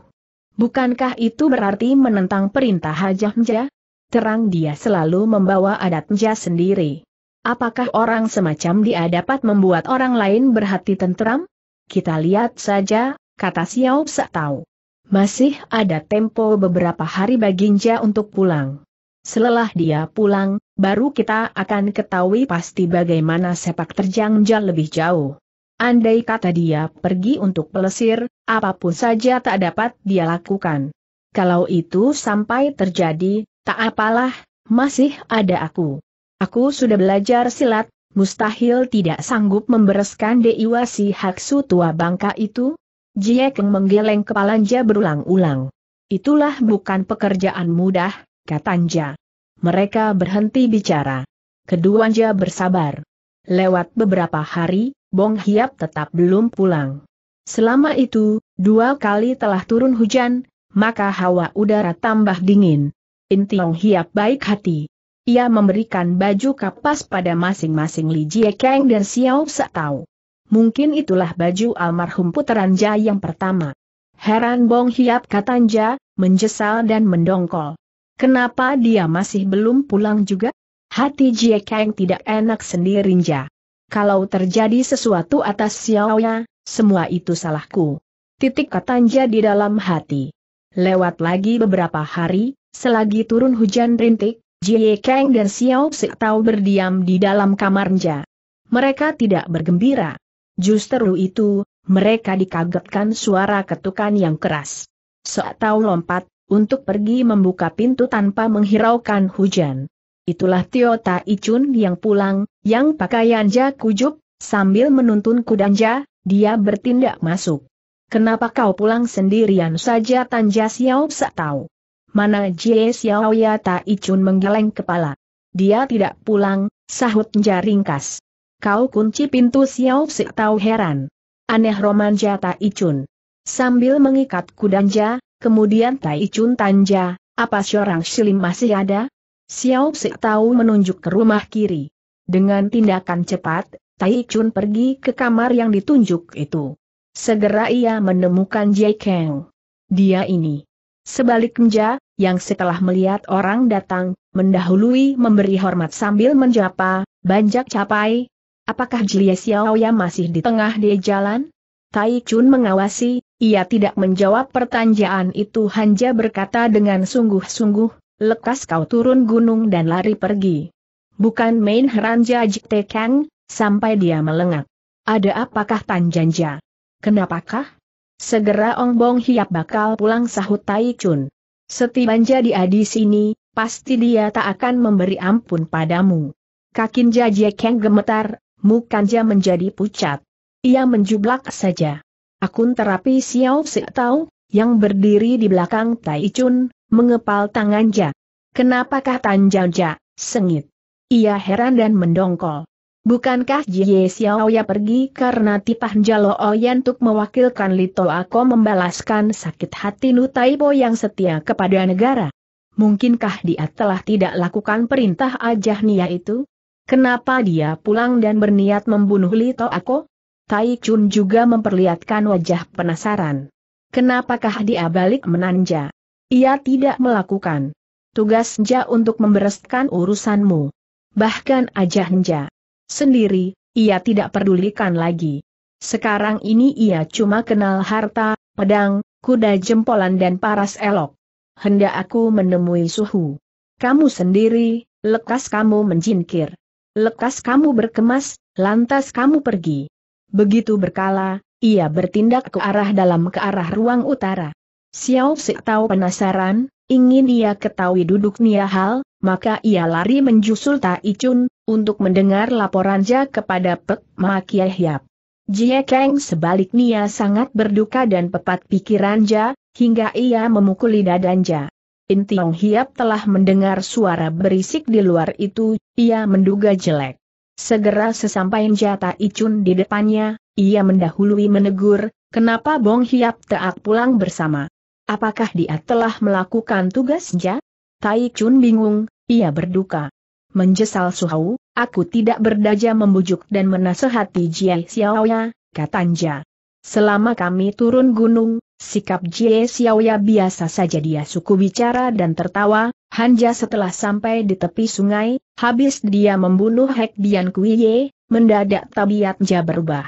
Bukankah itu berarti menentang perintah Hajahnya? Terang dia selalu membawa adatnya sendiri. Apakah orang semacam dia dapat membuat orang lain berhati tentram? Kita lihat saja, kata Xiao Sa tahu. Masih ada tempo beberapa hari baginja untuk pulang. Selelah dia pulang, baru kita akan ketahui pasti bagaimana sepak terjang jauh lebih jauh. Andai kata dia pergi untuk pelesir, apapun saja tak dapat dia lakukan. Kalau itu sampai terjadi, tak apalah, masih ada aku. Aku sudah belajar silat, mustahil tidak sanggup membereskan si Haksu tua bangka itu, Jie Keng menggeleng kepalanja berulang-ulang. Itulah bukan pekerjaan mudah, katanya. Mereka berhenti bicara. Keduanya bersabar. Lewat beberapa hari, Bong Hiap tetap belum pulang. Selama itu, dua kali telah turun hujan, maka hawa udara tambah dingin. Intiong Hiap baik hati. Ia memberikan baju kapas pada masing-masing Li Jie Kang dan Xiao Tao. Mungkin itulah baju almarhum Putranja yang pertama. Heran Bong Hiap Katanja, menjesal dan mendongkol. Kenapa dia masih belum pulang juga? Hati Jie Kang tidak enak sendirinja. Kalau terjadi sesuatu atas Xiaoya, semua itu salahku. Titik Katanja di dalam hati. Lewat lagi beberapa hari, selagi turun hujan rintik, Jie Kang dan Xiao Tao berdiam di dalam kamarnya. Mereka tidak bergembira. Justru itu, mereka dikagetkan suara ketukan yang keras. Saat tahu lompat, untuk pergi membuka pintu tanpa menghiraukan hujan. Itulah Tio Tai Icun yang pulang, yang pakaian ja kujub, sambil menuntun kudanja, dia bertindak masuk. Kenapa kau pulang sendirian saja Tanja Xiao Sak tahu. Mana Jie Xiao Ya Tai Icun menggeleng kepala. Dia tidak pulang, sahut ringkas kau kunci pintu Xiao Si Tau heran. Aneh romanja Tai Chun. Sambil mengikat kudanja, kemudian Tai Chun tanja, apa seorang silim masih ada? Xiao Si Tau menunjuk ke rumah kiri. Dengan tindakan cepat, Tai Chun pergi ke kamar yang ditunjuk itu. Segera ia menemukan Jai Kang. Dia ini. Sebaliknya, yang setelah melihat orang datang, mendahului memberi hormat sambil menjapa, banjak capai, Apakah Jie Xiaoya masih di tengah di jalan? Tai Chun mengawasi, ia tidak menjawab pertanyaan itu hanya berkata dengan sungguh-sungguh, lekas kau turun gunung dan lari pergi. Bukan main heran Jajik Kang, sampai dia melengat. Ada apakah Tanjanja? Kenapakah? Segera Ong Bong Hiap bakal pulang sahut Tai Chun. Setibanya dia di sini, pasti dia tak akan memberi ampun padamu. Kakin Jajik Kang gemetar, mukanya menjadi pucat. Ia menjublak saja. Akun terapi Xiao Si Tao, yang berdiri di belakang Tai Chun, mengepal tangannya. Kenapakah Tan Jia sengit? Ia heran dan mendongkol. Bukankah Jie Xiaoya pergi karena titah Jalo Oyan untuk mewakilkan Lito Ako membalaskan sakit hati Nutaibo yang setia kepada negara? Mungkinkah dia telah tidak lakukan perintah nia itu? Kenapa dia pulang dan berniat membunuh Lito Ako? Tai Chun juga memperlihatkan wajah penasaran. Kenapakah dia balik menanja? Ia tidak melakukan tugas Nja untuk membereskan urusanmu. Bahkan ajah Nja sendiri, ia tidak pedulikan lagi. Sekarang ini ia cuma kenal harta, pedang, kuda jempolan dan paras elok. Hendak aku menemui suhu. Kamu sendiri, lekas kamu menjinkir. Lekas kamu berkemas, lantas kamu pergi. Begitu berkala, ia bertindak ke arah dalam ke arah ruang utara. Xiao Si tahu penasaran, ingin ia ketahui duduk Nia Hal, maka ia lari menjusul Tai Chun, untuk mendengar laporan laporannya kepada Pek Ma Kiai Hiap. Jie Kang sebaliknya sangat berduka dan pepat pikirannya, hingga ia memukuli dadan Ja. In Tiong Hiap telah mendengar suara berisik di luar itu, ia menduga jelek. Segera sesampai jatah Icun di depannya, ia mendahului menegur, kenapa Bong Hiap Teak pulang bersama? Apakah dia telah melakukan tugasnya? Tai Chun bingung, ia berduka. Menjesal Suhau, aku tidak berdaja membujuk dan menasehati Jiai Xiaoya, katanya. Selama kami turun gunung, Sikap Jie Xiaoya biasa saja dia suku bicara dan tertawa, Hanja setelah sampai di tepi sungai, habis dia membunuh Hek Bian Kuiye, mendadak tabiatnya berubah.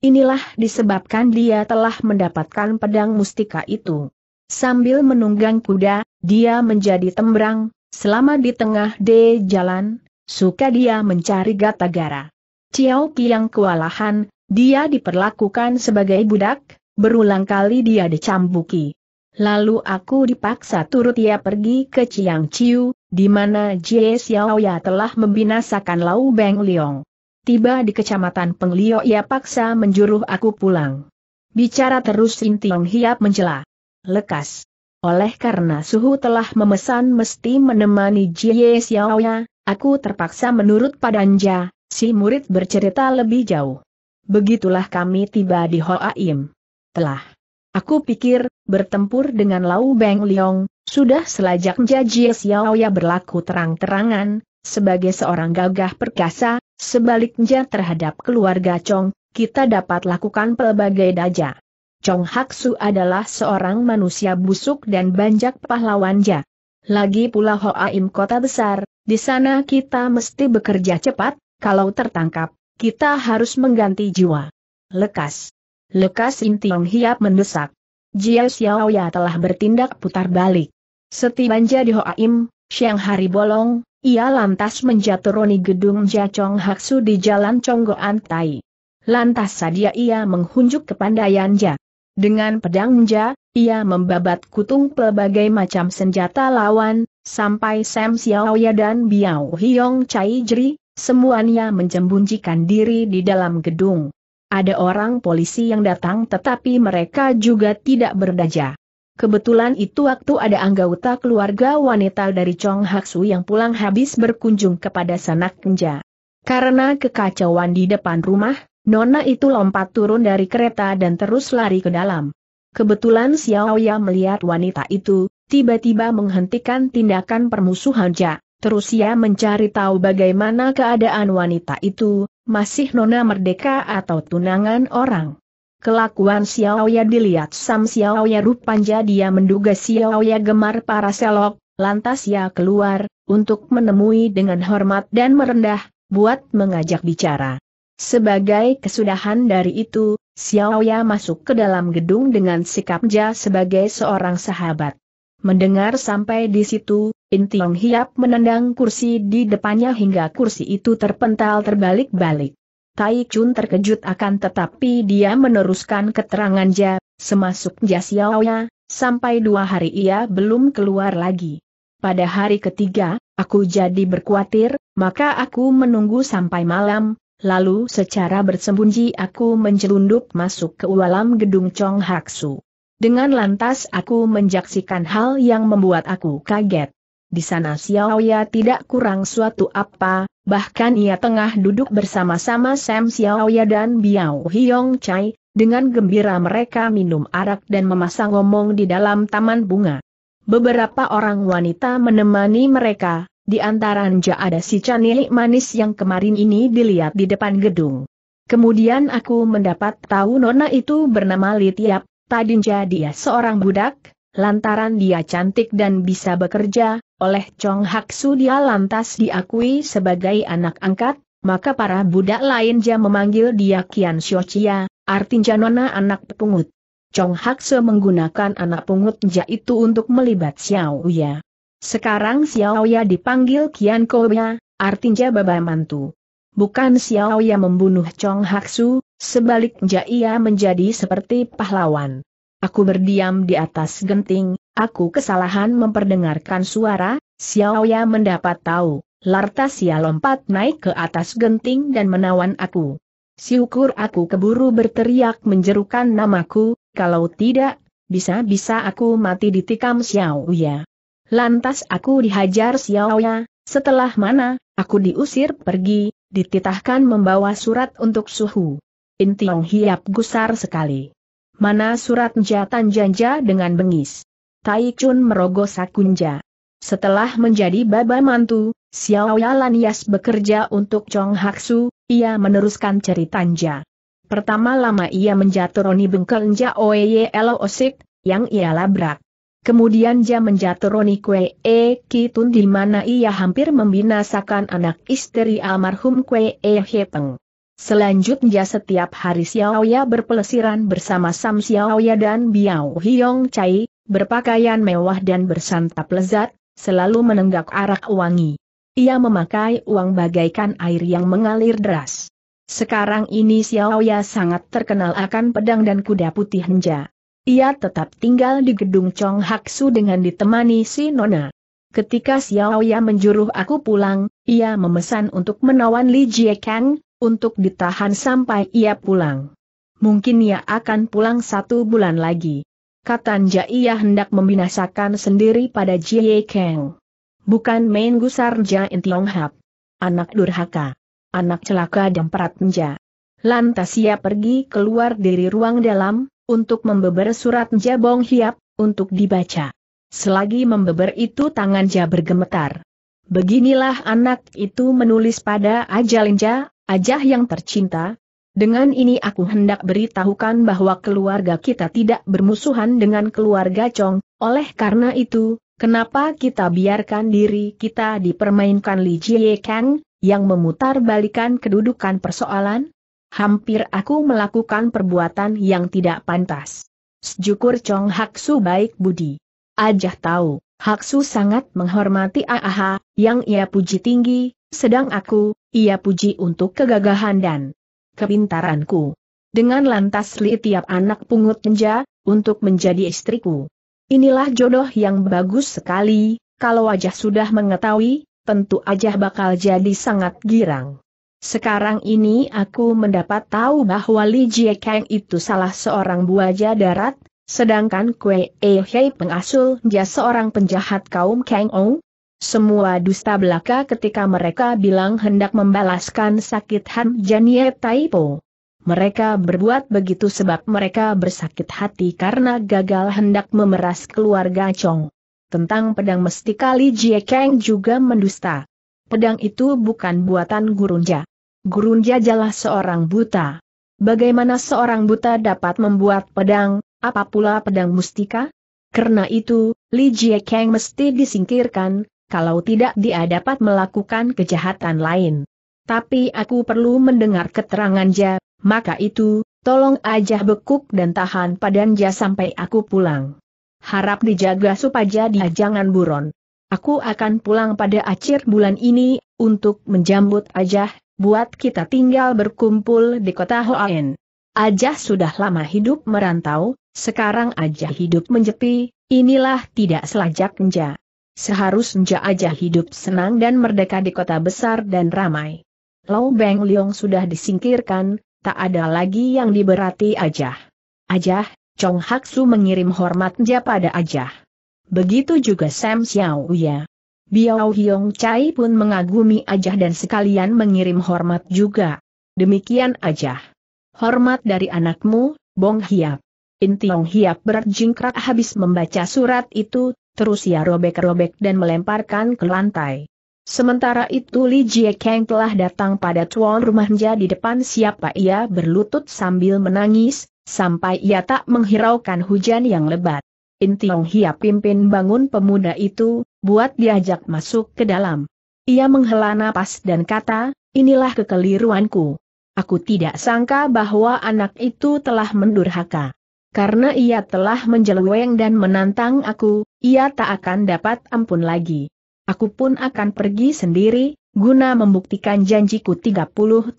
Inilah disebabkan dia telah mendapatkan pedang mustika itu. Sambil menunggang kuda, dia menjadi tembrang, selama di tengah de jalan, suka dia mencari gata-gara. Ciao Kiang kewalahan, dia diperlakukan sebagai budak, Berulang kali dia dicambuki. Lalu aku dipaksa turut ia pergi ke Chiang Chiu, di mana Jie Xiao Xiaoya telah membinasakan Lau Beng Liong. Tiba di kecamatan Penglio ia paksa menjuruh aku pulang. Bicara terus Sin Tiong Hiap menjela. Lekas. Oleh karena suhu telah memesan mesti menemani Jie Xiao Xiaoya, aku terpaksa menurut padanja, si murid bercerita lebih jauh. Begitulah kami tiba di Hoa Im telah. Aku pikir, bertempur dengan Lau Beng Liong, sudah selajak Jie Xiao ya berlaku terang-terangan, sebagai seorang gagah perkasa, sebaliknya terhadap keluarga Chong, kita dapat lakukan pelbagai daja. Chong Haksu adalah seorang manusia busuk dan banyak pahlawan ja. Lagi pula Im kota besar, di sana kita mesti bekerja cepat, kalau tertangkap, kita harus mengganti jiwa. Lekas. Lekas Intiong Hiap mendesak. Jia Xiao Xiaoya telah bertindak putar balik. Setibanya di Im, Siang hari bolong, ia lantas menjaturoni gedung Jia Hak Haksu di Jalan Conggo Antai. Lantas sadia ia menghunjuk kepandaian Jia. Dengan pedang Jia, ia membabat kutung pelbagai macam senjata lawan, sampai Sam Xiao Xiaoya dan Biao Hiong Chai Jri, semuanya menjembunjikan diri di dalam gedung. Ada orang polisi yang datang tetapi mereka juga tidak berdaja. Kebetulan itu waktu ada anggota keluarga wanita dari Chong Haksu yang pulang habis berkunjung kepada sanak kenja. Karena kekacauan di depan rumah, Nona itu lompat turun dari kereta dan terus lari ke dalam. Kebetulan Xiao Xiaoya melihat wanita itu, tiba-tiba menghentikan tindakan permusuhan Ja, terus ia mencari tahu bagaimana keadaan wanita itu, masih nona merdeka atau tunangan orang. Kelakuan Xiao Xiaoya dilihat Sam Xiaoya rupanya dia menduga Xiao Xiaoya gemar para selok, lantas ia keluar, untuk menemui dengan hormat dan merendah, buat mengajak bicara. Sebagai kesudahan dari itu, Xiao Xiaoya masuk ke dalam gedung dengan sikap sikapnya sebagai seorang sahabat. Mendengar sampai di situ, Intiong Hiap menendang kursi di depannya hingga kursi itu terpental terbalik-balik. Tai Chun terkejut akan tetapi dia meneruskan keterangan keterangannya, semasuk Jasiaoya, sampai dua hari ia belum keluar lagi. Pada hari ketiga, aku jadi berkuatir, maka aku menunggu sampai malam, lalu secara bersembunyi aku menjelundup masuk ke dalam gedung Chong Haksu. Dengan lantas aku menjaksikan hal yang membuat aku kaget. Di sana Xiao Xiaoya tidak kurang suatu apa, bahkan ia tengah duduk bersama-sama Sam Xiao Xiaoya dan Biao Hiong Chai, dengan gembira mereka minum arak dan memasang ngomong di dalam taman bunga. Beberapa orang wanita menemani mereka, di antaranya ada si Chanil manis yang kemarin ini dilihat di depan gedung. Kemudian aku mendapat tahu nona itu bernama Litiap, Tadinja dia seorang budak, lantaran dia cantik dan bisa bekerja, oleh Chong Haksu dia lantas diakui sebagai anak angkat, maka para budak lain ja memanggil dia Kian Xiochia, artinya nona anak pungut. Chong Haksu menggunakan anak pungut ja itu untuk melibat Xiao Ya. Sekarang Xiao Ya dipanggil Kian Koya, artinya baba mantu. Bukan Xiao yang membunuh Chong Haksu, sebaliknya ia menjadi seperti pahlawan. Aku berdiam di atas genting, aku kesalahan memperdengarkan suara, Xiao ya mendapat tahu, ia lompat naik ke atas genting dan menawan aku. Syukur aku keburu berteriak menjerukan namaku, kalau tidak, bisa-bisa aku mati ditikam Xiao Ya. Lantas aku dihajar Xiao Ya, setelah mana, aku diusir pergi, dititahkan membawa surat untuk suhu. Intiong Hiap gusar sekali. Mana surat jatan janja dengan bengis. Tai Chun merogoh sakunja. Setelah menjadi baba mantu, Xiao Yalan Yas bekerja untuk Chong Haksu, ia meneruskan ceritanya. Pertama lama ia menjatuhkan bengkel Nja Oye Osik, yang ia labrak. Kemudian dia Roni Kwe E eh, Kitun di mana ia hampir membinasakan anak istri almarhum Kwe E eh, Hepeng. Selanjutnya setiap hari Xiaoya berpelesiran bersama Sam Xiaoya dan Biao Hiong Chai, berpakaian mewah dan bersantap lezat, selalu menenggak arak wangi. Ia memakai uang bagaikan air yang mengalir deras. Sekarang ini Xiaoya sangat terkenal akan pedang dan kuda putih henja. Ia tetap tinggal di gedung Chong Haksu dengan ditemani si Nona. Ketika Xiao Ya menjuruh aku pulang, ia memesan untuk menawan Li Jie Kang, untuk ditahan sampai ia pulang. Mungkin ia akan pulang satu bulan lagi. kata Nja ia hendak membinasakan sendiri pada Jie Kang. Bukan main gusar Jain Tiong Hap. Anak durhaka. Anak celaka dan peratnya. Lantas ia pergi keluar dari ruang dalam, untuk membeber surat Jabong Hiap, untuk dibaca. Selagi membeber itu tangan Ja bergemetar. Beginilah anak itu menulis pada Ajalinja, Ajah yang tercinta, dengan ini aku hendak beritahukan bahwa keluarga kita tidak bermusuhan dengan keluarga Chong, oleh karena itu, kenapa kita biarkan diri kita dipermainkan Li Jie Kang, yang memutar balikan kedudukan persoalan? hampir aku melakukan perbuatan yang tidak pantas. Sejukur Chong Haksu baik budi. Ajah tahu, Haksu sangat menghormati Aaha, yang ia puji tinggi, sedang aku, ia puji untuk kegagahan dan kepintaranku. Dengan lantas li tiap anak pungut menja, untuk menjadi istriku. Inilah jodoh yang bagus sekali, kalau wajah sudah mengetahui, tentu Ajah bakal jadi sangat girang. Sekarang ini aku mendapat tahu bahwa Li Jie Kang itu salah seorang buaja darat, sedangkan Kue E Hei pengasul dia seorang penjahat kaum Kang Ong. Semua dusta belaka ketika mereka bilang hendak membalaskan sakit Han Janie Taipo. Mereka berbuat begitu sebab mereka bersakit hati karena gagal hendak memeras keluarga Chong. Tentang pedang mesti kali Jie Kang juga mendusta. Pedang itu bukan buatan Gurunja. Gurunja jalah seorang buta. Bagaimana seorang buta dapat membuat pedang, apa pula pedang mustika? Karena itu, Li Jie Kang mesti disingkirkan, kalau tidak dia dapat melakukan kejahatan lain. Tapi aku perlu mendengar keterangannya, maka itu, tolong ajah bekuk dan tahan padanja sampai aku pulang. Harap dijaga supaya dia jangan buron. Aku akan pulang pada akhir bulan ini, untuk menjambut Ajah, buat kita tinggal berkumpul di kota Hoain. Ajah sudah lama hidup merantau, sekarang Ajah hidup menjepi, inilah tidak selajak nja. Seharusnya Ajah hidup senang dan merdeka di kota besar dan ramai. Lau Beng Leong sudah disingkirkan, tak ada lagi yang diberati Ajah. Ajah, Chong Haksu mengirim hormatnya pada Ajah. Begitu juga Sam Xiao Ya. Biao Hiong Chai pun mengagumi Ajah dan sekalian mengirim hormat juga. Demikian Ajah. Hormat dari anakmu, Bong Hiap. Intiong Hiap berjingkrak habis membaca surat itu, terus ia robek-robek dan melemparkan ke lantai. Sementara itu Li Jie Kang telah datang pada tuan rumahnya di depan siapa ia berlutut sambil menangis, sampai ia tak menghiraukan hujan yang lebat. Intiong Hiap pimpin bangun pemuda itu, buat diajak masuk ke dalam. Ia menghela napas dan kata, inilah kekeliruanku. Aku tidak sangka bahwa anak itu telah mendurhaka. Karena ia telah menjeleweng dan menantang aku, ia tak akan dapat ampun lagi. Aku pun akan pergi sendiri, guna membuktikan janjiku 30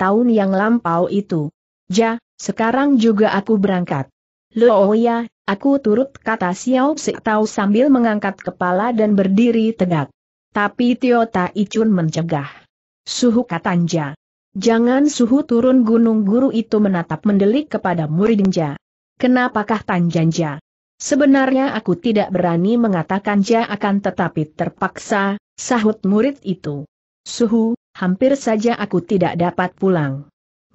tahun yang lampau itu. Ja, sekarang juga aku berangkat. Loh Looya, Aku turut kata Xiao Psi tahu sambil mengangkat kepala dan berdiri tegak. Tapi Tio Tai Chun mencegah. Suhu katanja. Jangan suhu turun gunung guru itu menatap mendelik kepada muridnya. Kenapakah tanjanja? Sebenarnya aku tidak berani mengatakan ja akan tetapi terpaksa, sahut murid itu. Suhu, hampir saja aku tidak dapat pulang.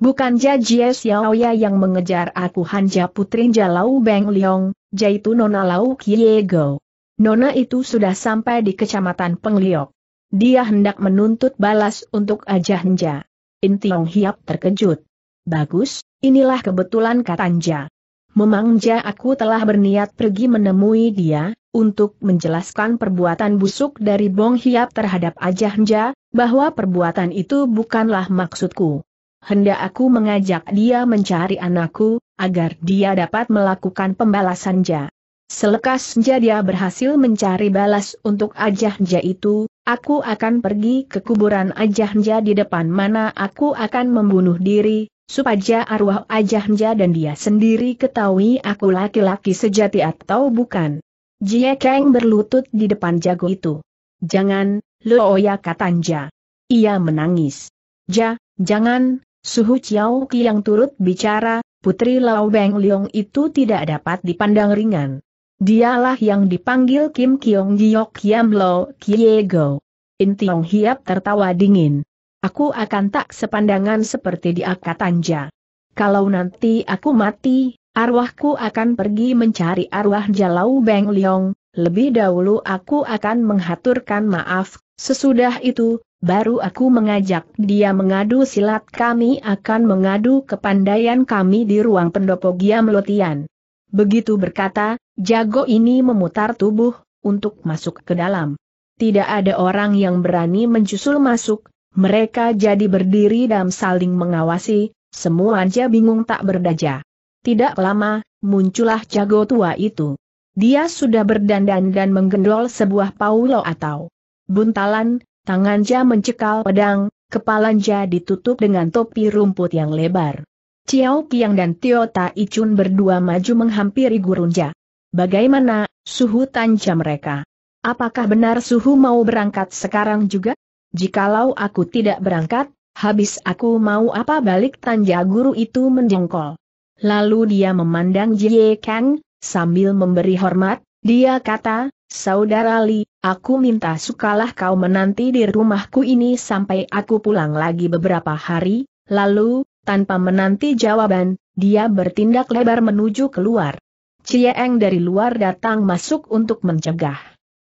Bukan Jie Xiaoya yang mengejar aku Hanja Putri Jalau Beng Liong, yaitu Nona Lau Kiego. Nona itu sudah sampai di kecamatan Pengliok. Dia hendak menuntut balas untuk Aja Hanja. Intiong Hiap terkejut. Bagus, inilah kebetulan kata Memang Memangja aku telah berniat pergi menemui dia, untuk menjelaskan perbuatan busuk dari Bong Hiap terhadap Aja Hanja, bahwa perbuatan itu bukanlah maksudku hendak aku mengajak dia mencari anakku, agar dia dapat melakukan pembalasan ja. Selekas ja dia berhasil mencari balas untuk ajah ja itu, aku akan pergi ke kuburan ajah ja di depan mana aku akan membunuh diri, supaya arwah ajah ja dan dia sendiri ketahui aku laki-laki sejati atau bukan. Jie Kang berlutut di depan jago itu. Jangan, oya katanja. Ia menangis. Ja, jangan, Suhu Chiao yang turut bicara, Putri Lao Beng Leong itu tidak dapat dipandang ringan. Dialah yang dipanggil Kim Kiong Giok Kiam Lo Kiego. In Tiong Hiap tertawa dingin. Aku akan tak sepandangan seperti di Akatanja. Kalau nanti aku mati, arwahku akan pergi mencari arwah Jalau Beng Leong, lebih dahulu aku akan menghaturkan maaf, sesudah itu, baru aku mengajak dia mengadu silat kami akan mengadu kepandaian kami di ruang pendopo Giam Lotian. Begitu berkata, jago ini memutar tubuh, untuk masuk ke dalam. Tidak ada orang yang berani mencusul masuk, mereka jadi berdiri dan saling mengawasi, semua aja bingung tak berdaja. Tidak lama, muncullah jago tua itu. Dia sudah berdandan dan menggendol sebuah paulo atau buntalan, Tangan Ja mencekal pedang, kepala Ja ditutup dengan topi rumput yang lebar. Ciao Qiang dan Tio Ta Icun berdua maju menghampiri Gurun Ja. Bagaimana, suhu tanja mereka? Apakah benar suhu mau berangkat sekarang juga? Jikalau aku tidak berangkat, habis aku mau apa balik tanja guru itu menjengkol. Lalu dia memandang Jie Kang, sambil memberi hormat, dia kata, Saudara Li, aku minta sukalah kau menanti di rumahku ini sampai aku pulang lagi beberapa hari, lalu, tanpa menanti jawaban, dia bertindak lebar menuju keluar. Cieng dari luar datang masuk untuk mencegah.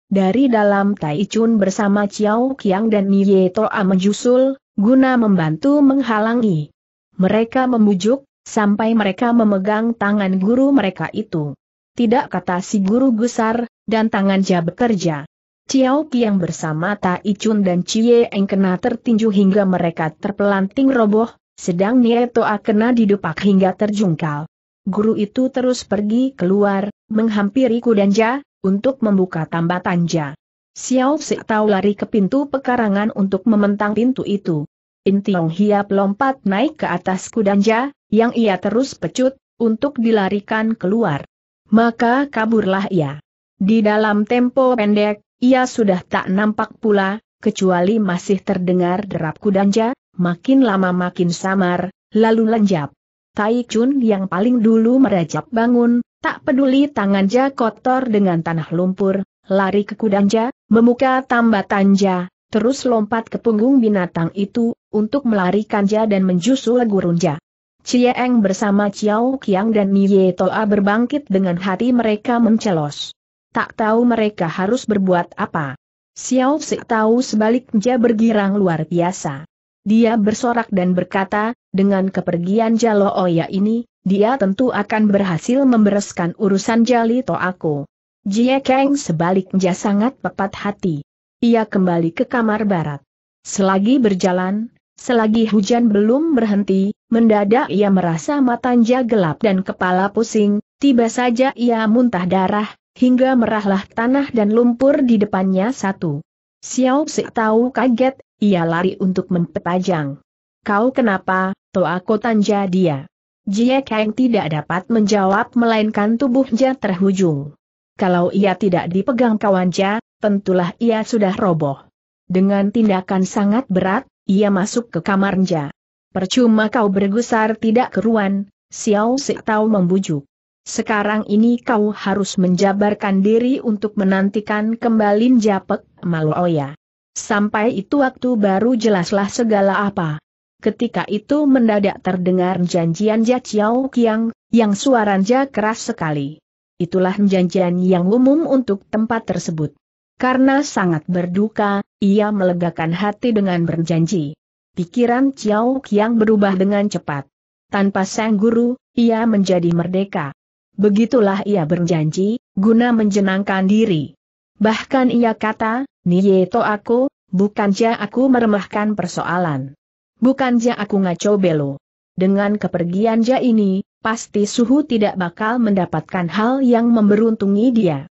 Dari dalam Tai bersama Chiao Kiang dan Nye Toa menjusul, guna membantu menghalangi. Mereka membujuk, sampai mereka memegang tangan guru mereka itu. Tidak kata si guru gusar, dan tangan Ja bekerja. Ciao yang bersama Tai Chun dan Cie Eng kena tertinju hingga mereka terpelanting roboh, sedang Toa kena didupak hingga terjungkal. Guru itu terus pergi keluar, menghampiri Kudanja, untuk membuka tambatan Ja. Xiao Si tahu lari ke pintu pekarangan untuk mementang pintu itu. Intiong Hiap lompat naik ke atas Kudanja, yang ia terus pecut, untuk dilarikan keluar. Maka kaburlah ia. Di dalam tempo pendek, ia sudah tak nampak pula, kecuali masih terdengar derap kudanja, makin lama makin samar, lalu lenjap. Tai Chun yang paling dulu merajap bangun, tak peduli tangannya kotor dengan tanah lumpur, lari ke kudanja, memuka tanja, terus lompat ke punggung binatang itu, untuk melarikanja dan menjusul gurunja. Cieng bersama Ciao Kiang dan Nie Toa berbangkit dengan hati mereka mencelos tak tahu mereka harus berbuat apa. Xiao Si tahu sebaliknya bergirang luar biasa. Dia bersorak dan berkata, dengan kepergian Jalo Oya ini, dia tentu akan berhasil membereskan urusan Jali aku. Jie Kang sebaliknya sangat pepat hati. Ia kembali ke kamar barat. Selagi berjalan, selagi hujan belum berhenti, mendadak ia merasa matanya gelap dan kepala pusing, tiba saja ia muntah darah, hingga merahlah tanah dan lumpur di depannya satu. Xiao Si tahu kaget, ia lari untuk mempepajang. Kau kenapa, Toako tanja dia. Jie Kang tidak dapat menjawab melainkan tubuhnya terhujung. Kalau ia tidak dipegang kawannya, tentulah ia sudah roboh. Dengan tindakan sangat berat, ia masuk ke kamarnya. Percuma kau bergusar tidak keruan, Xiao Si tahu membujuk. Sekarang ini kau harus menjabarkan diri untuk menantikan kembali Japek Malooya. Sampai itu waktu baru jelaslah segala apa. Ketika itu mendadak terdengar janjian Jaciao Kiang, yang suaranya keras sekali. Itulah janjian yang umum untuk tempat tersebut. Karena sangat berduka, ia melegakan hati dengan berjanji. Pikiran Ciao Kiang berubah dengan cepat. Tanpa sang guru, ia menjadi merdeka. Begitulah ia berjanji, guna menjenangkan diri. Bahkan ia kata, Nieto aku, bukan bukannya aku meremahkan persoalan. Bukan Bukannya aku ngaco belo. Dengan kepergian Ja ini, pasti Suhu tidak bakal mendapatkan hal yang memberuntungi dia.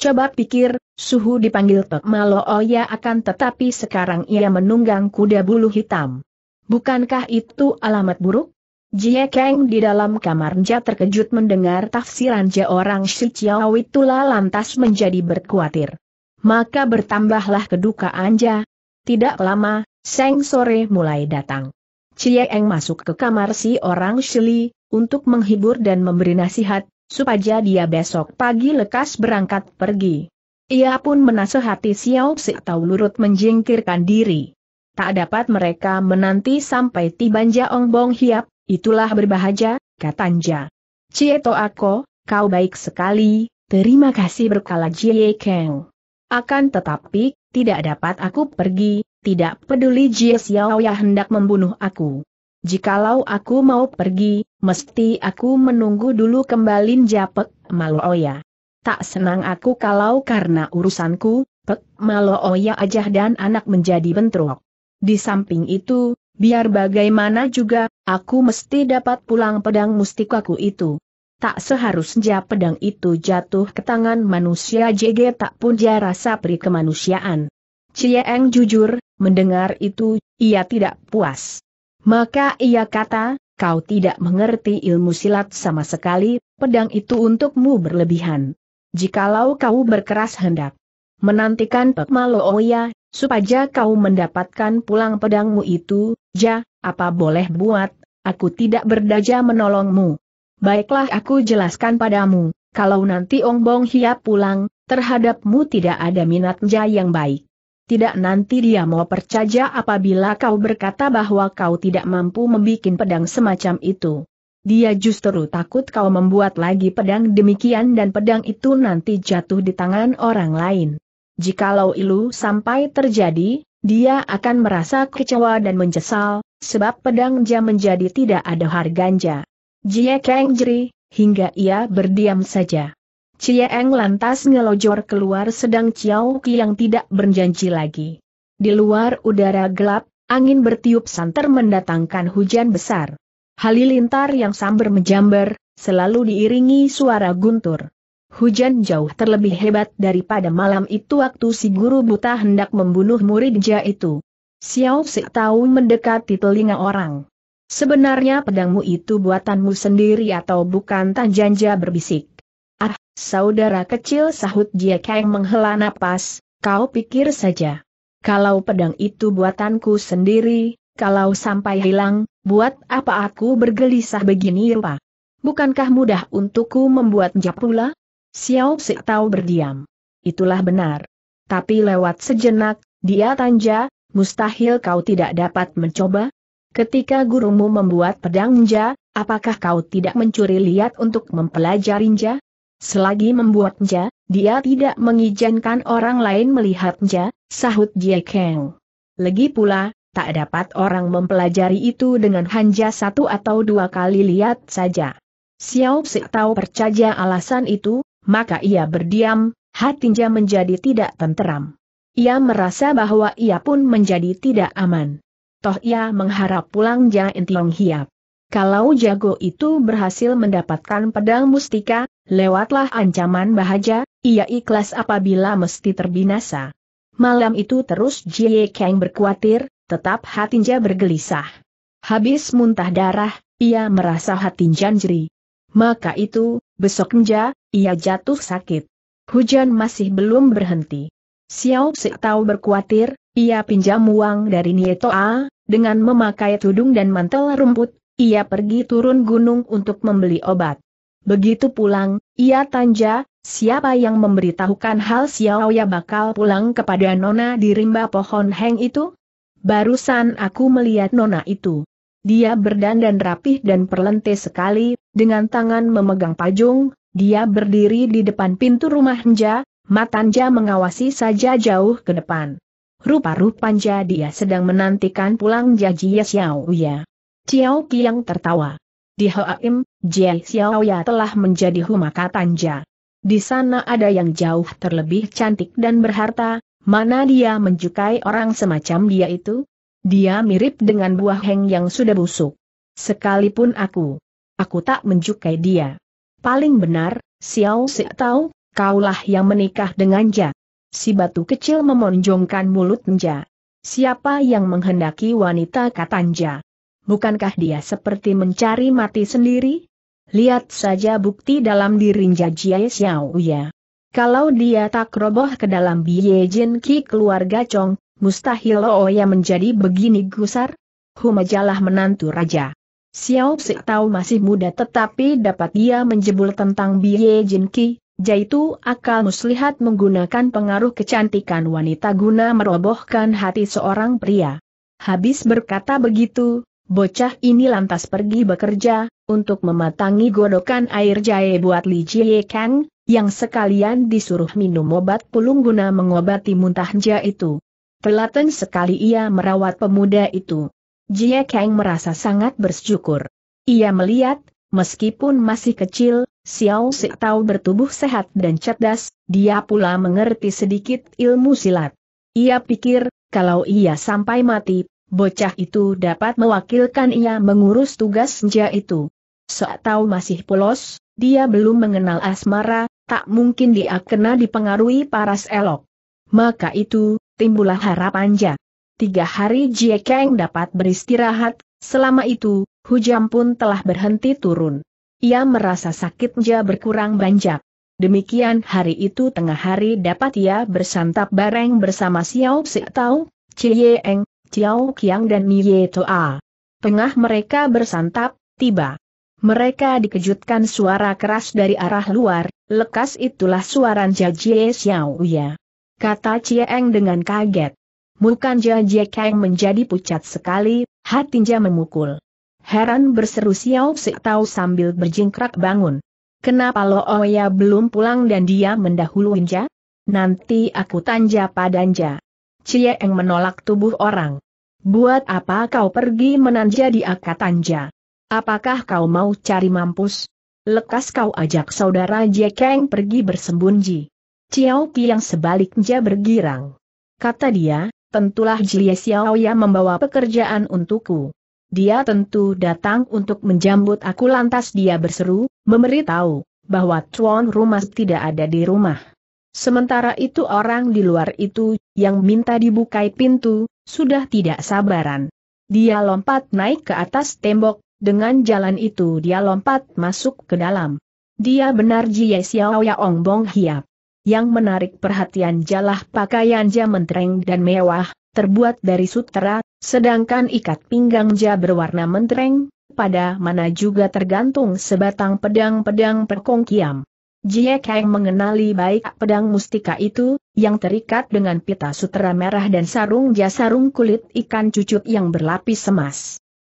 Coba pikir, Suhu dipanggil Tok Malo Oya oh akan tetapi sekarang ia menunggang kuda bulu hitam. Bukankah itu alamat buruk? Jie Kang di dalam kamar kamarnya terkejut mendengar tafsiran je orang si Chiao lantas menjadi berkuatir. Maka bertambahlah kedukaan Ja. Tidak lama, Seng sore mulai datang. Jie Eng masuk ke kamar si orang Shili, untuk menghibur dan memberi nasihat, supaya dia besok pagi lekas berangkat pergi. Ia pun menasehati Xiao Si atau Lurut menjingkirkan diri. Tak dapat mereka menanti sampai tiba ong Bong Hiap, Itulah berbahagia, kata Cie Cieto aku, kau baik sekali, terima kasih berkala Jie Kang. Akan tetapi, tidak dapat aku pergi, tidak peduli Jie Xiao ya hendak membunuh aku. Jikalau aku mau pergi, mesti aku menunggu dulu kembali Japek Malooya. Tak senang aku kalau karena urusanku, Pek Malooya ajah dan anak menjadi bentrok. Di samping itu, Biar bagaimana juga, aku mesti dapat pulang pedang mustikaku itu. Tak seharusnya pedang itu jatuh ke tangan manusia JG tak pun rasa pri kemanusiaan. Cieng jujur, mendengar itu, ia tidak puas. Maka ia kata, kau tidak mengerti ilmu silat sama sekali, pedang itu untukmu berlebihan. Jikalau kau berkeras hendak Menantikan Pekmalooya, oh supaya kau mendapatkan pulang pedangmu itu, ja, apa boleh buat, aku tidak berdaja menolongmu. Baiklah aku jelaskan padamu, kalau nanti Ong Bong Hia pulang, terhadapmu tidak ada minat ja yang baik. Tidak nanti dia mau percaya apabila kau berkata bahwa kau tidak mampu membuat pedang semacam itu. Dia justru takut kau membuat lagi pedang demikian dan pedang itu nanti jatuh di tangan orang lain. Jikalau ilu sampai terjadi, dia akan merasa kecewa dan menyesal, sebab pedang jam menjadi tidak ada harganya. Jie Kang jeri, hingga ia berdiam saja. Cie Eng lantas ngelojor keluar sedang Chiao yang tidak berjanji lagi. Di luar udara gelap, angin bertiup santer mendatangkan hujan besar. Halilintar yang samber menjamber, selalu diiringi suara guntur. Hujan jauh terlebih hebat daripada malam itu waktu si guru buta hendak membunuh murid muridnya itu. Xiao Si tahu mendekati telinga orang. Sebenarnya pedangmu itu buatanmu sendiri atau bukan Tanjanja berbisik. Ah, saudara kecil sahut Jia Kang menghela napas, kau pikir saja. Kalau pedang itu buatanku sendiri, kalau sampai hilang, buat apa aku bergelisah begini rupa? Bukankah mudah untukku membuat pula? Xiao Si Tao berdiam. Itulah benar. Tapi lewat sejenak, dia tanja, mustahil kau tidak dapat mencoba? Ketika gurumu membuat pedang nja, apakah kau tidak mencuri lihat untuk mempelajari nja? Selagi membuat nja, dia tidak mengizinkan orang lain melihat melihatnya, sahut Jie Kang. Lagi pula, tak dapat orang mempelajari itu dengan hanya satu atau dua kali lihat saja. Xiao Si Tao percaya alasan itu, maka ia berdiam, hatinya menjadi tidak tenteram. Ia merasa bahwa ia pun menjadi tidak aman. Toh ia mengharap pulang Jain Tiong Hiap. Kalau jago itu berhasil mendapatkan pedang mustika, lewatlah ancaman bahaja. ia ikhlas apabila mesti terbinasa. Malam itu terus Jie Kang berkuatir, tetap hatinya bergelisah. Habis muntah darah, ia merasa hatinya jeri. Maka itu, besok besoknya, ia jatuh sakit. Hujan masih belum berhenti. Xiao Si tahu berkuatir, ia pinjam uang dari Nieto A, dengan memakai tudung dan mantel rumput, ia pergi turun gunung untuk membeli obat. Begitu pulang, ia tanja, siapa yang memberitahukan hal Xiao Ya bakal pulang kepada Nona di rimba pohon heng itu? Barusan aku melihat Nona itu. Dia berdandan rapih dan perlente sekali, dengan tangan memegang pajung, dia berdiri di depan pintu rumah Nja, Matanja mengawasi saja jauh ke depan. Rupa-rupanya dia sedang menantikan pulang Ya. Xiaoya. Ciao Kiang tertawa. Di Hoaim, Jia Xiaoya telah menjadi humaka Tanja. Di sana ada yang jauh terlebih cantik dan berharta, mana dia menjukai orang semacam dia itu? Dia mirip dengan buah heng yang sudah busuk. Sekalipun aku, aku tak menjukai dia. Paling benar, Xiao Si tahu, kaulah yang menikah dengan Ja. Si batu kecil memonjongkan mulut Ja. Siapa yang menghendaki wanita kata Ja? Bukankah dia seperti mencari mati sendiri? Lihat saja bukti dalam diri Ja Jie Xiao ya. Kalau dia tak roboh ke dalam Bie Jin Ki keluarga Chong, mustahil Oya menjadi begini gusar? Humajalah menantu raja. Xiao Si tahu masih muda tetapi dapat dia menjebul tentang Bie Jin Ki, yaitu akal muslihat menggunakan pengaruh kecantikan wanita guna merobohkan hati seorang pria. Habis berkata begitu, bocah ini lantas pergi bekerja, untuk mematangi godokan air jahe buat Li Jie Kang, yang sekalian disuruh minum obat pulung guna mengobati muntah itu. Telaten sekali ia merawat pemuda itu. Jie Kang merasa sangat bersyukur. Ia melihat, meskipun masih kecil, Xiao Si Tao bertubuh sehat dan cerdas, dia pula mengerti sedikit ilmu silat. Ia pikir, kalau ia sampai mati, bocah itu dapat mewakilkan ia mengurus tugas senja itu. Soak tahu masih polos, dia belum mengenal asmara, tak mungkin dia kena dipengaruhi paras elok. Maka itu, timbullah harapan Jia tiga hari Jie Kang dapat beristirahat, selama itu, hujan pun telah berhenti turun. Ia merasa sakitnya berkurang banyak. Demikian hari itu tengah hari dapat ia bersantap bareng bersama Xiao Si Tao, Cie Eng, Xiao Qiang dan Nie Toa. Tengah mereka bersantap, tiba. Mereka dikejutkan suara keras dari arah luar, lekas itulah suara Jie Xiao Ya. Kata Cie Eng dengan kaget. Mukan Jie Kang menjadi pucat sekali, hatinya memukul. Heran berseru Xiao Si Tao sambil berjingkrak bangun. Kenapa Lo Oya oh belum pulang dan dia mendahului Nja? Nanti aku tanja padanja. Cie Eng menolak tubuh orang. Buat apa kau pergi menanja di Akatanja? Apakah kau mau cari mampus? Lekas kau ajak saudara Kang pergi bersembunyi. Ciao Pi yang sebaliknya bergirang. Kata dia, tentulah Jie Xiaoya membawa pekerjaan untukku. Dia tentu datang untuk menjambut aku lantas dia berseru, memberitahu, bahwa Tuan Rumah tidak ada di rumah. Sementara itu orang di luar itu, yang minta dibukai pintu, sudah tidak sabaran. Dia lompat naik ke atas tembok, dengan jalan itu dia lompat masuk ke dalam. Dia benar Jie Xiaoya Ong Bong Hiap yang menarik perhatian jalah pakaian ja mentereng dan mewah, terbuat dari sutera, sedangkan ikat pinggang ja berwarna mentereng, pada mana juga tergantung sebatang pedang-pedang perkongkiam. Jie Kang mengenali baik pedang mustika itu, yang terikat dengan pita sutera merah dan sarung ja sarung kulit ikan cucut yang berlapis emas.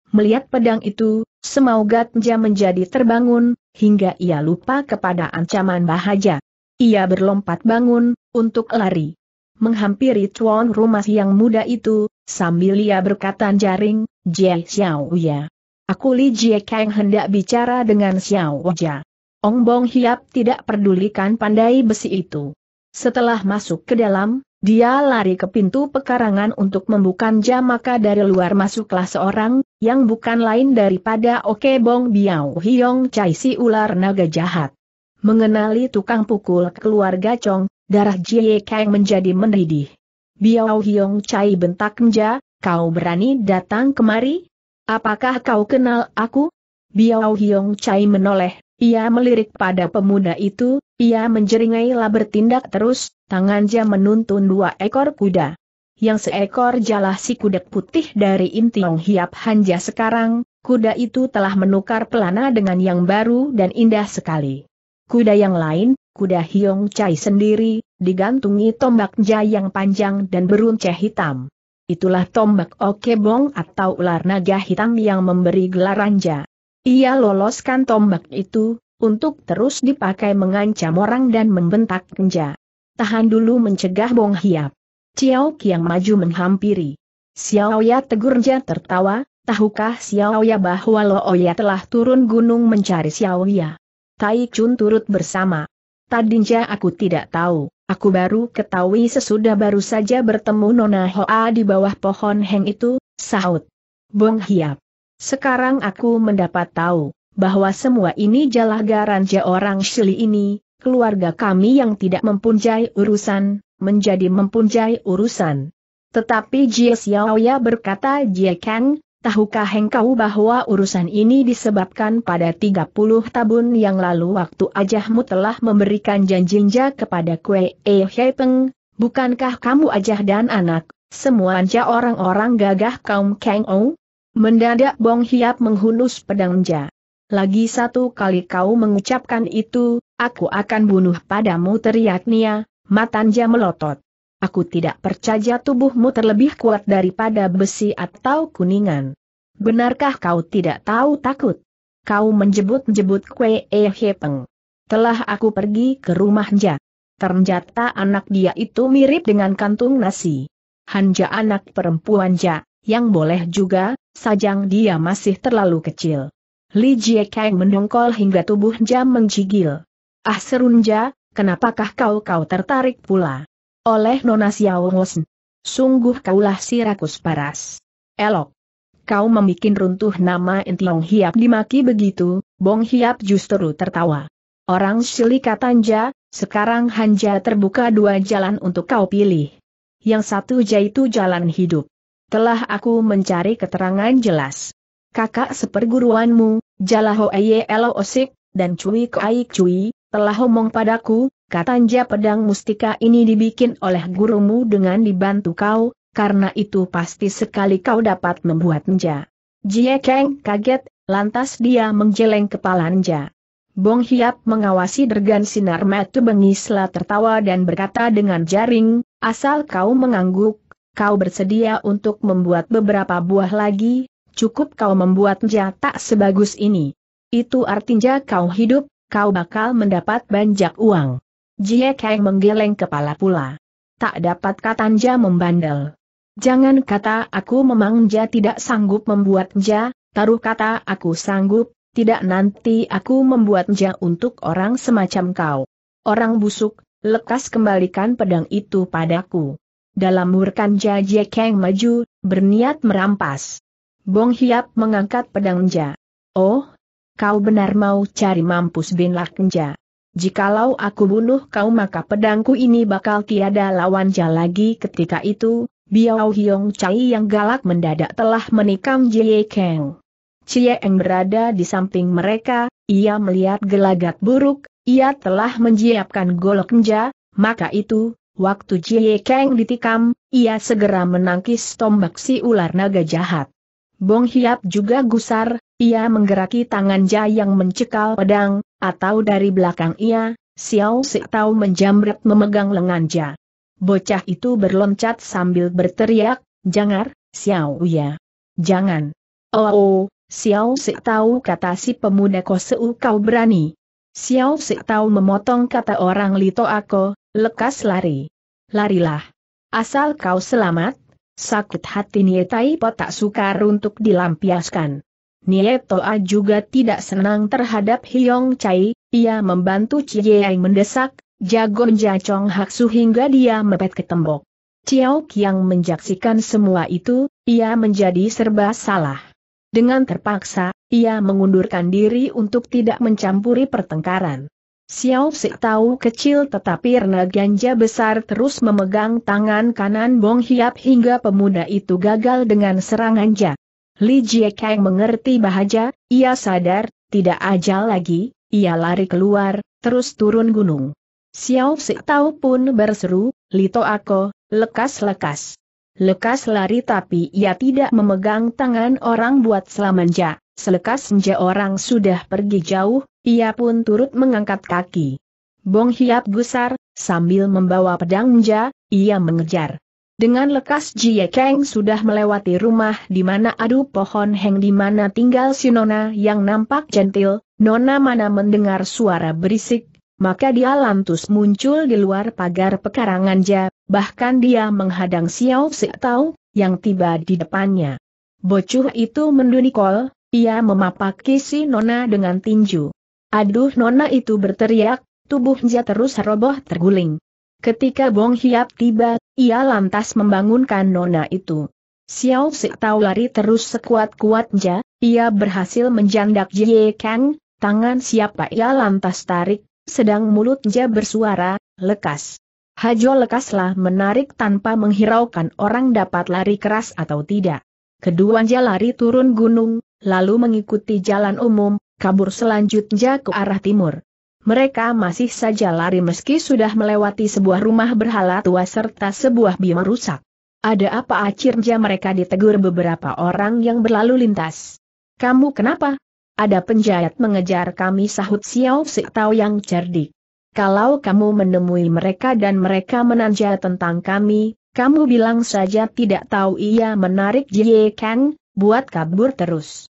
Melihat pedang itu, semoga Gatja menjadi terbangun, hingga ia lupa kepada ancaman bahaja. Ia berlompat bangun, untuk lari. Menghampiri tuan rumah yang muda itu, sambil ia berkata jaring, Jie Xiao Ya. Aku Li Jie Kang hendak bicara dengan Xiao Oja. Ong Bong Hiap tidak pedulikan pandai besi itu. Setelah masuk ke dalam, dia lari ke pintu pekarangan untuk membuka jam. Maka dari luar masuklah seorang, yang bukan lain daripada Oke Bong Biao Hiong Cai si ular naga jahat. Mengenali tukang pukul keluarga Chong, darah Jie Kang menjadi mendidih. Biao Hiong Chai bentak Nja, kau berani datang kemari? Apakah kau kenal aku? Biao Hiong Chai menoleh, ia melirik pada pemuda itu, ia menjeringailah bertindak terus, tangannya menuntun dua ekor kuda. Yang seekor jalah si kuda putih dari Intiong Hiap Hanja sekarang, kuda itu telah menukar pelana dengan yang baru dan indah sekali kuda yang lain, kuda Hiong Chai sendiri, digantungi tombak yang panjang dan beruncah hitam. Itulah tombak okebong atau ular naga hitam yang memberi gelar ranja. Ia loloskan tombak itu, untuk terus dipakai mengancam orang dan membentak kenja. Tahan dulu mencegah Bong Hiap. Ciao Kiang maju menghampiri. Xiao Ya tegur Ja tertawa, tahukah Xiao Ya bahwa Lo Oya oh telah turun gunung mencari Xiao Ya? Tai Chun turut bersama. Tadinya aku tidak tahu, aku baru ketahui sesudah baru saja bertemu Nona Hoa di bawah pohon heng itu, sahut. Bong Hiap. Sekarang aku mendapat tahu, bahwa semua ini jalah garanja orang Shili ini, keluarga kami yang tidak mempunyai urusan, menjadi mempunyai urusan. Tetapi Jie Xiaoya berkata Jie Kang, Tahukah engkau bahwa urusan ini disebabkan pada 30 tahun yang lalu waktu ajahmu telah memberikan janjinya kepada Kue E Peng, bukankah kamu ajah dan anak, semuanya orang-orang gagah kaum Kang Ou? Mendadak Bong Hiap menghunus pedangnya. Lagi satu kali kau mengucapkan itu, aku akan bunuh padamu teriak Nia, matanja melotot. Aku tidak percaya tubuhmu terlebih kuat daripada besi atau kuningan. Benarkah kau tidak tahu takut? Kau menjebut-jebut kue ehepeng. Telah aku pergi ke rumah Hanja. Ternyata anak dia itu mirip dengan kantung nasi. Hanja anak perempuan Ja, yang boleh juga, sajang dia masih terlalu kecil. Li Jie Kang mendongkol hingga tubuh Ja menggigil. Ah Serunja, kenapakah kau-kau tertarik pula? oleh Nona Xiao Sungguh kaulah si rakus paras. Elok. Kau membuat runtuh nama Intiong Hiap dimaki begitu, Bong Hiap justru tertawa. Orang silika tanja, sekarang hanja terbuka dua jalan untuk kau pilih. Yang satu yaitu jalan hidup. Telah aku mencari keterangan jelas. Kakak seperguruanmu, Jalaho Eye Elo Osik, dan Cui Kaik Cui, telah omong padaku, Katanja pedang mustika ini dibikin oleh gurumu dengan dibantu kau, karena itu pasti sekali kau dapat membuat Nja. Jie Kang kaget, lantas dia menjeleng kepala Nja. Bong Hiap mengawasi dergan sinar mata bengislah tertawa dan berkata dengan jaring, asal kau mengangguk, kau bersedia untuk membuat beberapa buah lagi, cukup kau membuat Nja tak sebagus ini. Itu artinya kau hidup, kau bakal mendapat banyak uang. Jie Kai menggeleng kepala pula. Tak dapat katanja membandel. Jangan kata aku memang Ja tidak sanggup membuat Ja, taruh kata aku sanggup, tidak nanti aku membuat Ja untuk orang semacam kau. Orang busuk, lekas kembalikan pedang itu padaku. Dalam murkan Ja Jie Kang maju, berniat merampas. Bong Hiap mengangkat pedang Ja. Oh, kau benar mau cari mampus bin Laknja. Jikalau aku bunuh kau maka pedangku ini bakal tiada lawan lawannya lagi ketika itu, Biao Hiong Chai yang galak mendadak telah menikam Jie Kang. Cie Eng berada di samping mereka, ia melihat gelagat buruk, ia telah menyiapkan golok nja, maka itu, waktu Jie Kang ditikam, ia segera menangkis tombak si ular naga jahat. Bong Hiap juga gusar, ia menggeraki tangan Jia yang mencekal pedang, atau dari belakang ia, Xiao Si Tao menjamret memegang lengan Ja. Bocah itu berloncat sambil berteriak, Jangar, Xiao Uya. Jangan. Oh, oh Xiao Si Tao kata si pemuda Koseu kau berani. Xiao Si Tao memotong kata orang Lito Ako, lekas lari. Larilah. Asal kau selamat, sakit hati Nietai tak sukar untuk dilampiaskan. Nietoa juga tidak senang terhadap Hyong Chai, ia membantu Cie Yang mendesak, jago menjacong Haksu hingga dia mepet ke tembok. Ciao Kiang menjaksikan semua itu, ia menjadi serba salah. Dengan terpaksa, ia mengundurkan diri untuk tidak mencampuri pertengkaran. Xiao Si tahu kecil tetapi ganja besar terus memegang tangan kanan Bong Hiap hingga pemuda itu gagal dengan serangan Jak. Li Jiekang mengerti bahaja, ia sadar, tidak ajal lagi, ia lari keluar, terus turun gunung. Xiao Si Tao pun berseru, Lito Ako, lekas-lekas. Lekas lari tapi ia tidak memegang tangan orang buat selamanya, selekas senja orang sudah pergi jauh, ia pun turut mengangkat kaki. Bong Hiap gusar, sambil membawa pedang menja, ia mengejar. Dengan lekas Jie Kang sudah melewati rumah di mana adu pohon heng di mana tinggal si Nona yang nampak gentil, Nona mana mendengar suara berisik, maka dia lantus muncul di luar pagar pekarangan ja, bahkan dia menghadang Xiao Si Tao, yang tiba di depannya. Bocuh itu mendunikol, ia memapaki si Nona dengan tinju. Aduh Nona itu berteriak, tubuhnya terus roboh terguling. Ketika Bong Hiap tiba, ia lantas membangunkan nona itu. Xiao Si Tau lari terus sekuat-kuatnya, ia berhasil menjandak Jie Kang, tangan siapa ia lantas tarik, sedang mulutnya bersuara, lekas. Hajo lekaslah menarik tanpa menghiraukan orang dapat lari keras atau tidak. Keduanya lari turun gunung, lalu mengikuti jalan umum, kabur selanjutnya ke arah timur mereka masih saja lari meski sudah melewati sebuah rumah berhala tua serta sebuah bima rusak. Ada apa acirnya mereka ditegur beberapa orang yang berlalu lintas. Kamu kenapa? Ada penjahat mengejar kami sahut Xiao si Tao yang cerdik. Kalau kamu menemui mereka dan mereka menanja tentang kami, kamu bilang saja tidak tahu ia menarik Jie Kang, buat kabur terus.